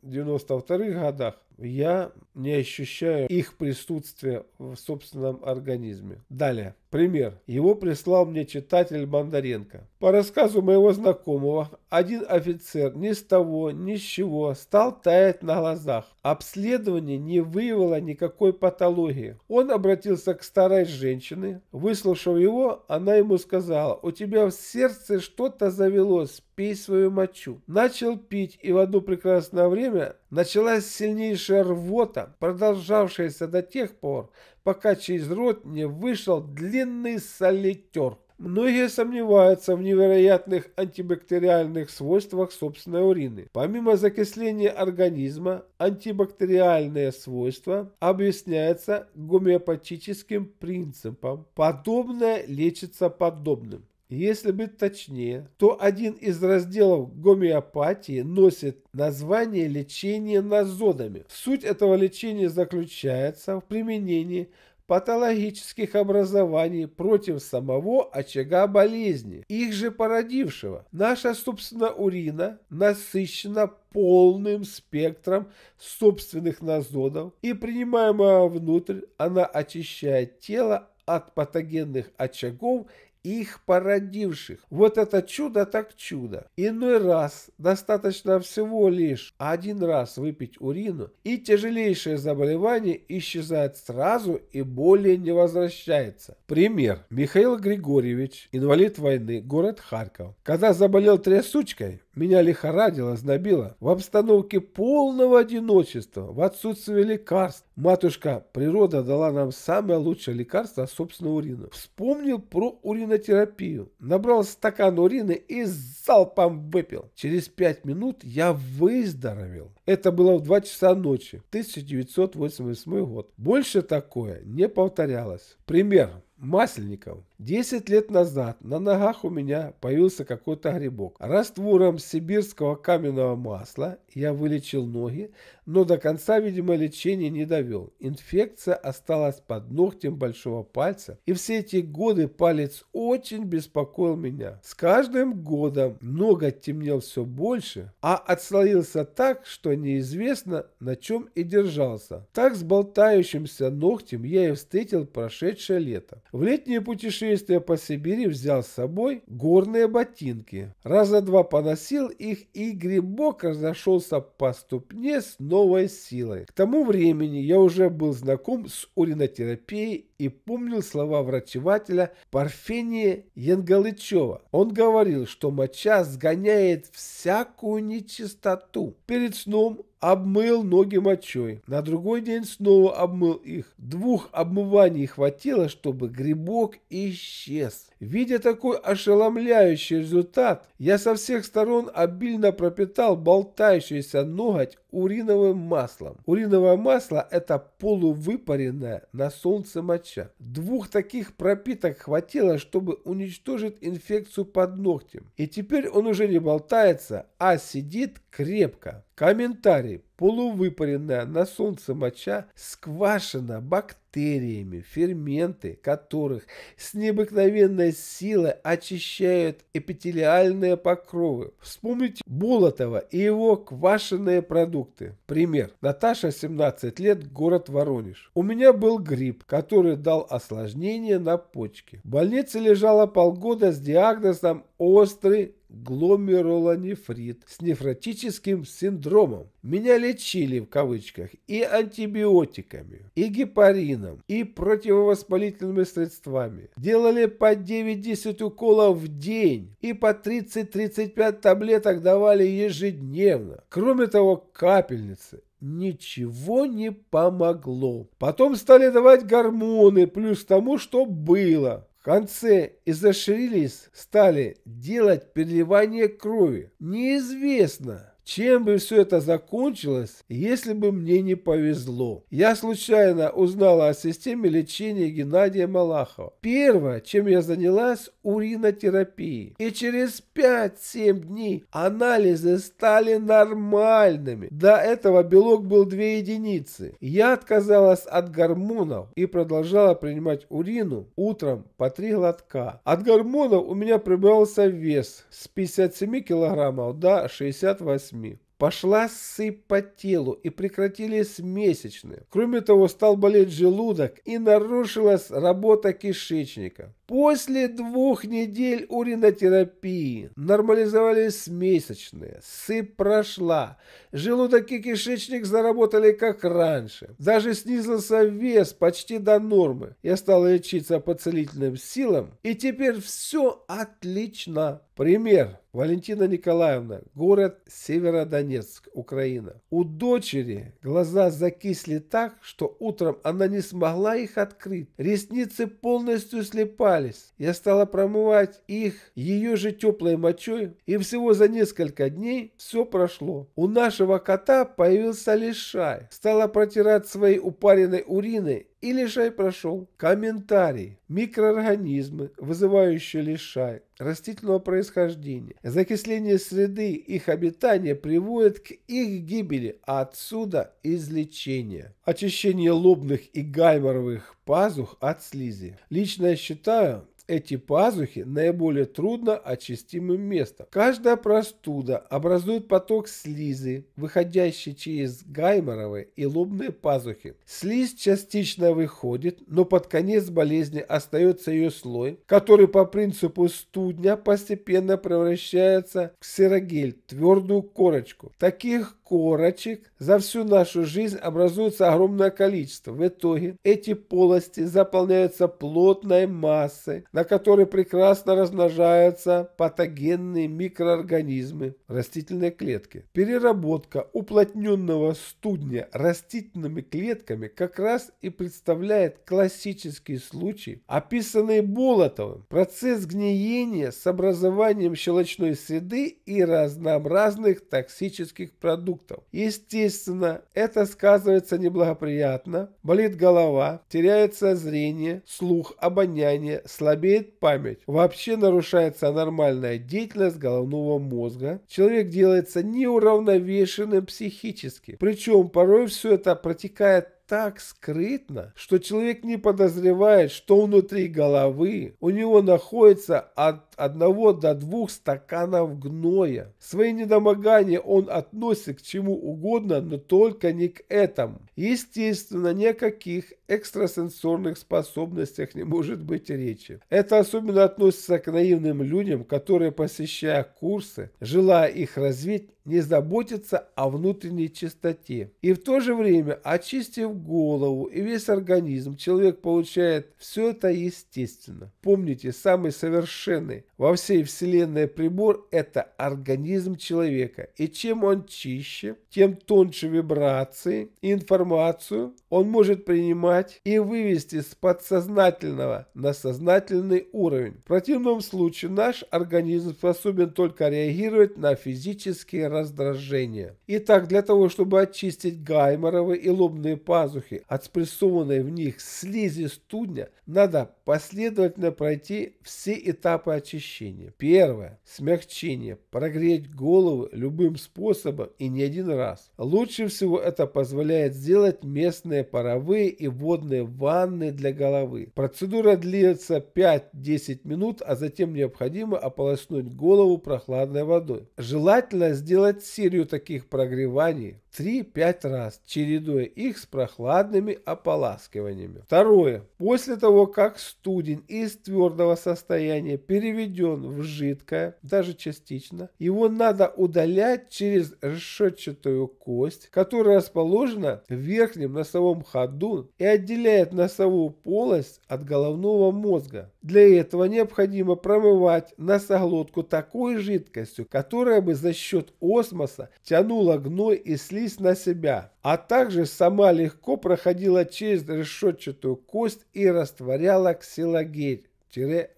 э, годах, я не ощущаю их присутствие в собственном организме. Далее. Пример. Его прислал мне читатель Бондаренко. По рассказу моего знакомого, один офицер ни с того, ни с чего стал таять на глазах. Обследование не выявило никакой патологии. Он обратился к старой женщине. Выслушав его, она ему сказала, «У тебя в сердце что-то завелось, пей свою мочу. Начал пить, и в одно прекрасное время началась сильнейшая рвота, продолжавшаяся до тех пор, пока через рот не вышел длинный солитер. Многие сомневаются в невероятных антибактериальных свойствах собственной урины. Помимо закисления организма, антибактериальные свойства объясняются гомеопатическим принципом. Подобное лечится подобным. Если быть точнее, то один из разделов гомеопатии носит название лечения назодами. Суть этого лечения заключается в применении патологических образований против самого очага болезни, их же породившего. Наша, собственно, урина насыщена полным спектром собственных назодов, и принимаемая внутрь, она очищает тело от патогенных очагов их породивших. Вот это чудо так чудо. Иной раз достаточно всего лишь один раз выпить урину, и тяжелейшее заболевание исчезает сразу и более не возвращается. Пример. Михаил Григорьевич, инвалид войны, город Харьков. Когда заболел трясучкой, меня лихорадило, знобило. В обстановке полного одиночества, в отсутствии лекарств. Матушка, природа дала нам самое лучшее лекарство от собственного урина. Вспомнил про уринотерапию. Набрал стакан урины и залпом выпил. Через пять минут я выздоровел. Это было в 2 часа ночи, 1988 год. Больше такое не повторялось. Пример. Масленников. Десять лет назад на ногах у меня появился какой-то грибок. Раствором сибирского каменного масла я вылечил ноги, но до конца, видимо, лечения не довел. Инфекция осталась под ногтем большого пальца, и все эти годы палец очень беспокоил меня. С каждым годом ноготь темнел все больше, а отслоился так, что неизвестно, на чем и держался. Так с болтающимся ногтем я и встретил прошедшее лето. В летние путешествия путешествие по Сибири взял с собой горные ботинки. Раза два поносил их, и грибок разошелся по ступне с новой силой. К тому времени я уже был знаком с уринотерапией и помнил слова врачевателя Парфения Янгалычева. Он говорил, что моча сгоняет всякую нечистоту. Перед сном обмыл ноги мочой. На другой день снова обмыл их. Двух обмываний хватило, чтобы грибок исчез. Видя такой ошеломляющий результат, я со всех сторон обильно пропитал болтающийся ноготь уриновым маслом. Уриновое масло – это полувыпаренная на солнце моча. Двух таких пропиток хватило, чтобы уничтожить инфекцию под ногтем. И теперь он уже не болтается, а сидит крепко. Комментарий полувыпаренная на солнце моча сквашена бактериями, ферменты которых с необыкновенной силой очищают эпителиальные покровы. Вспомните Болотова и его квашеные продукты. Пример. Наташа, 17 лет, город Воронеж. У меня был грипп, который дал осложнение на почке. В больнице лежала полгода с диагнозом острый гломерулонефрит с нефротическим синдромом. Меня лечили в кавычках и антибиотиками, и гепарином, и противовоспалительными средствами. Делали по 9-10 уколов в день и по 30-35 таблеток давали ежедневно. Кроме того, капельницы ничего не помогло. Потом стали давать гормоны, плюс тому, что было конце из-за стали делать переливание крови. Неизвестно, чем бы все это закончилось, если бы мне не повезло? Я случайно узнала о системе лечения Геннадия Малахова. Первое, чем я занялась, уринотерапией. И через 5-7 дней анализы стали нормальными. До этого белок был 2 единицы. Я отказалась от гормонов и продолжала принимать урину утром по 3 глотка. От гормонов у меня прибавился вес с 57 килограммов до 68 детьми. Пошла сыпь по телу и прекратились месячные. Кроме того, стал болеть желудок и нарушилась работа кишечника. После двух недель уринотерапии нормализовались месячные, сыпь прошла, желудок и кишечник заработали как раньше. Даже снизился вес почти до нормы. Я стал лечиться по целительным силам, и теперь все отлично. Пример. Валентина Николаевна, город Северодонецк, Украина. У дочери глаза закисли так, что утром она не смогла их открыть. Ресницы полностью слепали остались. Я стала промывать их ее же теплой мочой, и всего за несколько дней все прошло. У нашего кота появился лишай. Стала протирать своей упаренной уриной и лишай прошел. Комментарий. Микроорганизмы, вызывающие лишай, растительного происхождения. Закисление среды их обитания приводит к их гибели, а отсюда излечение. Очищение лобных и гайморовых пазух от слизи. Лично я считаю, эти пазухи наиболее трудно очистимым местом. Каждая простуда образует поток слизи, выходящий через гайморовые и лобные пазухи. Слизь частично выходит, но под конец болезни остается ее слой, который по принципу студня постепенно превращается в ксерогель, твердую корочку. Таких корочек за всю нашу жизнь образуется огромное количество. В итоге эти полости заполняются плотной массой, на которой прекрасно размножаются патогенные микроорганизмы растительной клетки. Переработка уплотненного студня растительными клетками как раз и представляет классический случай, описанный Болотовым. Процесс гниения с образованием щелочной среды и разнообразных токсических продуктов продуктов. Естественно, это сказывается неблагоприятно, болит голова, теряется зрение, слух, обоняние, слабеет память. Вообще нарушается нормальная деятельность головного мозга. Человек делается неуравновешенным психически. Причем порой все это протекает так скрытно, что человек не подозревает, что внутри головы у него находится от одного до двух стаканов гноя. Свои недомогания он относит к чему угодно, но только не к этому. Естественно, ни о каких экстрасенсорных способностях не может быть речи. Это особенно относится к наивным людям, которые, посещая курсы, желая их развить, не заботятся о внутренней чистоте. И в то же время, очистив голову и весь организм, человек получает все это естественно. Помните, самый совершенный, во всей Вселенной прибор – это организм человека. И чем он чище, тем тоньше вибрации и информацию он может принимать и вывести с подсознательного на сознательный уровень. В противном случае наш организм способен только реагировать на физические раздражения. Итак, для того, чтобы очистить гайморовые и лобные пазухи от спрессованной в них слизи студня, надо последовательно пройти все этапы очищения смягчение. Первое. Смягчение. Прогреть голову любым способом и не один раз. Лучше всего это позволяет сделать местные паровые и водные ванны для головы. Процедура длится 5-10 минут, а затем необходимо ополоснуть голову прохладной водой. Желательно сделать серию таких прогреваний 3-5 раз, чередуя их с прохладными ополаскиваниями. Второе. После того, как студень из твердого состояния переведет разведен в жидкое, даже частично, его надо удалять через решетчатую кость, которая расположена в верхнем носовом ходу и отделяет носовую полость от головного мозга. Для этого необходимо промывать носоглотку такой жидкостью, которая бы за счет осмоса тянула гной и слизь на себя, а также сама легко проходила через решетчатую кость и растворяла ксилогель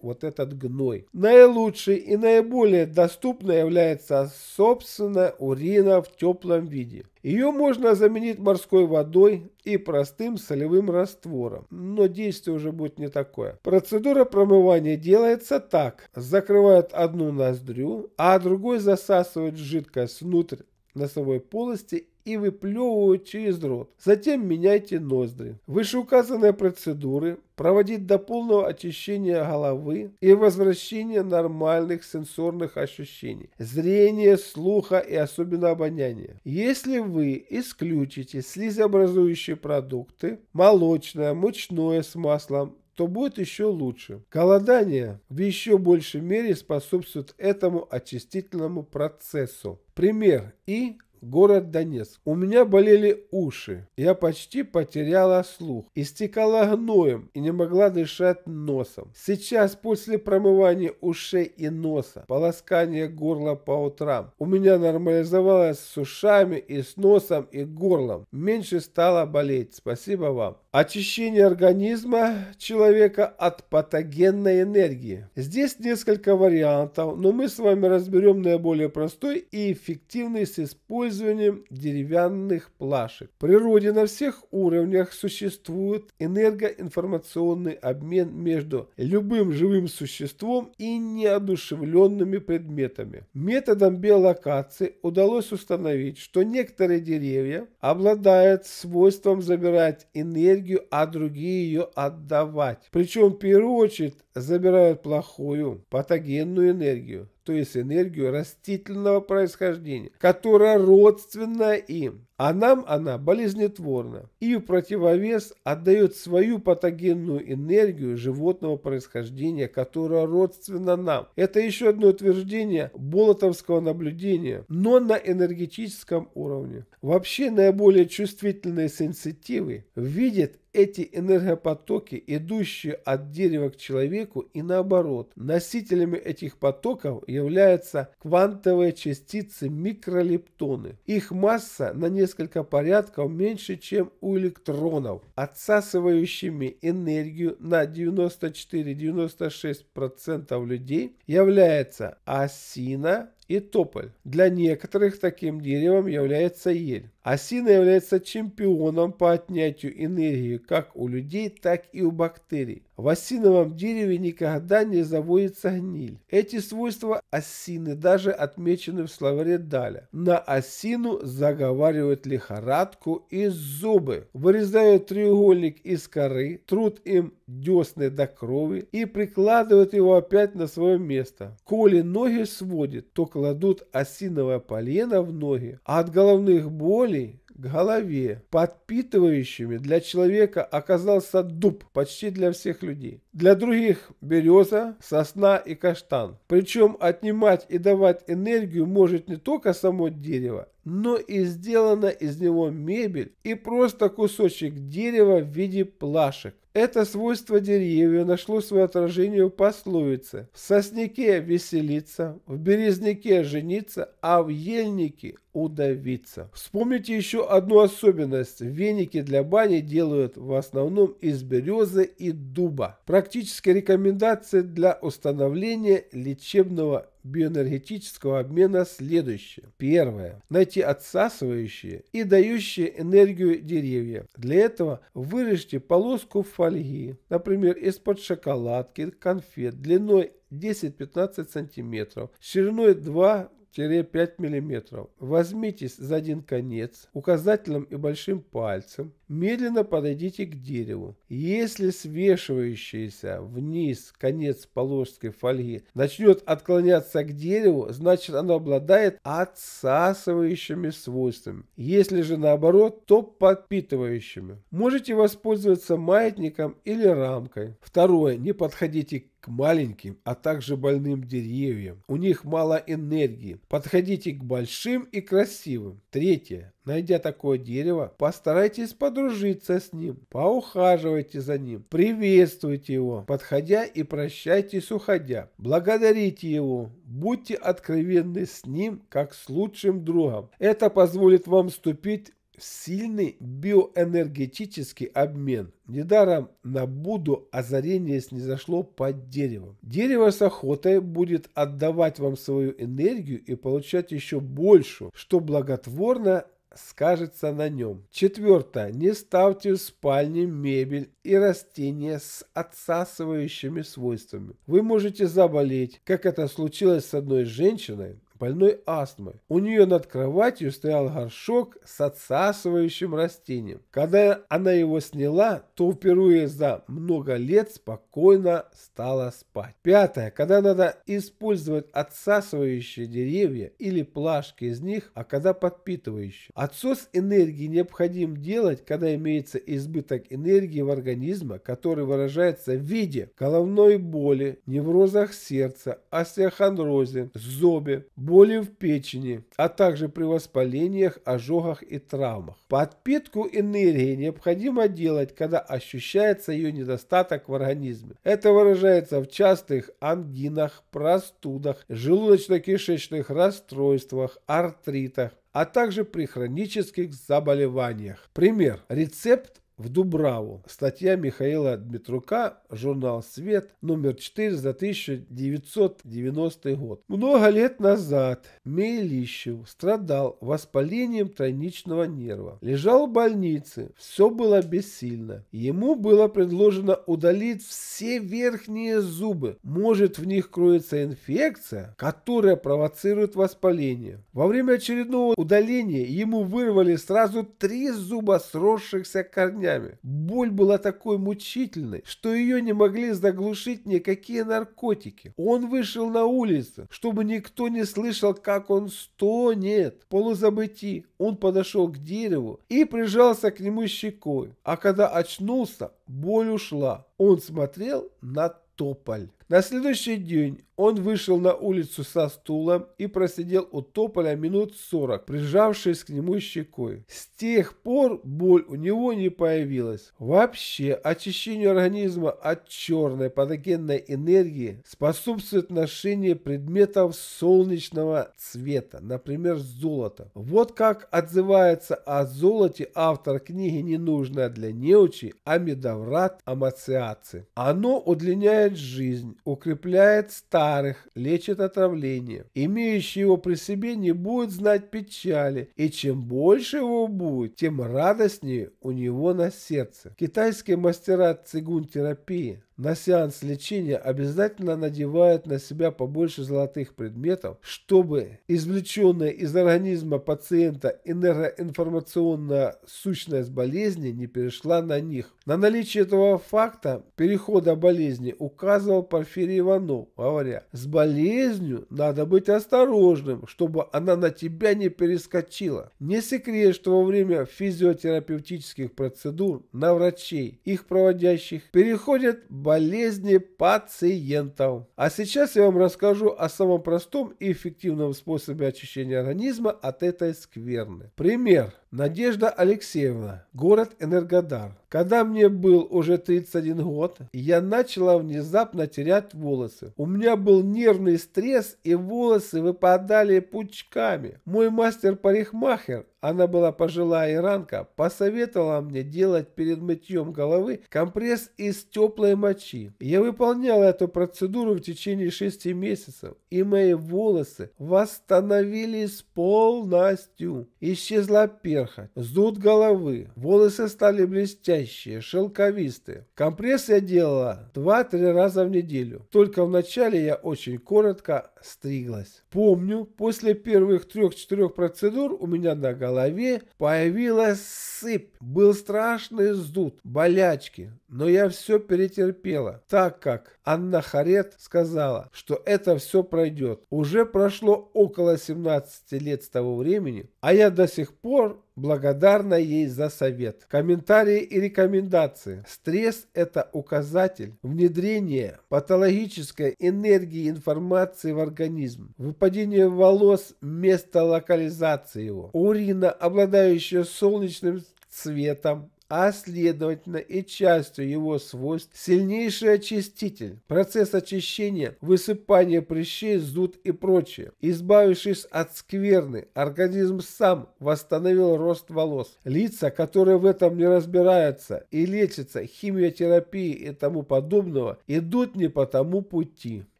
вот этот гной. Наилучшей и наиболее доступной является, собственно, урина в теплом виде. Ее можно заменить морской водой и простым солевым раствором, но действие уже будет не такое. Процедура промывания делается так. Закрывают одну ноздрю, а другой засасывают жидкость внутрь носовой полости и выплевывать через рот. Затем меняйте ноздри. Вышеуказанные процедуры проводить до полного очищения головы и возвращения нормальных сенсорных ощущений, зрения, слуха и особенно обоняния. Если вы исключите слизообразующие продукты, молочное, мучное с маслом, то будет еще лучше. Голодание в еще большей мере способствует этому очистительному процессу. Пример и город Донецк. У меня болели уши. Я почти потеряла слух. Истекала гноем и не могла дышать носом. Сейчас, после промывания ушей и носа, полоскания горла по утрам, у меня нормализовалось с ушами и с носом и горлом. Меньше стало болеть. Спасибо вам. Очищение организма человека от патогенной энергии. Здесь несколько вариантов, но мы с вами разберем наиболее простой и эффективный с использованием использованием деревянных плашек. В природе на всех уровнях существует энергоинформационный обмен между любым живым существом и неодушевленными предметами. Методом биолокации удалось установить, что некоторые деревья обладают свойством забирать энергию, а другие ее отдавать. Причем в первую очередь забирают плохую, патогенную энергию то есть энергию растительного происхождения, которая родственна им а нам она болезнетворна и в противовес отдает свою патогенную энергию животного происхождения, которая родственна нам. Это еще одно утверждение болотовского наблюдения, но на энергетическом уровне. Вообще наиболее чувствительные сенситивы видят эти энергопотоки, идущие от дерева к человеку и наоборот. Носителями этих потоков являются квантовые частицы микролептоны. Их масса на несколько несколько порядков меньше, чем у электронов, отсасывающими энергию на 94-96% людей является осина и тополь. Для некоторых таким деревом является ель. Осина является чемпионом по отнятию энергии как у людей, так и у бактерий. В осиновом дереве никогда не заводится гниль. Эти свойства осины даже отмечены в словаре Даля. На осину заговаривают лихорадку и зубы. Вырезают треугольник из коры, труд им десны до крови и прикладывают его опять на свое место. Коли ноги сводит, то кладут осиновое полено в ноги, а от головных болей шли к голове. Подпитывающими для человека оказался дуб почти для всех людей. Для других – береза, сосна и каштан. Причем отнимать и давать энергию может не только само дерево, но и сделана из него мебель и просто кусочек дерева в виде плашек. Это свойство деревьев нашло свое отражение в пословице «В сосняке веселиться, в березняке жениться, а в ельнике удавиться». Вспомните еще одну особенность. Веники для бани делают в основном из березы и дуба. Про практическая рекомендация для установления лечебного биоэнергетического обмена следующее. Первое. Найти отсасывающие и дающие энергию деревья. Для этого вырежьте полоску фольги, например, из-под шоколадки, конфет, длиной 10-15 см, шириной 2 5 мм. Возьмитесь за один конец указателем и большим пальцем. Медленно подойдите к дереву. Если свешивающийся вниз конец полоски фольги начнет отклоняться к дереву, значит оно обладает отсасывающими свойствами. Если же наоборот, то подпитывающими. Можете воспользоваться маятником или рамкой. Второе. Не подходите к к маленьким, а также больным деревьям. У них мало энергии. Подходите к большим и красивым. Третье. Найдя такое дерево, постарайтесь подружиться с ним, поухаживайте за ним, приветствуйте его, подходя и прощайтесь уходя, благодарите его, будьте откровенны с ним, как с лучшим другом. Это позволит вам вступить сильный биоэнергетический обмен. Недаром на буду озарение снизошло под деревом. Дерево с охотой будет отдавать вам свою энергию и получать еще больше, что благотворно скажется на нем. Четвертое. Не ставьте в спальне мебель и растения с отсасывающими свойствами. Вы можете заболеть, как это случилось с одной женщиной, больной астмой. У нее над кроватью стоял горшок с отсасывающим растением. Когда она его сняла, то впервые за много лет спокойно стала спать. Пятое. Когда надо использовать отсасывающие деревья или плашки из них, а когда подпитывающие. Отсос энергии необходим делать, когда имеется избыток энергии в организме, который выражается в виде головной боли, неврозах сердца, остеохондрозе, зобе, боли боли в печени, а также при воспалениях, ожогах и травмах. Подпитку энергии необходимо делать, когда ощущается ее недостаток в организме. Это выражается в частых ангинах, простудах, желудочно-кишечных расстройствах, артритах а также при хронических заболеваниях. Пример. Рецепт в Дубраву. Статья Михаила Дмитрука, журнал «Свет», номер 4 за 1990 год. Много лет назад Мейлищев страдал воспалением тройничного нерва. Лежал в больнице, все было бессильно. Ему было предложено удалить все верхние зубы. Может в них кроется инфекция, которая провоцирует воспаление. Во время очередного удаления ему вырвали сразу три зуба сросшихся корней корнями. Боль была такой мучительной, что ее не могли заглушить никакие наркотики. Он вышел на улицу, чтобы никто не слышал, как он стонет. В полузабытии он подошел к дереву и прижался к нему щекой. А когда очнулся, боль ушла. Он смотрел на тополь. На следующий день он вышел на улицу со стулом и просидел у тополя минут сорок, прижавшись к нему щекой. С тех пор боль у него не появилась. Вообще, очищению организма от черной патогенной энергии способствует ношение предметов солнечного цвета, например, золота. Вот как отзывается о золоте автор книги «Ненужная для неучи» Амидаврат Амациаци. Оно удлиняет жизнь, укрепляет стадию, старых, лечит отравление. Имеющий его при себе не будет знать печали, и чем больше его будет, тем радостнее у него на сердце. Китайские мастера цигун-терапии на сеанс лечения обязательно надевают на себя побольше золотых предметов, чтобы извлеченная из организма пациента энергоинформационная сущность болезни не перешла на них. На наличие этого факта перехода болезни указывал Порфирий Иванов, говоря, с болезнью надо быть осторожным, чтобы она на тебя не перескочила. Не секрет, что во время физиотерапевтических процедур на врачей, их проводящих, переходят болезни пациентов. А сейчас я вам расскажу о самом простом и эффективном способе очищения организма от этой скверны. Пример. Надежда Алексеевна, город Энергодар. Когда мне был уже 31 год, я начала внезапно терять волосы. У меня был нервный стресс, и волосы выпадали пучками. Мой мастер-парикмахер, она была пожилая иранка, посоветовала мне делать перед мытьем головы компресс из теплой мочи. Я выполняла эту процедуру в течение 6 месяцев, и мои волосы восстановились полностью. Исчезла перст перхоть, вздут головы, волосы стали блестящие, шелковистые. Компресс я делала 2-3 раза в неделю. Только вначале я очень коротко стриглась. Помню, после первых 3-4 процедур у меня на голове появилась сыпь. Был страшный зуд, болячки. Но я все перетерпела, так как Анна Харет сказала, что это все пройдет. Уже прошло около 17 лет с того времени, а я до сих пор благодарна ей за совет. Комментарии и рекомендации. Стресс – это указатель внедрения патологической энергии информации в организм. Выпадение волос – вместо локализации его. Урина, обладающая солнечным цветом, а следовательно и частью его свойств сильнейший очиститель, процесс очищения, высыпания прыщей, зуд и прочее. Избавившись от скверны, организм сам восстановил рост волос. Лица, которые в этом не разбираются и лечатся химиотерапией и тому подобного, идут не по тому пути.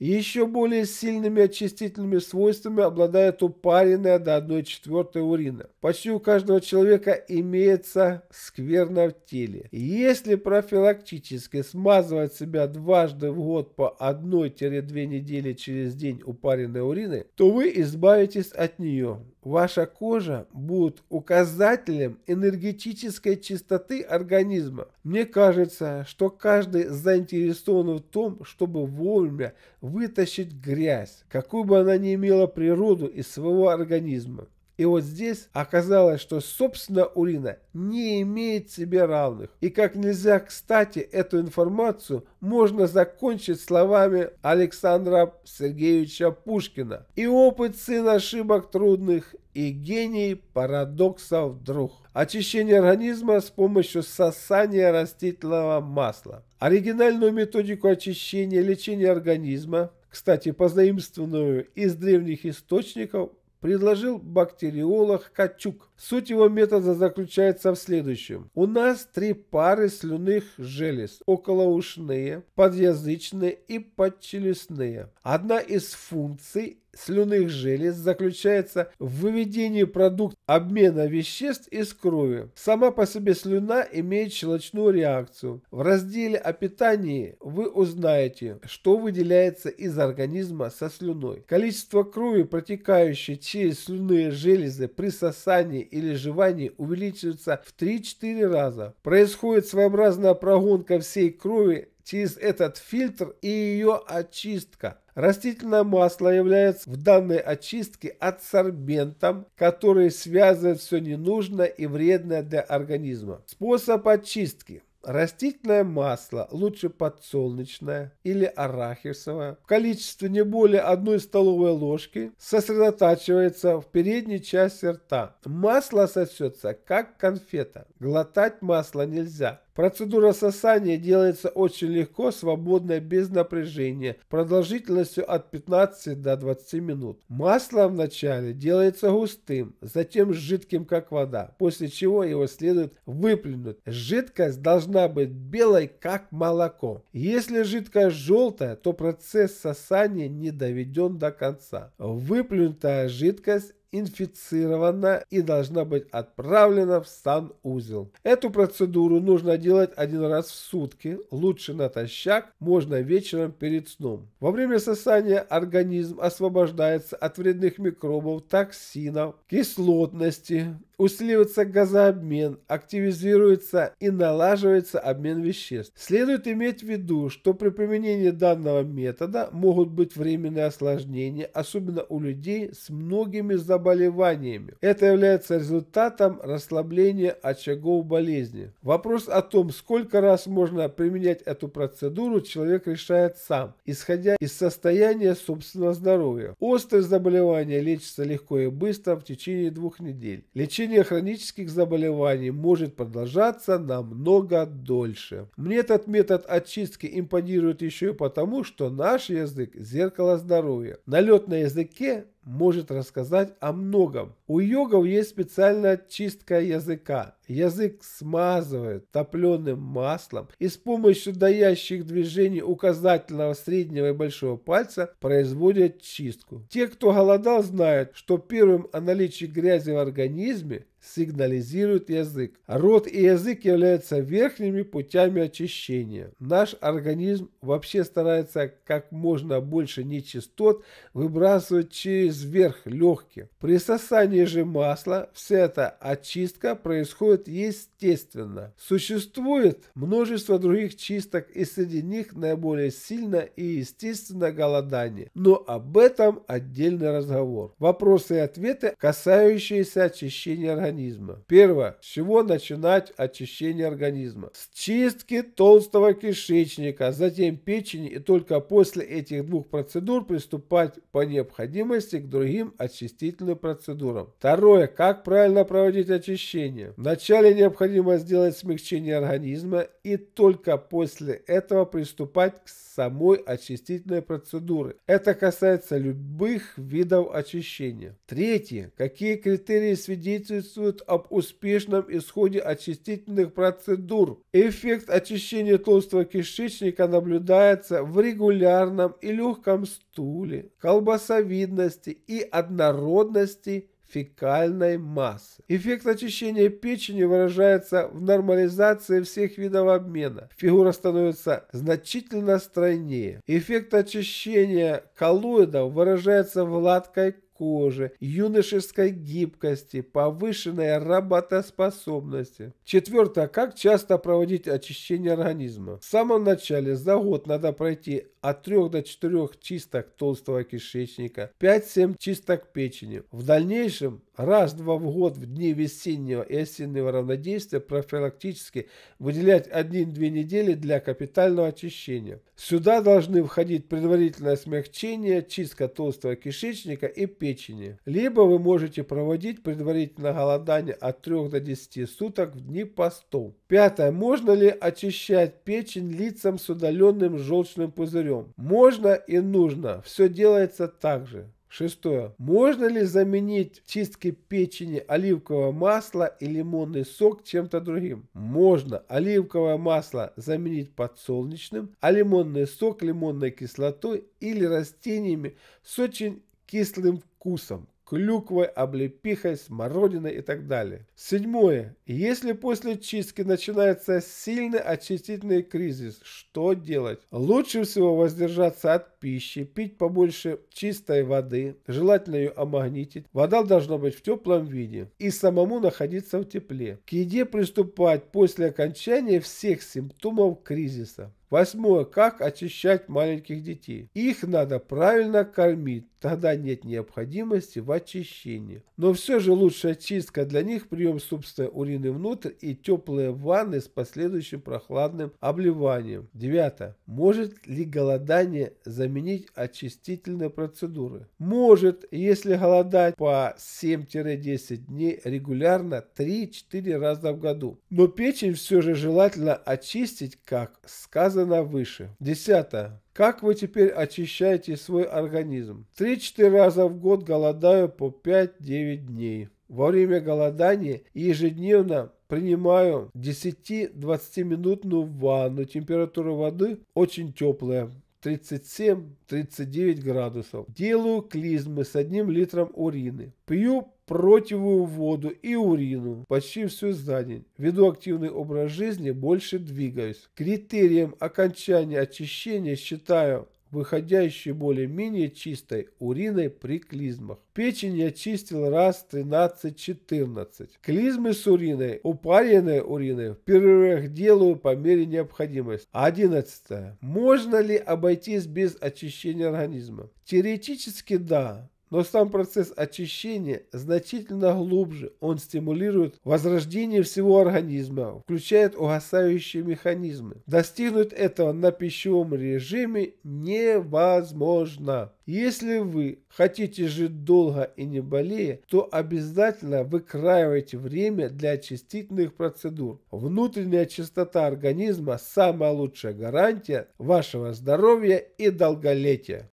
Еще более сильными очистительными свойствами обладает упаренная до 1 четвертой урина. Почти у каждого человека имеется скверна в теле. Если профилактически смазывать себя дважды в год по 1-2 недели через день упаренной урины, то вы избавитесь от нее. Ваша кожа будет указателем энергетической чистоты организма. Мне кажется, что каждый заинтересован в том, чтобы вовремя вытащить грязь, какую бы она ни имела природу, из своего организма. И вот здесь оказалось, что, собственно, урина не имеет себе равных. И как нельзя кстати эту информацию можно закончить словами Александра Сергеевича Пушкина. «И опыт сын ошибок трудных, и гений парадоксов друг. Очищение организма с помощью сосания растительного масла. Оригинальную методику очищения лечения организма, кстати, позаимствованную из древних источников, предложил бактериолог Качук. Суть его метода заключается в следующем. У нас три пары слюных желез, околоушные, подъязычные и подчелюстные. Одна из функций слюных желез заключается в выведении продукт обмена веществ из крови. Сама по себе слюна имеет щелочную реакцию. В разделе о питании вы узнаете, что выделяется из организма со слюной. Количество крови, протекающей через слюные железы при сосании или жевании, увеличивается в 3-4 раза. Происходит своеобразная прогонка всей крови через этот фильтр и ее очистка. Растительное масло является в данной очистке адсорбентом, который связывает все ненужное и вредное для организма. Способ очистки. Растительное масло, лучше подсолнечное или арахисовое, в количестве не более одной столовой ложки сосредотачивается в передней части рта. Масло сосется, как конфета. Глотать масло нельзя. Процедура сосания делается очень легко, свободно, без напряжения, продолжительностью от 15 до 20 минут. Масло вначале делается густым, затем жидким, как вода, после чего его следует выплюнуть. Жидкость должна быть белой, как молоко. Если жидкость желтая, то процесс сосания не доведен до конца. Выплюнутая жидкость инфицирована и должна быть отправлена в санузел. Эту процедуру нужно делать один раз в сутки, лучше натощак, можно вечером перед сном. Во время сосания организм освобождается от вредных микробов, токсинов, кислотности, усиливается газообмен, активизируется и налаживается обмен веществ. Следует иметь в виду, что при применении данного метода могут быть временные осложнения, особенно у людей с многими заболеваниями. Это является результатом расслабления очагов болезни. Вопрос о том, сколько раз можно применять эту процедуру, человек решает сам, исходя из состояния собственного здоровья. Острые заболевания лечатся легко и быстро в течение двух недель. Лечение лечение хронических заболеваний может продолжаться намного дольше. Мне этот метод очистки импонирует еще и потому, что наш язык – зеркало здоровья. Налет на языке может рассказать о многом. У йогов есть специальная чистка языка. Язык смазывают топленым маслом и с помощью даящих движений указательного, среднего и большого пальца производят чистку. Те, кто голодал, знают, что первым о наличии грязи в организме сигнализирует язык. Рот и язык являются верхними путями очищения. Наш организм вообще старается как можно больше нечистот выбрасывать через верх легких. При сосании же масла вся эта очистка происходит естественно. Существует множество других чисток, и среди них наиболее сильно и естественно голодание. Но об этом отдельный разговор. Вопросы и ответы, касающиеся очищения организма организма. Первое. С чего начинать очищение организма? С чистки толстого кишечника, а затем печени и только после этих двух процедур приступать по необходимости к другим очистительным процедурам. Второе. Как правильно проводить очищение? Вначале необходимо сделать смягчение организма и только после этого приступать к самой очистительной процедуре. Это касается любых видов очищения. Третье. Какие критерии свидетельствуют свидетельствует об успешном исходе очистительных процедур. Эффект очищения толстого кишечника наблюдается в регулярном и легком стуле, колбасовидности и однородности фекальной массы. Эффект очищения печени выражается в нормализации всех видов обмена. Фигура становится значительно стройнее. Эффект очищения коллоидов выражается в гладкой кожи, юношеской гибкости, повышенной работоспособности. Четвертое. Как часто проводить очищение организма? В самом начале за год надо пройти от 3 до 4 чисток толстого кишечника, 5-7 чисток печени. В дальнейшем раз-два в год в дни весеннего и осеннего равнодействия профилактически выделять один-две недели для капитального очищения. Сюда должны входить предварительное смягчение, чистка толстого кишечника и печени. Либо вы можете проводить предварительное голодание от 3 до 10 суток в дни постов. Пятое. Можно ли очищать печень лицам с удаленным желчным пузырем? Можно и нужно. Все делается так же. Шестое. Можно ли заменить чистки печени оливковое масло и лимонный сок чем-то другим? Можно. Оливковое масло заменить подсолнечным, а лимонный сок лимонной кислотой или растениями с очень кислым вкусом, клюквой, облепихой, смородиной и так далее. Седьмое. Если после чистки начинается сильный очистительный кризис, что делать? Лучше всего воздержаться от пищи, пить побольше чистой воды, желательно ее омагнитить. Вода должна быть в теплом виде и самому находиться в тепле. К еде приступать после окончания всех симптомов кризиса. Восьмое. Как очищать маленьких детей? Их надо правильно кормить, тогда нет необходимости в очищении. Но все же лучшая чистка для них – прием собственной урины внутрь и теплые ванны с последующим прохладным обливанием. Девятое. Может ли голодание заменить очистительные процедуры? Может, если голодать по 7-10 дней регулярно 3-4 раза в году. Но печень все же желательно очистить, как сказано сказано выше. Десятое. Как вы теперь очищаете свой организм? 3-4 раза в год голодаю по 5-9 дней. Во время голодания ежедневно принимаю 10-20-минутную ванну. Температура воды очень теплая. 37-39 градусов. Делаю клизмы с одним литром урины. Пью противую воду и урину почти всю за день. Веду активный образ жизни, больше двигаюсь. Критерием окончания очищения считаю выходящей более-менее чистой уриной при клизмах. Печень я чистил раз 13-14. Клизмы с уриной, упаренной уриной, в перерывах делаю по мере необходимости. 11. Можно ли обойтись без очищения организма? Теоретически да, но сам процесс очищения значительно глубже, он стимулирует возрождение всего организма, включает угасающие механизмы. Достигнуть этого на пищевом режиме невозможно. Если вы хотите жить долго и не болея, то обязательно выкраивайте время для очистительных процедур. Внутренняя чистота организма – самая лучшая гарантия вашего здоровья и долголетия.